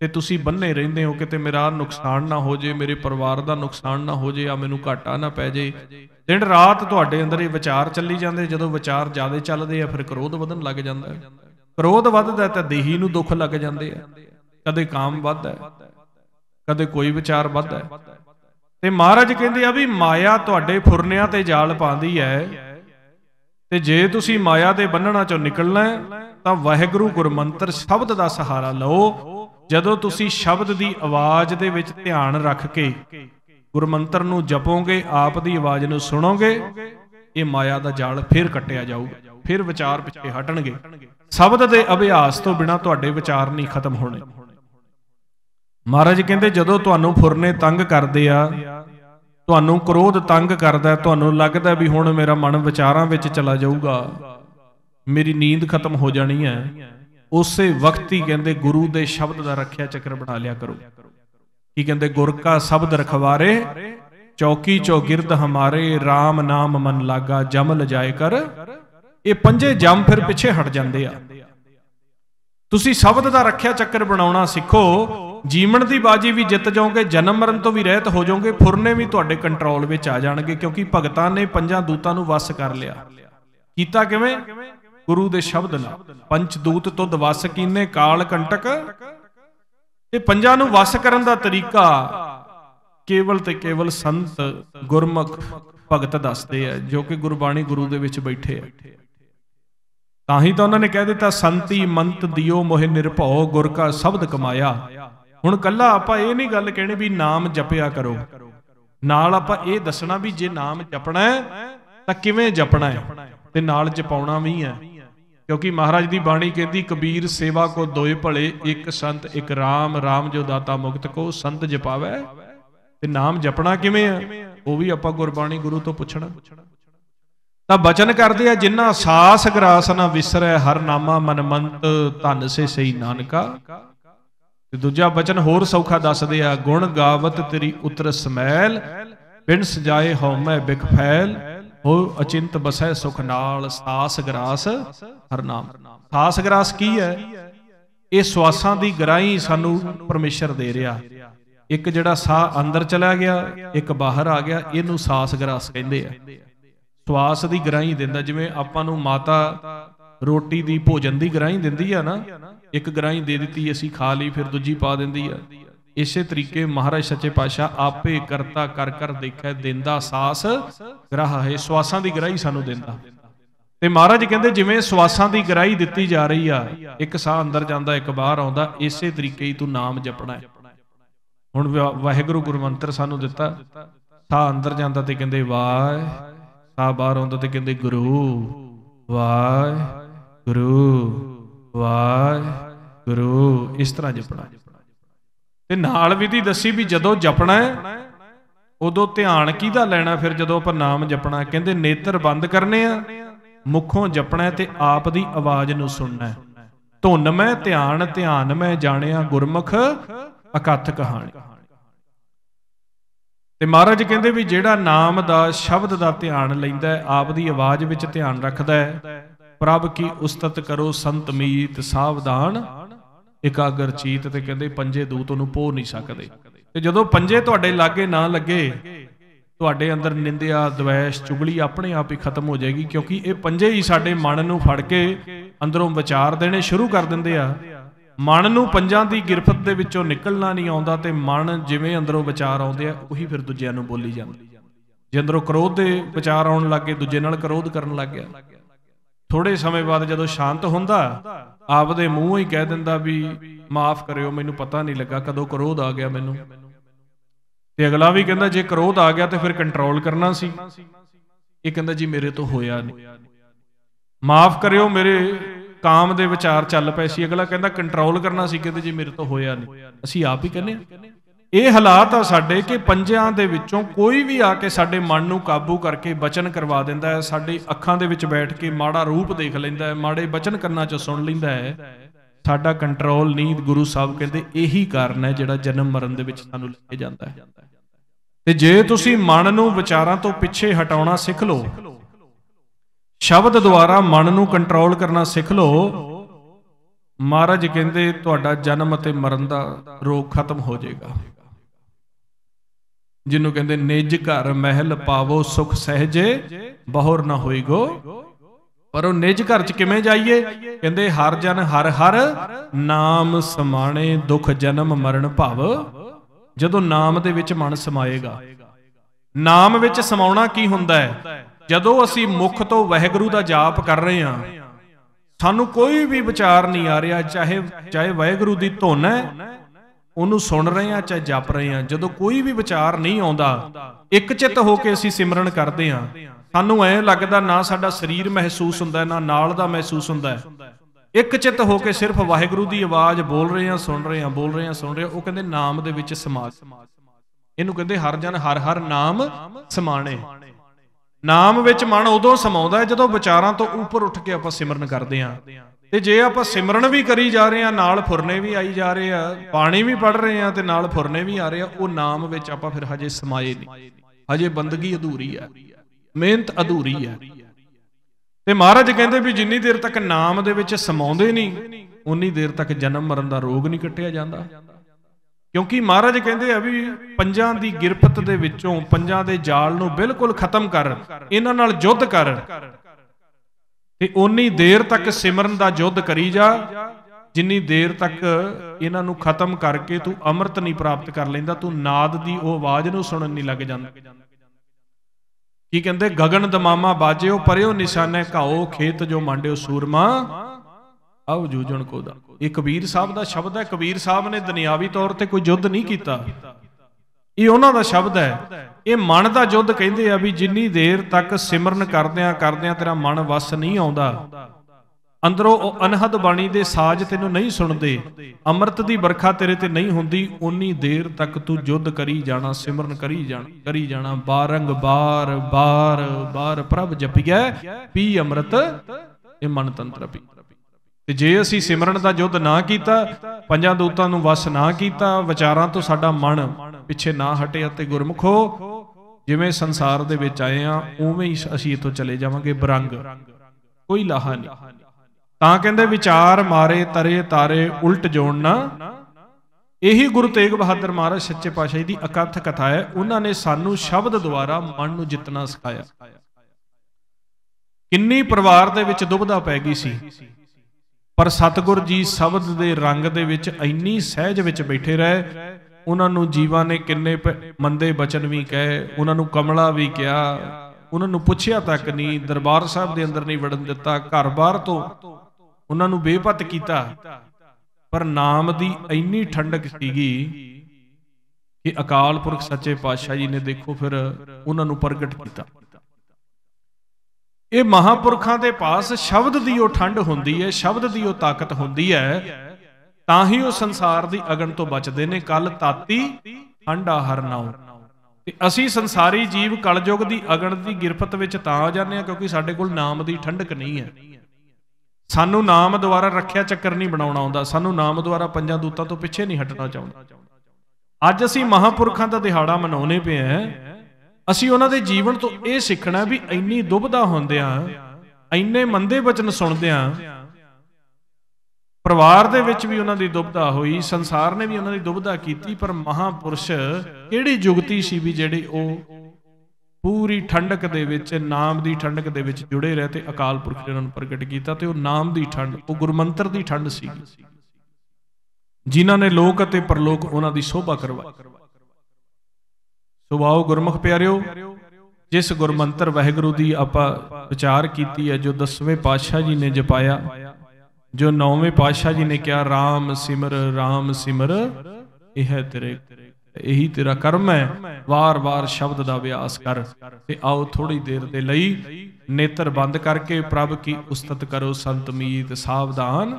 ਤੇ ਤੁਸੀਂ ਬੰਨੇ ਰਹਿੰਦੇ ਹੋ ਕਿਤੇ ਮੇਰਾ ਨੁਕਸਾਨ ਨਾ ਹੋ ਜੇ ਮੇਰੇ ਪਰਿਵਾਰ ਦਾ ਨੁਕਸਾਨ ਨਾ ਹੋ ਜੇ ਆ ਮੈਨੂੰ ਘਾਟਾ ਨਾ ਪੈ ਜੇ ਦਿਨ ਰਾਤ ਤੁਹਾਡੇ ਅੰਦਰ ਇਹ ਵਿਚਾਰ ਚੱਲੀ ਜਾਂਦੇ ਜਦੋਂ ਵਿਚਾਰ ਜ਼ਿਆਦਾ ਚੱਲਦੇ ਆ ਫਿਰ ਕਰੋਧ ਵਧਣ ਲੱਗ ਜਾਂਦਾ ਹੈ ਕਰੋਧ ਵੱਧਦਾ ਤਾਂ ਦੇਹੀ ਨੂੰ ਦੁੱਖ ਲੱਗ ਜਾਂਦੇ ਆ ਕਦੇ ਕਾਮ ਵੱਧਦਾ ਕਦੇ ਕੋਈ ਵਿਚਾਰ ਵੱਧਦਾ ਤੇ ਮਹਾਰਾਜ ਕਹਿੰਦੇ ਆ ਵੀ ਮਾਇਆ ਤੁਹਾਡੇ ਫੁਰਨਿਆਂ ਤੇ ਜਾਲ ਪਾਉਂਦੀ ਹੈ ਤੇ ਜੇ ਤੁਸੀਂ ਮਾਇਆ ਦੇ ਬੰਨਣਾ ਚੋਂ ਨਿਕਲਣਾ ਤਾਂ ਵਾਹਿਗੁਰੂ ਗੁਰਮੰਤਰ ਸ਼ਬਦ ਦਾ ਸਹਾਰਾ ਲਓ ਜਦੋਂ ਤੁਸੀਂ ਸ਼ਬਦ ਦੀ ਆਵਾਜ਼ ਦੇ ਵਿੱਚ ਧਿਆਨ ਰੱਖ ਕੇ ਗੁਰਮੰਤਰ ਨੂੰ ਜਪੋਗੇ ਆਪ ਦੀ ਆਵਾਜ਼ ਨੂੰ ਸੁਣੋਗੇ ਇਹ ਮਾਇਆ ਦਾ ਜਾਲ ਫਿਰ ਕੱਟਿਆ ਜਾਊਗਾ ਫਿਰ ਵਿਚਾਰ ਪਿੱਛੇ ਹਟਣਗੇ ਸ਼ਬਦ ਦੇ ਅਭਿਆਸ ਤੋਂ ਬਿਨਾ ਤੁਹਾਡੇ ਵਿਚਾਰ ਨਹੀਂ ਖਤਮ ਹੋਣੇ ਮਹਾਰਾਜ ਕਹਿੰਦੇ ਜਦੋਂ ਤੁਹਾਨੂੰ ਫੁਰਨੇ ਤੰਗ ਕਰਦੇ ਆ ਤੁਹਾਨੂੰ ਕ੍ਰੋਧ ਤੰਗ ਕਰਦਾ ਤੁਹਾਨੂੰ ਲੱਗਦਾ ਵੀ ਹੁਣ ਮੇਰਾ ਮਨ ਵਿਚਾਰਾਂ ਵਿੱਚ ਚਲਾ ਜਾਊਗਾ ਮੇਰੀ ਨੀਂਦ ਖਤਮ ਹੋ ਜਾਣੀ ਹੈ ਉਸੇ ਵਕਤ ਹੀ ਕਹਿੰਦੇ ਗੁਰੂ ਦੇ ਸ਼ਬਦ ਦਾ ਰੱਖਿਆ ਚੱਕਰ ਬਣਾ ਲਿਆ ਕਰੋ ਕੀ ਕਹਿੰਦੇ ਗੁਰ ਕਾ ਸ਼ਬਦ ਰਖਵਾਰੇ ਚੌਕੀ ਚੌਗਿਰਦ ਹਮਾਰੇ RAM ਨਾਮ ਮਨ ਲਾਗਾ ਜਮ ਲਜਾਏ ਕਰ ਇਹ ਪੰਜੇ ਜਮ ਫਿਰ ਪਿੱਛੇ ਹਟ ਜਾਂਦੇ ਆ ਤੁਸੀਂ ਸ਼ਬਦ ਦਾ ਰੱਖਿਆ ਚੱਕਰ ਬਣਾਉਣਾ ਸਿੱਖੋ ਜੀਵਨ ਦੀ ਬਾਜੀ ਵੀ ਜਿੱਤ ਜਾਓਗੇ ਜਨਮ ਮਰਨ ਤੋਂ ਵੀ ਰਹਿਤ ਹੋ ਜਾਓਗੇ ਫੁਰਨੇ ਵੀ ਤੁਹਾਡੇ ਕੰਟਰੋਲ ਵਿੱਚ ਆ ਜਾਣਗੇ ਕਿਉਂਕਿ ਭਗਤਾਂ ਨੇ ਪੰਜਾਂ ਦੂਤਾਂ ਨੂੰ ਵਸ ਕਰ ਲਿਆ ਕੀਤਾ ਕਿਵੇਂ ਗੁਰੂ ਦੇ ਸ਼ਬਦ ਨਾਲ ਪੰਚ ਦੂਤ ਤੁਧ ਵਸ ਕੀਨੇ ਕਾਲ ਕੰਟਕ ਇਹ ਪੰਜਾਂ ਨੂੰ ਵਸ ਕਰਨ ਦਾ ਤਰੀਕਾ ਕੇਵਲ ਤੇ ਕੇਵਲ ਸੰਤ ਗੁਰਮੁਖ ਭਗਤ ਦੱਸਦੇ ਆ ਜੋ ਕਿ ਗੁਰਬਾਣੀ ਗੁਰੂ ਦੇ ਵਿੱਚ ਬੈਠੇ ਆ ਤਾਂ ਹੀ ਤਾਂ ਉਹਨਾਂ ਨੇ ਕਹਿ ਦਿੱਤਾ ਸੰਤੀ ਮੰਤ ਦਿਓ ਮੋਹਿ ਨਿਰਭਉ ਗੁਰ ਕਾ ਸ਼ਬਦ ਕਮਾਇਆ ਹੁਣ ਕੱਲਾ ਆਪਾਂ ਇਹ ਨਹੀਂ ਗੱਲ ਕਹਿਣੀ ਵੀ ਨਾਮ ਜਪਿਆ ਕਰੋ ਨਾਲ ਆਪਾਂ ਇਹ ਦੱਸਣਾ ਵੀ ਜੇ ਨਾਮ ਜਪਣਾ ਹੈ ਤਾਂ ਕਿਵੇਂ ਜਪਣਾ ਹੈ ਤੇ ਨਾਲ ਜਪਾਉਣਾ ਵੀ ਹੈ ਕਿਉਂਕਿ ਮਹਾਰਾਜ ਦੀ ਬਾਣੀ ਕਹਿੰਦੀ ਕਬੀਰ ਸੇਵਾ ਕੋ ਦੋਏ ਭਲੇ ਇੱਕ ਸੰਤ ਇੱਕ RAM RAM ਜੋ ਦਾਤਾ ਮੁਕਤ ਕੋ ਸੰਤ ਜਪਾਵੇ ਤੇ ਨਾਮ ਜਪਣਾ ਕਿਵੇਂ ਆ ਉਹ ਵੀ ਆਪਾਂ ਗੁਰਬਾਣੀ ਗੁਰੂ ਤੋਂ ਪੁੱਛਣਾ ਤਾਂ ਬਚਨ ਕਰਦੇ ਆ ਜਿਨ੍ਹਾਂ ਸਾਸ ਗਰਾਸ ਨਾ ਵਿਸਰੈ ਹਰ ਨਾਮਾ ਮਨਮੰਤ ਧਨ ਸੇ ਸਈ ਨਾਨਕਾ ਤੇ ਦੂਜਾ ਬਚਨ ਹੋਰ ਸੌਖਾ ਦੱਸਦੇ ਆ ਗੁਣ ਗਾਵਤ ਤੇਰੀ ਉਤਰ ਸਮੈਲ ਬਿਨ ਸਜਾਏ ਹਉਮੈ ਬਿਖ ਫੈਲ ਹੋ ਅਚਿੰਤ ਬਸੈ ਸੁਖ ਨਾਲ ਸਾਸ ਗਰਾਸ ਹਰਨਾਮ ਸਾਸ ਗਰਾਸ ਕੀ ਹੈ ਇਹ ਸਵਾਸਾਂ ਦੀ ਗਰਾਈ ਸਾਨੂੰ ਪਰਮੇਸ਼ਰ ਦੇ ਰਿਹਾ ਇੱਕ ਜਿਹੜਾ ਸਾਹ ਅੰਦਰ ਚਲਾ ਗਿਆ ਇੱਕ ਬਾਹਰ ਆ ਗਿਆ ਇਹਨੂੰ ਸਾਸ ਗਰਾਸ ਕਹਿੰਦੇ ਆ ਸਵਾਸ ਦੀ ਗਰਾਈ ਦਿੰਦਾ ਜਿਵੇਂ ਆਪਾਂ ਨੂੰ ਮਾਤਾ ਰੋਟੀ ਦੀ ਭੋਜਨ ਦੀ ਗਰਾਈ ਦਿੰਦੀ ਆ ਨਾ ਇੱਕ ਗਰਾਈ ਦੇ ਦਿੱਤੀ ਅਸੀਂ ਖਾ ਲਈ ਫਿਰ ਦੂਜੀ ਪਾ ਦਿੰਦੀ ਆ ਇਸੇ ਤਰੀਕੇ ਮਹਾਰਾਜ ਸੱਚੇ ਪਾਤਸ਼ਾਹ ਆਪੇ ਕਰਤਾ ਕਰ ਕਰ ਦੇਖੈ ਦਿੰਦਾ ਸਾਸ ਗ੍ਰਹ ਹੈ ਸਵਾਸਾਂ ਦੀ ਗ੍ਰਾਹੀ ਸਾਨੂੰ ਦਿੰਦਾ ਤੇ ਮਹਾਰਾਜ ਕਹਿੰਦੇ ਜਿਵੇਂ ਸਵਾਸਾਂ ਦੀ ਗ੍ਰਾਹੀ ਦਿੱਤੀ ਜਾ ਰਹੀ ਆ ਇੱਕ ਸਾਹ ਅੰਦਰ ਜਾਂਦਾ ਇੱਕ ਬਾਹਰ ਆਉਂਦਾ ਇਸੇ ਤਰੀਕੇ ਹੀ ਤੂੰ ਨਾਮ ਜਪਣਾ ਹੈ ਹੁਣ ਵਾਹਿਗੁਰੂ ਗੁਰਮੰਤਰ ਸਾਨੂੰ ਦਿੱਤਾ ਸਾਹ ਅੰਦਰ ਜਾਂਦਾ ਤੇ ਕਹਿੰਦੇ ਵਾਹ ਸਾਹ ਬਾਹਰ ਆਉਂਦਾ ਤੇ ਕਹਿੰਦੇ ਗੁਰੂ ਵਾਹ ਗੁਰੂ ਵਾਹ ਗੁਰੂ ਇਸ ਤਰ੍ਹਾਂ ਜਪਣਾ ਤੇ ਨਾਲ ਵਿਧੀ ਦੱਸੀ ਵੀ ਜਦੋਂ ਜਪਣਾ ਹੈ ਉਦੋਂ ਧਿਆਨ ਕਿਹਦਾ ਲੈਣਾ ਫਿਰ ਜਦੋਂ ਆਪਾਂ ਨਾਮ ਜਪਣਾ ਕਹਿੰਦੇ ਨੇਤਰ ਬੰਦ ਕਰਨੇ ਆ ਮੁਖੋਂ ਜਪਣਾ ਤੇ ਆਪ ਦੀ ਆਵਾਜ਼ ਨੂੰ ਸੁਣਨਾ ਧੁਨ ਮੈਂ ਧਿਆਨ ਧਿਆਨ ਮੈਂ ਜਾਣਿਆ ਗੁਰਮੁਖ ਅਕਥ ਕਹਾਣੀ ਤੇ ਮਹਾਰਾਜ ਕਹਿੰਦੇ ਵੀ ਜਿਹੜਾ ਨਾਮ ਦਾ ਸ਼ਬਦ ਦਾ ਧਿਆਨ ਲੈਂਦਾ ਆਪ ਦੀ ਆਵਾਜ਼ ਵਿੱਚ ਧਿਆਨ ਰੱਖਦਾ ਹੈ ਪ੍ਰਭ ਕੀ ਉਸਤਤ ਕਰੋ ਸੰਤ ਮੀਤ ਸਾਵਧਾਨ ਇਕਾਗਰ ਚੀਤ ਤੇ ਕਹਿੰਦੇ ਪੰਜੇ ਦੂਤ ਉਹਨੂੰ ਪੋ ਨਹੀਂ ਸਕਦੇ ਤੇ ਜਦੋਂ ਪੰਜੇ ਤੁਹਾਡੇ ਲਾਗੇ ਨਾ ਲੱਗੇ ਤੁਹਾਡੇ ਅੰਦਰ ਨਿੰਦਿਆ ਦਵੇਸ਼ ਚੁਗਲੀ ਆਪਣੇ ਆਪ ਹੀ ਖਤਮ ਹੋ ਜਾਏਗੀ ਕਿਉਂਕਿ ਇਹ ਪੰਜੇ ਹੀ ਸਾਡੇ ਮਨ ਨੂੰ ਫੜ ਕੇ ਅੰਦਰੋਂ ਵਿਚਾਰ ਦੇਣੇ ਸ਼ੁਰੂ ਕਰ ਦਿੰਦੇ ਆ ਮਨ ਨੂੰ ਪੰਜਾਂ ਦੀ ਗਿਰਫਤ ਦੇ ਵਿੱਚੋਂ ਨਿਕਲਣਾ ਨਹੀਂ ਆਉਂਦਾ ਤੇ ਮਨ ਜਿਵੇਂ ਅੰਦਰੋਂ ਵਿਚਾਰ ਆਉਂਦੇ ਆ ਉਹੀ ਫਿਰ ਦੂਜਿਆਂ ਨੂੰ ਬੋਲੀ ਜਾਂਦਾ ਜੇ ਅੰਦਰੋਂ ਕਰੋਧ ਦੇ ਵਿਚਾਰ ਆਉਣ ਲੱਗੇ ਦੂਜੇ ਨਾਲ ਕਰੋਧ ਕਰਨ ਲੱਗ ਗਿਆ ਥੋੜੇ ਸਮੇਂ ਬਾਅਦ ਜਦੋਂ ਸ਼ਾਂਤ ਹੁੰਦਾ ਆਪਦੇ ਮੂੰਹੋਂ ਹੀ ਕਹਿ ਦਿੰਦਾ ਵੀ ਮਾਫ ਕਰਿਓ ਮੈਨੂੰ ਪਤਾ ਨਹੀਂ ਲੱਗਾ ਕਦੋਂ ਕਰੋਧ ਆ ਗਿਆ ਮੈਨੂੰ ਤੇ ਅਗਲਾ ਵੀ ਕਹਿੰਦਾ ਜੇ ਕਰੋਧ ਆ ਗਿਆ ਤੇ ਫਿਰ ਕੰਟਰੋਲ ਕਰਨਾ ਸੀ ਇਹ ਕਹਿੰਦਾ ਜੀ ਮੇਰੇ ਤੋਂ ਹੋਇਆ ਨਹੀਂ ਮਾਫ ਕਰਿਓ ਮੇਰੇ ਕਾਮ ਦੇ ਵਿਚਾਰ ਚੱਲ ਪਏ ਸੀ ਅਗਲਾ ਕਹਿੰਦਾ ਕੰਟਰੋਲ ਕਰਨਾ ਸੀ ਕਹਿੰਦੇ ਜੀ ਮੇਰੇ ਤੋਂ ਹੋਇਆ ਨਹੀਂ ਅਸੀਂ ਆਪ ਹੀ ਕਹਿੰਦੇ ਆ ਇਹ ਹਾਲਾਤ ਆ ਸਾਡੇ ਕਿ ਪੰਜਿਆਂ ਦੇ ਵਿੱਚੋਂ ਕੋਈ ਵੀ ਆ ਕੇ ਸਾਡੇ ਮਨ ਨੂੰ ਕਾਬੂ ਕਰਕੇ ਬਚਨ ਕਰਵਾ ਦਿੰਦਾ ਹੈ ਸਾਡੇ ਅੱਖਾਂ ਦੇ ਵਿੱਚ ਬੈਠ ਕੇ ਮਾੜਾ ਰੂਪ ਦੇਖ ਲੈਂਦਾ ਹੈ ਮਾੜੇ ਬਚਨ ਕਰਨਾ ਚ ਸੁਣ ਲੈਂਦਾ ਹੈ ਸਾਡਾ ਕੰਟਰੋਲ ਨਹੀਂ ਗੁਰੂ ਸਾਹਿਬ ਕਹਿੰਦੇ ਇਹੀ ਕਾਰਨ ਹੈ ਜਿਹੜਾ ਜਨਮ ਮਰਨ ਦੇ ਵਿੱਚ ਸਾਨੂੰ ਲੈ ਕੇ ਜਾਂਦਾ ਹੈ ਤੇ ਜੇ ਤੁਸੀਂ ਮਨ ਨੂੰ ਵਿਚਾਰਾਂ ਤੋਂ ਪਿੱਛੇ ਹਟਾਉਣਾ ਸਿੱਖ ਲਓ ਸ਼ਬਦ ਦੁਆਰਾ ਮਨ ਨੂੰ ਕੰਟਰੋਲ ਕਰਨਾ ਸਿੱਖ ਲਓ ਮਹਾਰਾਜ ਕਹਿੰਦੇ ਤੁਹਾਡਾ ਜਨਮ ਅਤੇ ਮਰਨ ਦਾ ਰੋਗ ਖਤਮ ਹੋ ਜਾਏਗਾ ਜਿਹਨੂੰ ਕਹਿੰਦੇ ਨਿਜ ਘਰ ਮਹਿਲ ਪਾਵੋ ਸੁਖ ਸਹਜੇ ਬਹੁਰ ਨਾ ਹੋਈਗੋ ਪਰ ਉਹ ਨਿਜ ਘਰ ਚ ਕਿਵੇਂ ਜਾਈਏ ਕਹਿੰਦੇ ਹਰ ਜਨ ਹਰ ਹਰ ਨਾਮ ਸਮਾਣੇ ਦੁਖ ਜਨਮ ਮਰਨ ਭਵ ਜਦੋਂ ਨਾਮ ਦੇ ਵਿੱਚ ਮਨ ਸਮਾਏਗਾ ਨਾਮ ਵਿੱਚ ਸਮਾਉਣਾ ਕੀ ਹੁੰਦਾ ਹੈ ਜਦੋਂ ਅਸੀਂ ਮੁਖ ਤੋਂ ਵਹਿਗੁਰੂ ਦਾ ਜਾਪ ਕਰ ਰਹੇ ਹਾਂ ਸਾਨੂੰ ਕੋਈ ਵੀ ਵਿਚਾਰ ਨਹੀਂ ਆ ਰਿਹਾ ਚਾਹੇ ਚਾਹੇ ਵਹਿਗੁਰੂ ਦੀ ਧੁਨ ਹੈ ਉਹਨੂੰ ਸੁਣ ਰਹੇ ਆ ਚਾਹੇ ਜਪ ਰਹੇ ਆ ਜਦੋਂ ਕੋਈ ਵੀ ਵਿਚਾਰ ਨਹੀਂ ਆਉਂਦਾ ਇੱਕ ਚਿੱਤ ਹੋ ਕੇ ਅਸੀਂ ਸਿਮਰਨ ਕਰਦੇ ਆ ਸਾਨੂੰ ਐ ਲੱਗਦਾ ਨਾ ਸਾਡਾ ਸਰੀਰ ਮਹਿਸੂਸ ਹੁੰਦਾ ਨਾ ਨਾਲ ਦਾ ਮਹਿਸੂਸ ਹੁੰਦਾ ਇੱਕ ਚਿੱਤ ਹੋ ਕੇ ਸਿਰਫ ਵਾਹਿਗੁਰੂ ਦੀ ਆਵਾਜ਼ ਬੋਲ ਰਹੇ ਆ ਸੁਣ ਰਹੇ ਆ ਬੋਲ ਰਹੇ ਆ ਸੁਣ ਰਹੇ ਆ ਉਹ ਕਹਿੰਦੇ ਨਾਮ ਦੇ ਵਿੱਚ ਸਮਾ ਇਹਨੂੰ ਕਹਿੰਦੇ ਹਰ ਜਨ ਹਰ ਹਰ ਨਾਮ ਸਮਾਣੇ ਨਾਮ ਵਿੱਚ ਮਨ ਉਦੋਂ ਸਮਾਉਂਦਾ ਜਦੋਂ ਵਿਚਾਰਾਂ ਤੋਂ ਉੱਪਰ ਉੱਠ ਕੇ ਆਪਾਂ ਸਿਮਰਨ ਕਰਦੇ ਆ ਤੇ ਜੇ ਆਪਾਂ ਸਿਮਰਨ ਵੀ ਕਰੀ ਜਾ ਰਹੇ ਆ ਨਾਲ ਫੁਰਨੇ ਵੀ ਆਈ ਜਾ ਰਹੇ ਆ ਪਾਣੀ ਵੀ ਪੜ ਰਹੇ ਆ ਤੇ ਨਾਲ ਫੁਰਨੇ ਵੀ ਆ ਰਹੇ ਆ ਉਹ ਨਾਮ ਵਿੱਚ ਆਪਾਂ ਫਿਰ ਹਜੇ ਸਮਾਏ ਨਹੀਂ ਹਜੇ ਬੰਦਗੀ ਅਧੂਰੀ ਆ ਮਿਹਨਤ ਅਧੂਰੀ ਆ ਤੇ ਮਹਾਰਾਜ ਕਹਿੰਦੇ ਵੀ ਜਿੰਨੀ ਦੇਰ ਤੱਕ ਨਾਮ ਦੇ ਵਿੱਚ ਸਮਾਉਂਦੇ ਨਹੀਂ ਉਨੀ ਦੇਰ ਤੱਕ ਜਨਮ ਮਰਨ ਦਾ ਰੋਗ ਨਹੀਂ ਕੱਟਿਆ ਜਾਂਦਾ ਕਿਉਂਕਿ ਮਹਾਰਾਜ ਕਹਿੰਦੇ ਆ ਵੀ ਪੰਜਾਂ ਦੀ ਗਿਰਫਤ ਦੇ ਵਿੱਚੋਂ ਪੰਜਾਂ ਦੇ ਜਾਲ ਨੂੰ ਬਿਲਕੁਲ ਖਤਮ ਕਰ ਇਹਨਾਂ ਨਾਲ ਯੁੱਧ ਕਰ ਤੇ ਓਨੀ ਦੇਰ ਤੱਕ ਸਿਮਰਨ ਦਾ ਯੁੱਧ ਕਰੀ ਜਾ ਜਿੰਨੀ ਦੇਰ ਤੱਕ ਇਹਨਾਂ ਨੂੰ ਖਤਮ ਕਰਕੇ ਤੂੰ ਅੰਮ੍ਰਿਤ ਨਹੀਂ ਪ੍ਰਾਪਤ ਕਰ ਲੈਂਦਾ ਤੂੰ ਨਾਦ ਦੀ ਉਹ ਆਵਾਜ਼ ਨੂੰ ਸੁਣਨ ਨਹੀਂ ਲੱਗ ਜਾਂਦਾ ਕੀ ਕਹਿੰਦੇ ਗਗਨ ਦਮਾਮਾ ਬਾਜਿਓ ਪਰਿਓ ਨਿਸ਼ਾਨੇ ਘਾਓ ਖੇਤ ਜੋ ਮੰਡਿਓ ਸੂਰਮਾ ਆਉ ਜੂਜਣ ਕੋ ਦਾ ਇਹ ਕਬੀਰ ਸਾਹਿਬ ਦਾ ਸ਼ਬਦ ਹੈ ਕਬੀਰ ਸਾਹਿਬ ਨੇ ਦੁਨਿਆਵੀ ਤੌਰ ਤੇ ਕੋਈ ਯੁੱਧ ਨਹੀਂ ਕੀਤਾ ਇਹ ਉਹਨਾਂ ਦਾ ਸ਼ਬਦ ਹੈ ਇਹ ਮਨ ਦਾ ਜੁੱਧ ਕਹਿੰਦੇ ਆ ਵੀ ਜਿੰਨੀ ਦੇਰ ਤੱਕ ਸਿਮਰਨ ਕਰਦਿਆਂ ਕਰਦਿਆਂ ਤੇਰਾ ਮਨ ਵਸ ਨਹੀਂ ਆਉਂਦਾ ਅੰਦਰੋਂ ਉਹ ਅਨਹਦ ਬਾਣੀ ਦੇ ਸਾਜ਼ ਤੈਨੂੰ ਨਹੀਂ ਸੁਣਦੇ ਅੰਮ੍ਰਿਤ ਦੀ ਵਰਖਾ ਤੇਰੇ ਤੇ ਨਹੀਂ ਹੁੰਦੀ ਉਨੀ ਦੇਰ ਤੱਕ ਤੂੰ ਜੁੱਧ ਕਰੀ ਜਾਣਾ ਸਿਮਰਨ ਕਰੀ ਜਾਣਾ ਕਰੀ ਜਾਣਾ ਬਾਰੰਗ ਬਾਰ ਬਾਰ ਬਾਰ ਪ੍ਰਭ ਜਪੀਐ ਪੀ ਅੰਮ੍ਰਿਤ ਇਹ ਮਨ ਤੰਤਰ ਪੀ ਤੇ ਜੇ ਅਸੀਂ ਸਿਮਰਨ ਦਾ ਜੁੱਧ ਨਾ ਕੀਤਾ ਪੰਜਾਂ ਦੂਤਾਂ ਨੂੰ ਵਸ ਨਾ ਕੀਤਾ ਵਿਚਾਰਾਂ ਤੋਂ ਸਾਡਾ ਮਨ ਪਿੱਛੇ ਨਾ ਹਟੇ ਅਤੇ ਗੁਰਮਖੋ ਜਿਵੇਂ ਸੰਸਾਰ ਦੇ ਵਿੱਚ ਆਏ ਆ ਉਵੇਂ ਹੀ ਅਸੀਂ ਇਥੋਂ ਚਲੇ ਜਾਵਾਂਗੇ ਬਰੰਗ ਕੋਈ ਲਾਹਾ ਨਹੀਂ ਤਾਂ ਕਹਿੰਦੇ ਵਿਚਾਰ ਮਾਰੇ ਤਰੇ ਤਾਰੇ ਉਲਟ ਜੋੜਨਾ ਇਹੀ ਗੁਰੂ ਤੇਗ ਬਹਾਦਰ ਮਹਾਰਾਜ ਸੱਚੇ ਪਾਤਸ਼ਾਹ ਦੀ ਅਕਥ ਕਥਾ ਹੈ ਉਹਨਾਂ ਨੇ ਸਾਨੂੰ ਸ਼ਬਦ ਦੁਆਰਾ ਮਨ ਨੂੰ ਜਿੱਤਣਾ ਸਿਖਾਇਆ ਕਿੰਨੀ ਪਰਿਵਾਰ ਦੇ ਵਿੱਚ ਦੁਬਧਾ ਪੈ ਗਈ ਸੀ ਪਰ ਸਤਿਗੁਰ ਜੀ ਸ਼ਬਦ ਦੇ ਰੰਗ ਦੇ ਵਿੱਚ ਇੰਨੀ ਸਹਿਜ ਵਿੱਚ ਬੈਠੇ ਰਹੇ ਉਹਨਾਂ ਨੂੰ ਜੀਵਾਂ ਨੇ ਕਿੰਨੇ ਮੰਦੇ ਬਚਨ ਵੀ ਕਹੇ ਉਹਨਾਂ ਨੂੰ ਕਮਲਾ ਵੀ ਕਿਹਾ ਉਹਨਾਂ ਨੂੰ ਪੁੱਛਿਆ ਤੱਕ ਨਹੀਂ ਦਰਬਾਰ ਸਾਹਿਬ ਦੇ ਅੰਦਰ ਨਹੀਂ ਵੜਨ ਦਿੱਤਾ ਘਰ-ਬਾਰ ਤੋਂ ਉਹਨਾਂ ਨੂੰ ਬੇਪਤ ਕੀਤਾ ਪਰ ਨਾਮ ਦੀ ਇੰਨੀ ਠੰਡਕ ਸੀਗੀ ਕਿ ਅਕਾਲ ਪੁਰਖ ਸੱਚੇ ਪਾਤਸ਼ਾਹ ਜੀ ਨੇ ਦੇਖੋ ਫਿਰ ਉਹਨਾਂ ਨੂੰ ਪ੍ਰਗਟ ਕੀਤਾ ਇਹ ਮਹਾਪੁਰਖਾਂ ਦੇ ਪਾਸ ਸ਼ਬਦ ਦੀ ਉਹ ਠੰਡ ਹੁੰਦੀ ਹੈ ਸ਼ਬਦ ਦੀ ਉਹ ਤਾਕਤ ਹੁੰਦੀ ਹੈ ਤਾਂ ਹੀ ਉਹ ਸੰਸਾਰ ਦੀ ਅਗਨ ਤੋਂ ਬਚਦੇ ਨੇ ਕੱਲ ਤਾਤੀ ਠੰਡਾ ਹਰਨਾਉ ਤੇ ਅਸੀਂ ਸੰਸਾਰੀ ਜੀਵ ਕਲਯੁਗ ਦੀ ਅਗਨ ਦੀ ਗਿਰਫਤ ਵਿੱਚ ਤਾਂ ਆ ਜਾਂਦੇ ਆ ਕਿਉਂਕਿ ਸਾਡੇ ਕੋਲ ਨਾਮ ਦੀ ਠੰਡਕ ਨਹੀਂ ਹੈ ਸਾਨੂੰ ਨਾਮ ਦੁਆਰਾ ਰੱਖਿਆ ਚੱਕਰ ਨਹੀਂ ਬਣਾਉਣਾ ਆਉਂਦਾ ਸਾਨੂੰ ਨਾਮ ਦੁਆਰਾ ਪੰਜਾਂ ਦੂਤਾਂ ਤੋਂ ਪਿੱਛੇ ਨਹੀਂ ਹਟਣਾ ਚਾਹੁੰਦਾ ਅੱਜ ਅਸੀਂ ਮਹਾਪੁਰਖਾਂ ਦਾ ਦਿਹਾੜਾ ਮਨਾਉਨੇ ਪਏ ਆ ਅਸੀਂ ਉਹਨਾਂ ਦੇ ਜੀਵਨ ਤੋਂ ਇਹ ਸਿੱਖਣਾ ਵੀ ਇੰਨੀ ਦੁਬਦਾ ਹੁੰਦਿਆਂ ਇੰਨੇ ਮੰਦੇ ਬਚਨ ਸੁਣਦਿਆਂ ਪਰਿਵਾਰ ਦੇ ਵਿੱਚ ਵੀ ਉਹਨਾਂ ਦੀ ਦੁਬਧਾ ਹੋਈ ਸੰਸਾਰ ਨੇ ਵੀ ਉਹਨਾਂ ਦੀ ਦੁਬਧਾ ਕੀਤੀ ਪਰ ਮਹਾਪੁਰਸ਼ ਕਿਹੜੀ ਜੁਗਤੀ ਸੀ ਵੀ ਜਿਹੜੇ ਉਹ ਪੂਰੀ ਠੰਡਕ ਦੇ ਵਿੱਚ ਨਾਮ ਦੀ ਠੰਡਕ ਦੇ ਵਿੱਚ ਜੁੜੇ ਰਹੇ ਤੇ ਅਕਾਲ ਪੁਰਖ ਨੇ ਉਹਨਾਂ ਨੂੰ ਪ੍ਰਗਟ ਕੀਤਾ ਤੇ ਉਹ ਨਾਮ ਦੀ ਠੰਡ ਉਹ ਗੁਰਮੰਤਰ ਦੀ ਠੰਡ ਸੀ ਜਿਨ੍ਹਾਂ ਨੇ ਲੋਕ ਅਤੇ ਪਰਲੋਕ ਉਹਨਾਂ ਦੀ ਸ਼ੋਭਾ ਕਰਵਾਈ ਸੋ ਆਓ ਗੁਰਮੁਖ ਪਿਆਰਿਓ ਜਿਸ ਗੁਰਮੰਤਰ ਵਹਿਗੁਰੂ ਦੀ ਆਪਾਂ ਵਿਚਾਰ ਕੀਤੀ ਹੈ ਜੋ ਦਸਵੇਂ ਪਾਤਸ਼ਾਹ ਜੀ ਨੇ ਜਪਾਇਆ ਜੋ ਨੌਵੇਂ ਪਾਤਸ਼ਾਹ ਜੀ ਨੇ ਕਿਹਾ RAM ਸਿਮਰ RAM ਸਿਮਰ ਇਹ ਹੈ ਤੇਰੇ ਇਹੀ ਤੇਰਾ ਕਰਮ ਹੈ ਵਾਰ-ਵਾਰ ਸ਼ਬਦ ਦਾ ਅਭਿਆਸ ਕਰ ਤੇ ਆਓ ਥੋੜੀ ਦੇਰ ਦੇ ਲਈ ਨੇਤਰ ਬੰਦ ਕਰਕੇ ਪ੍ਰਭ ਕੀ ਉਸਤਤ ਕਰੋ ਸੰਤ ਮੀਤ ਸਾਵਧਾਨ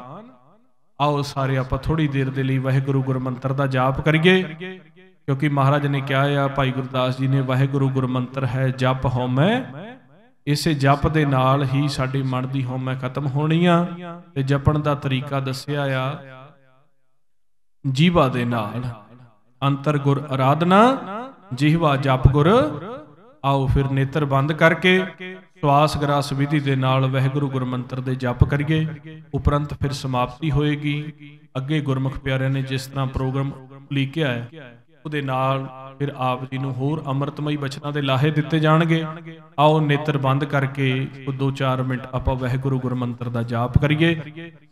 ਆਓ ਸਾਰੇ ਆਪਾਂ ਥੋੜੀ ਦੇਰ ਦੇ ਲਈ ਵਾਹਿਗੁਰੂ ਗੁਰਮੰਤਰ ਦਾ ਜਾਪ ਕਰੀਏ ਕਿਉਂਕਿ ਮਹਾਰਾਜ ਨੇ ਕਿਹਾ ਆ ਭਾਈ ਗੁਰਦਾਸ ਜੀ ਨੇ ਵਾਹਿਗੁਰੂ ਗੁਰਮੰਤਰ ਹੈ ਜਪ ਹਉਮੈ ਇਸੇ ਜਪ ਦੇ ਨਾਲ ਹੀ ਸਾਡੀ ਮਨ ਦੀ ਹਉਮੈ ਖਤਮ ਹੋਣੀ ਆ ਤੇ ਜਪਣ ਦਾ ਤਰੀਕਾ ਦੱਸਿਆ ਆ ਜੀਵਾ ਦੇ ਨਾਲ ਅੰਤਰ ਗੁਰ ਆਰਾਧਨਾ ਜੀਵਾ ਜਪ ਗੁਰ ਆਓ ਫਿਰ ਨੇਤਰ ਬੰਦ ਕਰਕੇ ਸਵਾਸ ਗਰਾਸ ਵਿਧੀ ਦੇ ਨਾਲ ਵਹਿਗੁਰੂ ਗੁਰਮੰਤਰ ਦੇ ਜਪ ਕਰੀਏ ਉਪਰੰਤ ਫਿਰ ਸਮਾਪਤੀ ਹੋਏਗੀ ਅੱਗੇ ਗੁਰਮੁਖ ਪਿਆਰਿਆਂ ਨੇ ਜਿਸ ਤਰ੍ਹਾਂ ਪ੍ਰੋਗਰਾਮ ਲਿਖਿਆ ਹੈ ਉਹਦੇ ਨਾਲ ਫਿਰ ਆਪ ਜੀ ਨੂੰ ਹੋਰ ਅੰਮ੍ਰਿਤਮਈ ਬਚਨਾਂ ਦੇ ਲਾਹੇ ਦਿੱਤੇ ਜਾਣਗੇ ਆਓ ਨੇਤਰ ਬੰਦ ਕਰਕੇ ਕੋ 2-4 ਮਿੰਟ ਆਪਾਂ ਵਾਹਿਗੁਰੂ ਗੁਰਮੰਤਰ ਦਾ ਜਾਪ ਕਰੀਏ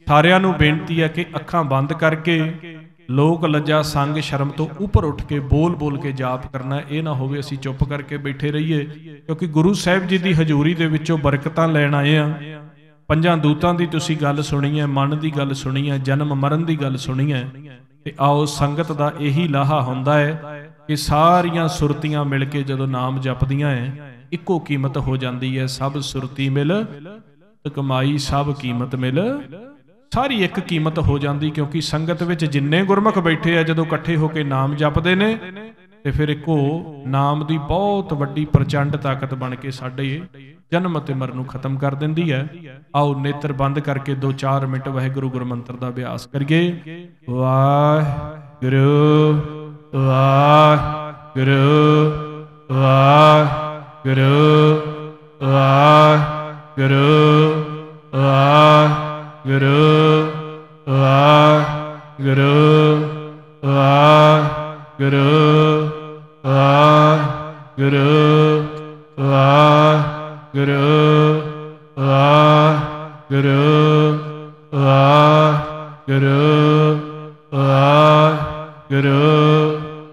ਸਾਰਿਆਂ ਨੂੰ ਬੇਨਤੀ ਹੈ ਕਿ ਅੱਖਾਂ ਬੰਦ ਕਰਕੇ ਲੋਕ ਲੱਜਾ ਸੰਗ ਸ਼ਰਮ ਤੋਂ ਉੱਪਰ ਉੱਠ ਕੇ ਬੋਲ ਬੋਲ ਕੇ ਜਾਪ ਕਰਨਾ ਇਹ ਨਾ ਹੋਵੇ ਅਸੀਂ ਚੁੱਪ ਕਰਕੇ ਬੈਠੇ ਰਹੀਏ ਕਿਉਂਕਿ ਗੁਰੂ ਸਾਹਿਬ ਜੀ ਦੀ ਹਜ਼ੂਰੀ ਦੇ ਵਿੱਚੋਂ ਬਰਕਤਾਂ ਲੈਣ ਆਏ ਆ ਪੰਜਾਂ ਦੂਤਾਂ ਦੀ ਤੁਸੀਂ ਗੱਲ ਸੁਣੀ ਹੈ ਮਨ ਦੀ ਗੱਲ ਸੁਣੀ ਹੈ ਜਨਮ ਮਰਨ ਦੀ ਗੱਲ ਸੁਣੀ ਹੈ ਤੇ ਆਓ ਸੰਗਤ ਦਾ ਇਹੀ ਲਾਹਾ ਹੁੰਦਾ ਹੈ ਕਿ ਸਾਰੀਆਂ ਸੁਰਤੀਆਂ ਮਿਲ ਕੇ ਜਦੋਂ ਨਾਮ ਜਪਦੀਆਂ ਐ ਇੱਕੋ ਕੀਮਤ ਹੋ ਜਾਂਦੀ ਐ ਸਭ ਸੁਰਤੀ ਮਿਲ ਕਮਾਈ ਸਭ ਕੀਮਤ ਮਿਲ ਸਾਰੀ ਇੱਕ ਕੀਮਤ ਹੋ ਜਾਂਦੀ ਕਿਉਂਕਿ ਸੰਗਤ ਵਿੱਚ ਜਿੰਨੇ ਗੁਰਮੁਖ ਬੈਠੇ ਆ ਜਦੋਂ ਇਕੱਠੇ ਹੋ ਕੇ ਨਾਮ ਜਪਦੇ ਨੇ ਤੇ ਫਿਰ ਇੱਕੋ ਨਾਮ ਦੀ ਬਹੁਤ ਵੱਡੀ ਪ੍ਰਚੰਡ ਤਾਕਤ ਬਣ ਕੇ ਸਾਡੇ ਜਨਮ ਅਤੇ ਮਰਨ ਨੂੰ ਖਤਮ ਕਰ ਦਿੰਦੀ ਹੈ ਆਓ ਨੇਤਰ ਬੰਦ ਕਰਕੇ 2-4 ਮਿੰਟ ਵਾਹਿਗੁਰੂ ਗੁਰਮੰਤਰ ਦਾ ਅਭਿਆਸ ਕਰੀਏ Waheguru Guru Ah Guru Ah Guru Ah Guru Ah Guru Ah Guru Ah Guru Ah Guru Ah Guru Ah Guru Ah Guru.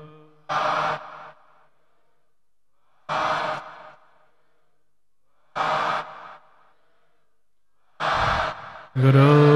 Guru.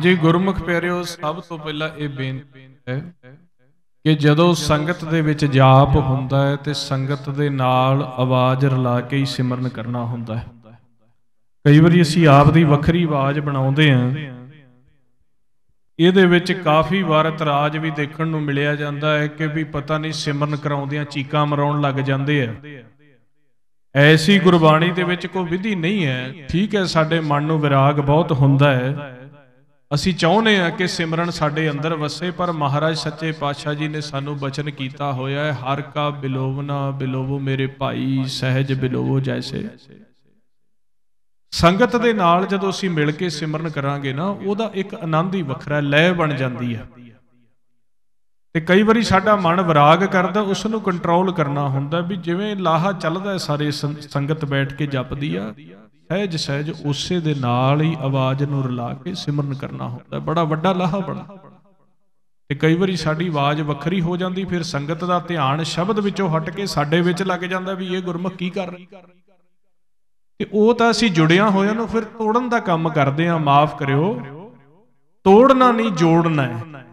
ਹਾਂਜੀ ਗੁਰਮੁਖ ਪਿਆਰਿਓ ਸਭ ਤੋਂ ਪਹਿਲਾਂ ਇਹ ਬੇਨਤੀ ਹੈ ਕਿ ਜਦੋਂ ਸੰਗਤ ਦੇ ਵਿੱਚ ਜਾਪ ਹੁੰਦਾ ਹੈ ਤੇ ਸੰਗਤ ਦੇ ਨਾਲ ਆਵਾਜ਼ ਰਲਾ ਕੇ ਹੀ ਸਿਮਰਨ ਕਰਨਾ ਹੁੰਦਾ ਹੈ ਕਈ ਵਾਰੀ ਅਸੀਂ ਆਪ ਦੀ ਵੱਖਰੀ ਆਵਾਜ਼ ਬਣਾਉਂਦੇ ਆਂ ਇਹਦੇ ਵਿੱਚ ਕਾਫੀ ਵਾਰ ਇਤਰਾਜ ਵੀ ਦੇਖਣ ਨੂੰ ਮਿਲਿਆ ਜਾਂਦਾ ਹੈ ਕਿ ਵੀ ਪਤਾ ਨਹੀਂ ਸਿਮਰਨ ਕਰਾਉਂਦਿਆਂ ਚੀਕਾਂ ਮਰਾਉਣ ਲੱਗ ਜਾਂਦੇ ਆ ਐਸੀ ਗੁਰਬਾਣੀ ਦੇ ਵਿੱਚ ਕੋਈ ਵਿਧੀ ਨਹੀਂ ਹੈ ਠੀਕ ਹੈ ਸਾਡੇ ਮਨ ਨੂੰ ਵਿਰਾਗ ਬਹੁਤ ਹੁੰਦਾ ਹੈ ਅਸੀਂ ਚਾਹੁੰਦੇ ਆ ਕਿ ਸਿਮਰਨ ਸਾਡੇ ਅੰਦਰ ਵਸੇ ਪਰ ਮਹਾਰਾਜ ਸੱਚੇ ਪਾਤਸ਼ਾਹ ਜੀ ਨੇ ਸਾਨੂੰ ਬਚਨ ਕੀਤਾ ਹੋਇਆ ਹੈ ਹਰ ਕਾ ਬਿਲੋਵਨਾ ਬਿਲੋਵੋ ਮੇਰੇ ਭਾਈ ਸਹਿਜ ਬਿਲੋਵੋ ਜੈਸੇ ਸੰਗਤ ਦੇ ਨਾਲ ਜਦੋਂ ਅਸੀਂ ਮਿਲ ਕੇ ਸਿਮਰਨ ਕਰਾਂਗੇ ਨਾ ਉਹਦਾ ਇੱਕ ਆਨੰਦ ਹੀ ਵੱਖਰਾ ਲੈ ਬਣ ਜਾਂਦੀ ਹੈ ਤੇ ਕਈ ਵਾਰੀ ਸਾਡਾ ਮਨ ਵਿਰਾਗ ਕਰਦਾ ਉਸ ਨੂੰ ਕੰਟਰੋਲ ਕਰਨਾ ਹੁੰਦਾ ਵੀ ਜਿਵੇਂ ਲਾਹਾ ਚੱਲਦਾ ਸਾਰੇ ਸੰਗਤ ਬੈਠ ਕੇ ਜਪਦੀ ਆ ਸਹਿਜ ਸਹਿਜ ਉਸੇ ਦੇ ਨਾਲ ਹੀ ਆਵਾਜ਼ ਨੂੰ ਰਲਾ ਕੇ ਸਿਮਰਨ ਕਰਨਾ ਹੁੰਦਾ ਬੜਾ ਵੱਡਾ ਲਾਹਾ ਬਣਾ ਤੇ ਕਈ ਵਾਰੀ ਸਾਡੀ ਆਵਾਜ਼ ਵੱਖਰੀ ਹੋ ਜਾਂਦੀ ਫਿਰ ਸੰਗਤ ਦਾ ਧਿਆਨ ਸ਼ਬਦ ਵਿੱਚੋਂ ਹਟ ਕੇ ਸਾਡੇ ਵਿੱਚ ਲੱਗ ਜਾਂਦਾ ਵੀ ਇਹ ਗੁਰਮੁਖ ਕੀ ਕਰ ਰਹੀ ਤੇ ਉਹ ਤਾਂ ਅਸੀਂ ਜੁੜਿਆ ਹੋਇਆ ਨੂੰ ਫਿਰ ਤੋੜਨ ਦਾ ਕੰਮ ਕਰਦੇ ਆ ਮਾਫ ਕਰਿਓ ਤੋੜਨਾ ਨਹੀਂ ਜੋੜਨਾ ਹੈ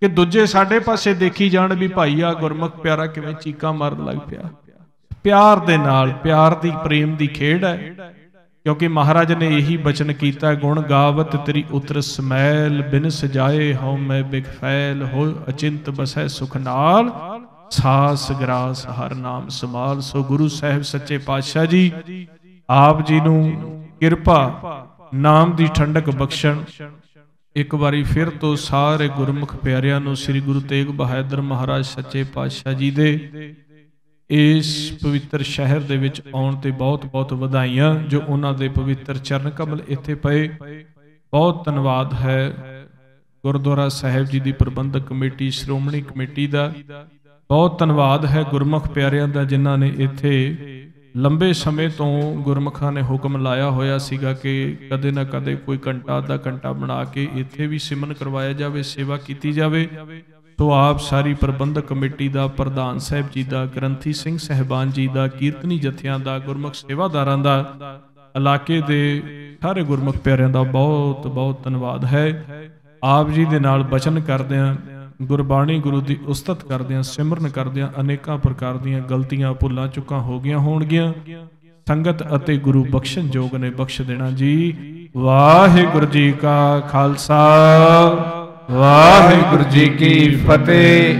ਕਿ ਦੂਜੇ ਸਾਡੇ ਪਾਸੇ ਦੇਖੀ ਜਾਣ ਵੀ ਭਾਈ ਆ ਗੁਰਮੁਖ ਪਿਆਰਾ ਕਿਵੇਂ ਚੀਕਾਂ ਮਾਰਨ ਲੱਗ ਪਿਆ ਪਿਆਰ ਦੇ ਨਾਲ ਪਿਆਰ ਦੀ ਪ੍ਰੇਮ ਦੀ ਖੇਡ ਹੈ ਕਿਉਂਕਿ ਮਹਾਰਾਜ ਨੇ ਇਹੀ ਬਚਨ ਕੀਤਾ ਗੁਣ ਗਾਵਤ ਤੇਰੀ ਉਤਰ ਸਮੈਲ ਬਿਨ ਸਜਾਏ ਹਉ ਮੈਂ ਬਿਗ ਫੈਲ ਹੋ ਅਚਿੰਤ ਬਸੈ ਸੁਖ ਨਾਲ ਸਾਸ ਗਰਾਸ ਹਰ ਨਾਮ ਸਮਾਲ ਸੋ ਗੁਰੂ ਸਾਹਿਬ ਸੱਚੇ ਪਾਤਸ਼ਾਹ ਜੀ ਆਪ ਜੀ ਨੂੰ ਕਿਰਪਾ ਨਾਮ ਦੀ ਠੰਡਕ ਬਖਸ਼ਣ ਇੱਕ ਵਾਰੀ ਫਿਰ ਤੋਂ ਸਾਰੇ ਗੁਰਮੁਖ ਪਿਆਰਿਆਂ ਨੂੰ ਸ੍ਰੀ ਗੁਰੂ ਤੇਗ ਬਹਾਦਰ ਮਹਾਰਾਜ ਸੱਚੇ ਪਾਤਸ਼ਾਹ ਜੀ ਦੇ ਇਸ ਪਵਿੱਤਰ ਸ਼ਹਿਰ ਦੇ ਵਿੱਚ ਆਉਣ ਤੇ ਬਹੁਤ-ਬਹੁਤ ਵਧਾਈਆਂ ਜੋ ਉਹਨਾਂ ਦੇ ਪਵਿੱਤਰ ਚਰਨ ਕਮਲ ਇੱਥੇ ਪਏ ਬਹੁਤ ਧੰਨਵਾਦ ਹੈ ਗੁਰਦੁਆਰਾ ਸਾਹਿਬ ਜੀ ਦੀ ਪ੍ਰਬੰਧਕ ਕਮੇਟੀ ਸ਼੍ਰੋਮਣੀ ਕਮੇਟੀ ਦਾ ਬਹੁਤ ਧੰਨਵਾਦ ਹੈ ਗੁਰਮੁਖ ਪਿਆਰਿਆਂ ਦਾ ਜਿਨ੍ਹਾਂ ਨੇ ਇੱਥੇ ਲੰਬੇ ਸਮੇਂ ਤੋਂ ਗੁਰਮਖਾਂ ਨੇ ਹੁਕਮ ਲਾਇਆ ਹੋਇਆ ਸੀਗਾ ਕਿ ਕਦੇ ਨਾ ਕਦੇ ਕੋਈ ਘੰਟਾ ਦਾ ਘੰਟਾ ਬਣਾ ਕੇ ਇੱਥੇ ਵੀ ਸਿਮਨ ਕਰਵਾਇਆ ਜਾਵੇ ਸੇਵਾ ਕੀਤੀ ਜਾਵੇ ਸੋ ਆਪ ਸਾਰੀ ਪ੍ਰਬੰਧਕ ਕਮੇਟੀ ਦਾ ਪ੍ਰਧਾਨ ਸਾਹਿਬ ਜੀ ਦਾ ਗ੍ਰੰਥੀ ਸਿੰਘ ਸਹਿਬਾਨ ਜੀ ਦਾ ਕੀਰਤਨੀ ਜਥਿਆਂ ਦਾ ਗੁਰਮੁਖ ਸੇਵਾਦਾਰਾਂ ਦਾ ਇਲਾਕੇ ਦੇ ਸਾਰੇ ਗੁਰਮੁਖ ਪਿਆਰਿਆਂ ਦਾ ਬਹੁਤ ਬਹੁਤ ਧੰਨਵਾਦ ਹੈ ਆਪ ਜੀ ਦੇ ਨਾਲ ਬਚਨ ਕਰਦੇ ਆ ਗੁਰਬਾਣੀ ਗੁਰੂ ਦੀ ਉਸਤਤ ਕਰਦੇ ਆ ਸਿਮਰਨ ਕਰਦੇ ਆ ਅਨੇਕਾਂ ਪ੍ਰਕਾਰ ਦੀਆਂ ਗਲਤੀਆਂ ਭੁੱਲਾਂ ਚੁੱਕਾਂ ਹੋ ਗਈਆਂ ਹੋਣਗੀਆਂ ਸੰਗਤ ਅਤੇ ਗੁਰੂ ਬਖਸ਼ਣ ਜੋਗ ਨੇ ਬਖਸ਼ ਦੇਣਾ ਜੀ ਵਾਹਿਗੁਰੂ ਜੀ ਕਾ ਖਾਲਸਾ ਵਾਹਿਗੁਰੂ ਜੀ ਕੀ ਫਤਿਹ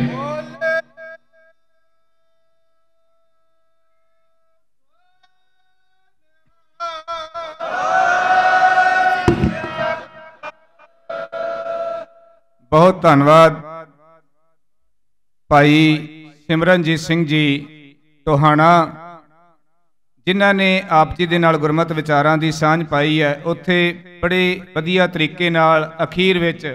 ਬਹੁਤ ਧੰਨਵਾਦ ਭਾਈ ਸਿਮਰਨਜੀਤ ਸਿੰਘ ਜੀ ਤੁਹਾਣਾ ਜਿਨ੍ਹਾਂ ਨੇ ਆਪ ਜੀ ਦੇ ਨਾਲ ਗੁਰਮਤ ਵਿਚਾਰਾਂ ਦੀ ਸਾਂਝ ਪਾਈ ਹੈ ਉੱਥੇ ਬੜੇ ਵਧੀਆ ਤਰੀਕੇ ਨਾਲ ਅਖੀਰ ਵਿੱਚ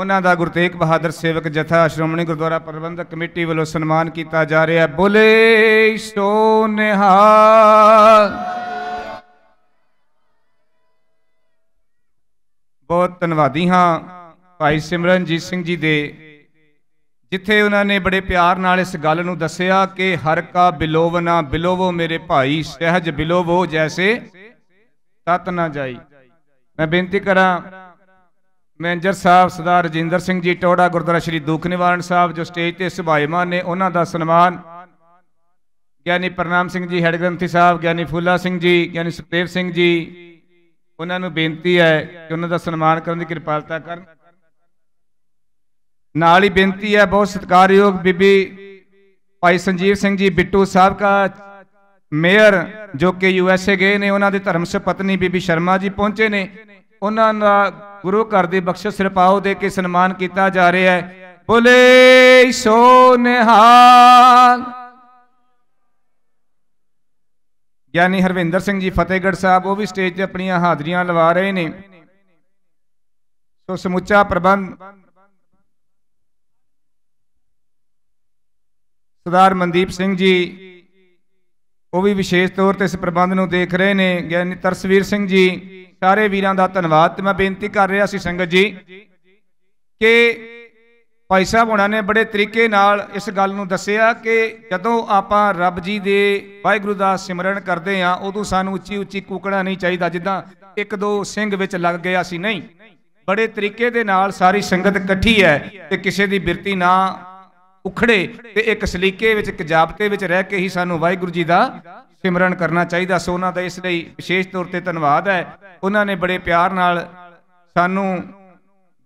ਉਹਨਾਂ ਦਾ ਗੁਰੂ ਤੇਗ ਬਹਾਦਰ ਸੇਵਕ ਜਥਾ ਸ਼੍ਰੋਮਣੀ ਗੁਰਦੁਆਰਾ ਪ੍ਰਬੰਧਕ ਕਮੇਟੀ ਵੱਲੋਂ ਸਨਮਾਨ ਕੀਤਾ ਜਾ ਰਿਹਾ ਹੈ ਬੋਲੇ ਸੋ ਨਿਹਾਲ ਬਹੁਤ ਧੰਨਵਾਦੀ ਹਾਂ ਭਾਈ ਸਿਮਰਨਜੀਤ ਸਿੰਘ ਜੀ ਦੇ ਜਿੱਥੇ ਉਹਨਾਂ ਨੇ ਬੜੇ ਪਿਆਰ ਨਾਲ ਇਸ ਗੱਲ ਨੂੰ ਦੱਸਿਆ ਕਿ ਹਰ ਕਾ ਬਿਲੋਵਨਾ ਬਿਲੋਵੋ ਮੇਰੇ ਭਾਈ ਸਹਿਜ ਬਿਲੋਵੋ ਜੈਸੇ ਤਤ ਨਾ ਜਾਈ ਮੈਂ ਬੇਨਤੀ ਕਰਾਂ ਮੈਨੇਜਰ ਸਾਹਿਬ ਸਰਦਾਰ ਰਜਿੰਦਰ ਸਿੰਘ ਜੀ ਟੋੜਾ ਗੁਰਦੁਆਰਾ ਸ਼੍ਰੀ ਦੁੱਖ ਨਿਵਾਰਨ ਸਾਹਿਬ ਜੋ ਸਟੇਜ ਤੇ ਸੁਭਾਈਮਾਨ ਨੇ ਉਹਨਾਂ ਦਾ ਸਨਮਾਨ ਗਿਆਨੀ ਪ੍ਰਨਾਮ ਸਿੰਘ ਜੀ ਹੈਡ ਗ੍ਰੰਥੀ ਸਾਹਿਬ ਗਿਆਨੀ ਫੂਲਾ ਸਿੰਘ ਜੀ ਗਿਆਨੀ ਸੁਖਦੇਵ ਸਿੰਘ ਜੀ ਉਹਨਾਂ ਨੂੰ ਬੇਨਤੀ ਹੈ ਕਿ ਉਹਨਾਂ ਦਾ ਸਨਮਾਨ ਕਰਨ ਦੀ ਕਿਰਪਾਲਤਾ ਕਰਨ ਨਾਲ ਹੀ ਬੇਨਤੀ ਹੈ ਬਹੁਤ ਸਤਿਕਾਰਯੋਗ ਬੀਬੀ ਭਾਈ ਸੰਜੀਵ ਸਿੰਘ ਜੀ ਬਿੱਟੂ ਸਾਹਿਬ ਦਾ ਮੇਅਰ ਜੋ ਕਿ ਯੂਐਸਏ ਗਏ ਨੇ ਉਹਨਾਂ ਦੇ ਧਰਮ ਪਤਨੀ ਬੀਬੀ ਸ਼ਰਮਾ ਜੀ ਪਹੁੰਚੇ ਨੇ ਉਹਨਾਂ ਦਾ ਗੁਰੂ ਘਰ ਦੀ ਬਖਸ਼ਿਸ਼ ਸਿਰਪਾਉ ਦੇ ਕੇ ਸਨਮਾਨ ਕੀਤਾ ਜਾ ਰਿਹਾ ਹੈ ਬੋਲੇ ਸੋ ਨਿਹਾਲ ਗਿਆਨੀ ਹਰਵਿੰਦਰ ਸਿੰਘ ਜੀ ਫਤਿਹਗੜ੍ਹ ਸਾਹਿਬ ਉਹ ਵੀ ਸਟੇਜ ਤੇ ਆਪਣੀਆਂ ਹਾਜ਼ਰੀਆਂ ਲਵਾ ਰਹੇ ਨੇ ਸੋ ਸਮੁੱਚਾ ਪ੍ਰਬੰਧ ਸਰਦਾਰ ਮਨਦੀਪ ਸਿੰਘ ਜੀ ਉਹ ਵੀ ਵਿਸ਼ੇਸ਼ ਤੌਰ ਤੇ ਇਸ ਪ੍ਰਬੰਧ ਨੂੰ ਦੇਖ ਰਹੇ ਨੇ ਗਿਆਨੀ ਤਰਸਵੀਰ ਸਿੰਘ ਜੀ ਸਾਰੇ ਵੀਰਾਂ ਦਾ ਧੰਨਵਾਦ ਤੇ ਮੈਂ ਬੇਨਤੀ ਕਰ ਰਿਹਾ ਸੀ ਸੰਗਤ ਜੀ ਕਿ ਭਾਈ ਸਾਹਿਬ ਹੋਣਾ ਨੇ ਬੜੇ ਤਰੀਕੇ ਨਾਲ ਇਸ ਗੱਲ ਨੂੰ ਦੱਸਿਆ ਕਿ ਜਦੋਂ ਆਪਾਂ ਰੱਬ ਜੀ ਦੇ ਵਾਹਿਗੁਰੂ ਦਾ ਸਿਮਰਨ ਕਰਦੇ ਆ ਉਦੋਂ ਸਾਨੂੰ ਉੱਚੀ ਉੱਚੀ ਕੂਕੜਾ ਨਹੀਂ ਚਾਹੀਦਾ ਜਿੱਦਾਂ ਇੱਕ ਦੋ ਸਿੰਘ ਵਿੱਚ ਲੱਗ ਗਿਆ ਸੀ ਨਹੀਂ ਬੜੇ ਤਰੀਕੇ ਦੇ ਨਾਲ ਸਾਰੀ ਸੰਗਤ ਇਕੱਠੀ ਹੈ ਤੇ ਕਿਸੇ ਦੀ ਬਿਰਤੀ ਨਾ ਉਖੜੇ ਤੇ ਇੱਕ ਸਲੀਕੇ ਵਿੱਚ ਇੱਕ ਜਾਪਤੇ ਵਿੱਚ ਰਹਿ ਕੇ ਹੀ ਸਾਨੂੰ ਵਾਹਿਗੁਰੂ ਜੀ ਦਾ ਸਿਮਰਨ ਕਰਨਾ ਚਾਹੀਦਾ ਸੋ ਉਹਨਾਂ ਦਾ ਇਸ ਲਈ ਵਿਸ਼ੇਸ਼ ਤੌਰ ਤੇ ਧੰਨਵਾਦ ਹੈ ਉਹਨਾਂ ਨੇ ਬੜੇ ਪਿਆਰ ਨਾਲ ਸਾਨੂੰ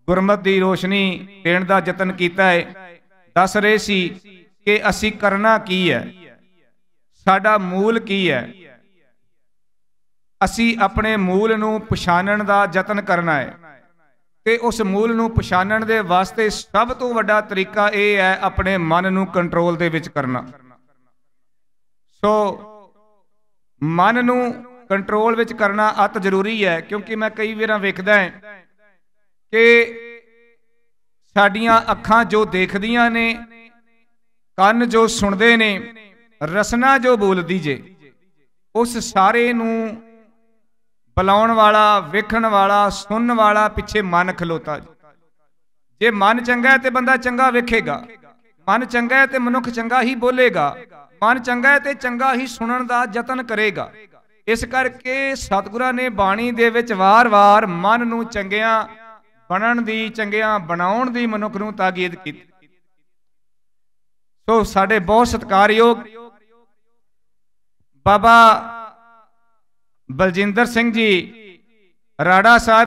ਗੁਰਮਤ ਦੀ ਰੋਸ਼ਨੀ ਦੇਣ ਦਾ ਯਤਨ ਕੀਤਾ ਹੈ ਦੱਸ ਰਹੇ ਸੀ ਕਿ ਅਸੀਂ ਕਰਨਾ ਕੀ ਹੈ ਸਾਡਾ ਮੂਲ ਕੀ ਹੈ ਅਸੀਂ ਆਪਣੇ ਮੂਲ ਨੂੰ ਪਛਾਣਨ ਦਾ ਯਤਨ ਕਰਨਾ ਹੈ ਤੇ ਉਸ ਮੂਲ ਨੂੰ ਪਛਾਣਨ ਦੇ ਵਾਸਤੇ ਸਭ ਤੋਂ ਵੱਡਾ ਤਰੀਕਾ ਇਹ ਹੈ ਆਪਣੇ ਮਨ ਨੂੰ ਕੰਟਰੋਲ ਦੇ ਵਿੱਚ ਕਰਨਾ ਸੋ ਮਨ ਨੂੰ ਕੰਟਰੋਲ ਵਿੱਚ ਕਰਨਾ ਅਤ ਜ਼ਰੂਰੀ ਹੈ ਕਿਉਂਕਿ ਮੈਂ ਕਈ ਵਾਰਾਂ ਵੇਖਦਾ ਹਾਂ ਕਿ ਸਾਡੀਆਂ ਅੱਖਾਂ ਜੋ ਦੇਖਦੀਆਂ ਨੇ ਕੰਨ ਜੋ ਸੁਣਦੇ ਨੇ ਰਸਨਾ ਜੋ ਬੋਲਦੀ ਜੇ ਉਸ ਸਾਰੇ ਨੂੰ ਬੁਲਾਉਣ ਵਾਲਾ ਵੇਖਣ ਵਾਲਾ ਸੁਣਨ ਵਾਲਾ ਪਿੱਛੇ ਮਨ ਖਲੋਤਾ ਜੇ ਮਨ ਚੰਗਾ ਹੈ ਤੇ ਬੰਦਾ ਚੰਗਾ ਵੇਖੇਗਾ ਮਨ ਚੰਗਾ ਹੈ ਤੇ ਮਨੁੱਖ ਚੰਗਾ ਹੀ ਬੋਲੇਗਾ ਮਨ ਚੰਗਾ ਤੇ ਚੰਗਾ ਹੀ ਸੁਣਨ ਦਾ ਯਤਨ ਕਰੇਗਾ ਇਸ ਕਰਕੇ ਸਤਿਗੁਰਾਂ ਨੇ ਬਾਣੀ ਦੇ ਵਿੱਚ ਵਾਰ-ਵਾਰ ਮਨ ਨੂੰ ਚੰਗਿਆਂ ਬਣਨ ਦੀ ਚੰਗਿਆਂ ਬਣਾਉਣ ਦੀ ਮਨੁੱਖ ਨੂੰ ਤਾਕੀਦ ਕੀਤੀ ਸੋ ਸਾਡੇ ਬਹੁਤ ਸਤਿਕਾਰਯੋਗ ਬਾਬਾ ਬਲਜਿੰਦਰ ਸਿੰਘ ਜੀ ਰਾੜਾ ਸਾਹਿਬ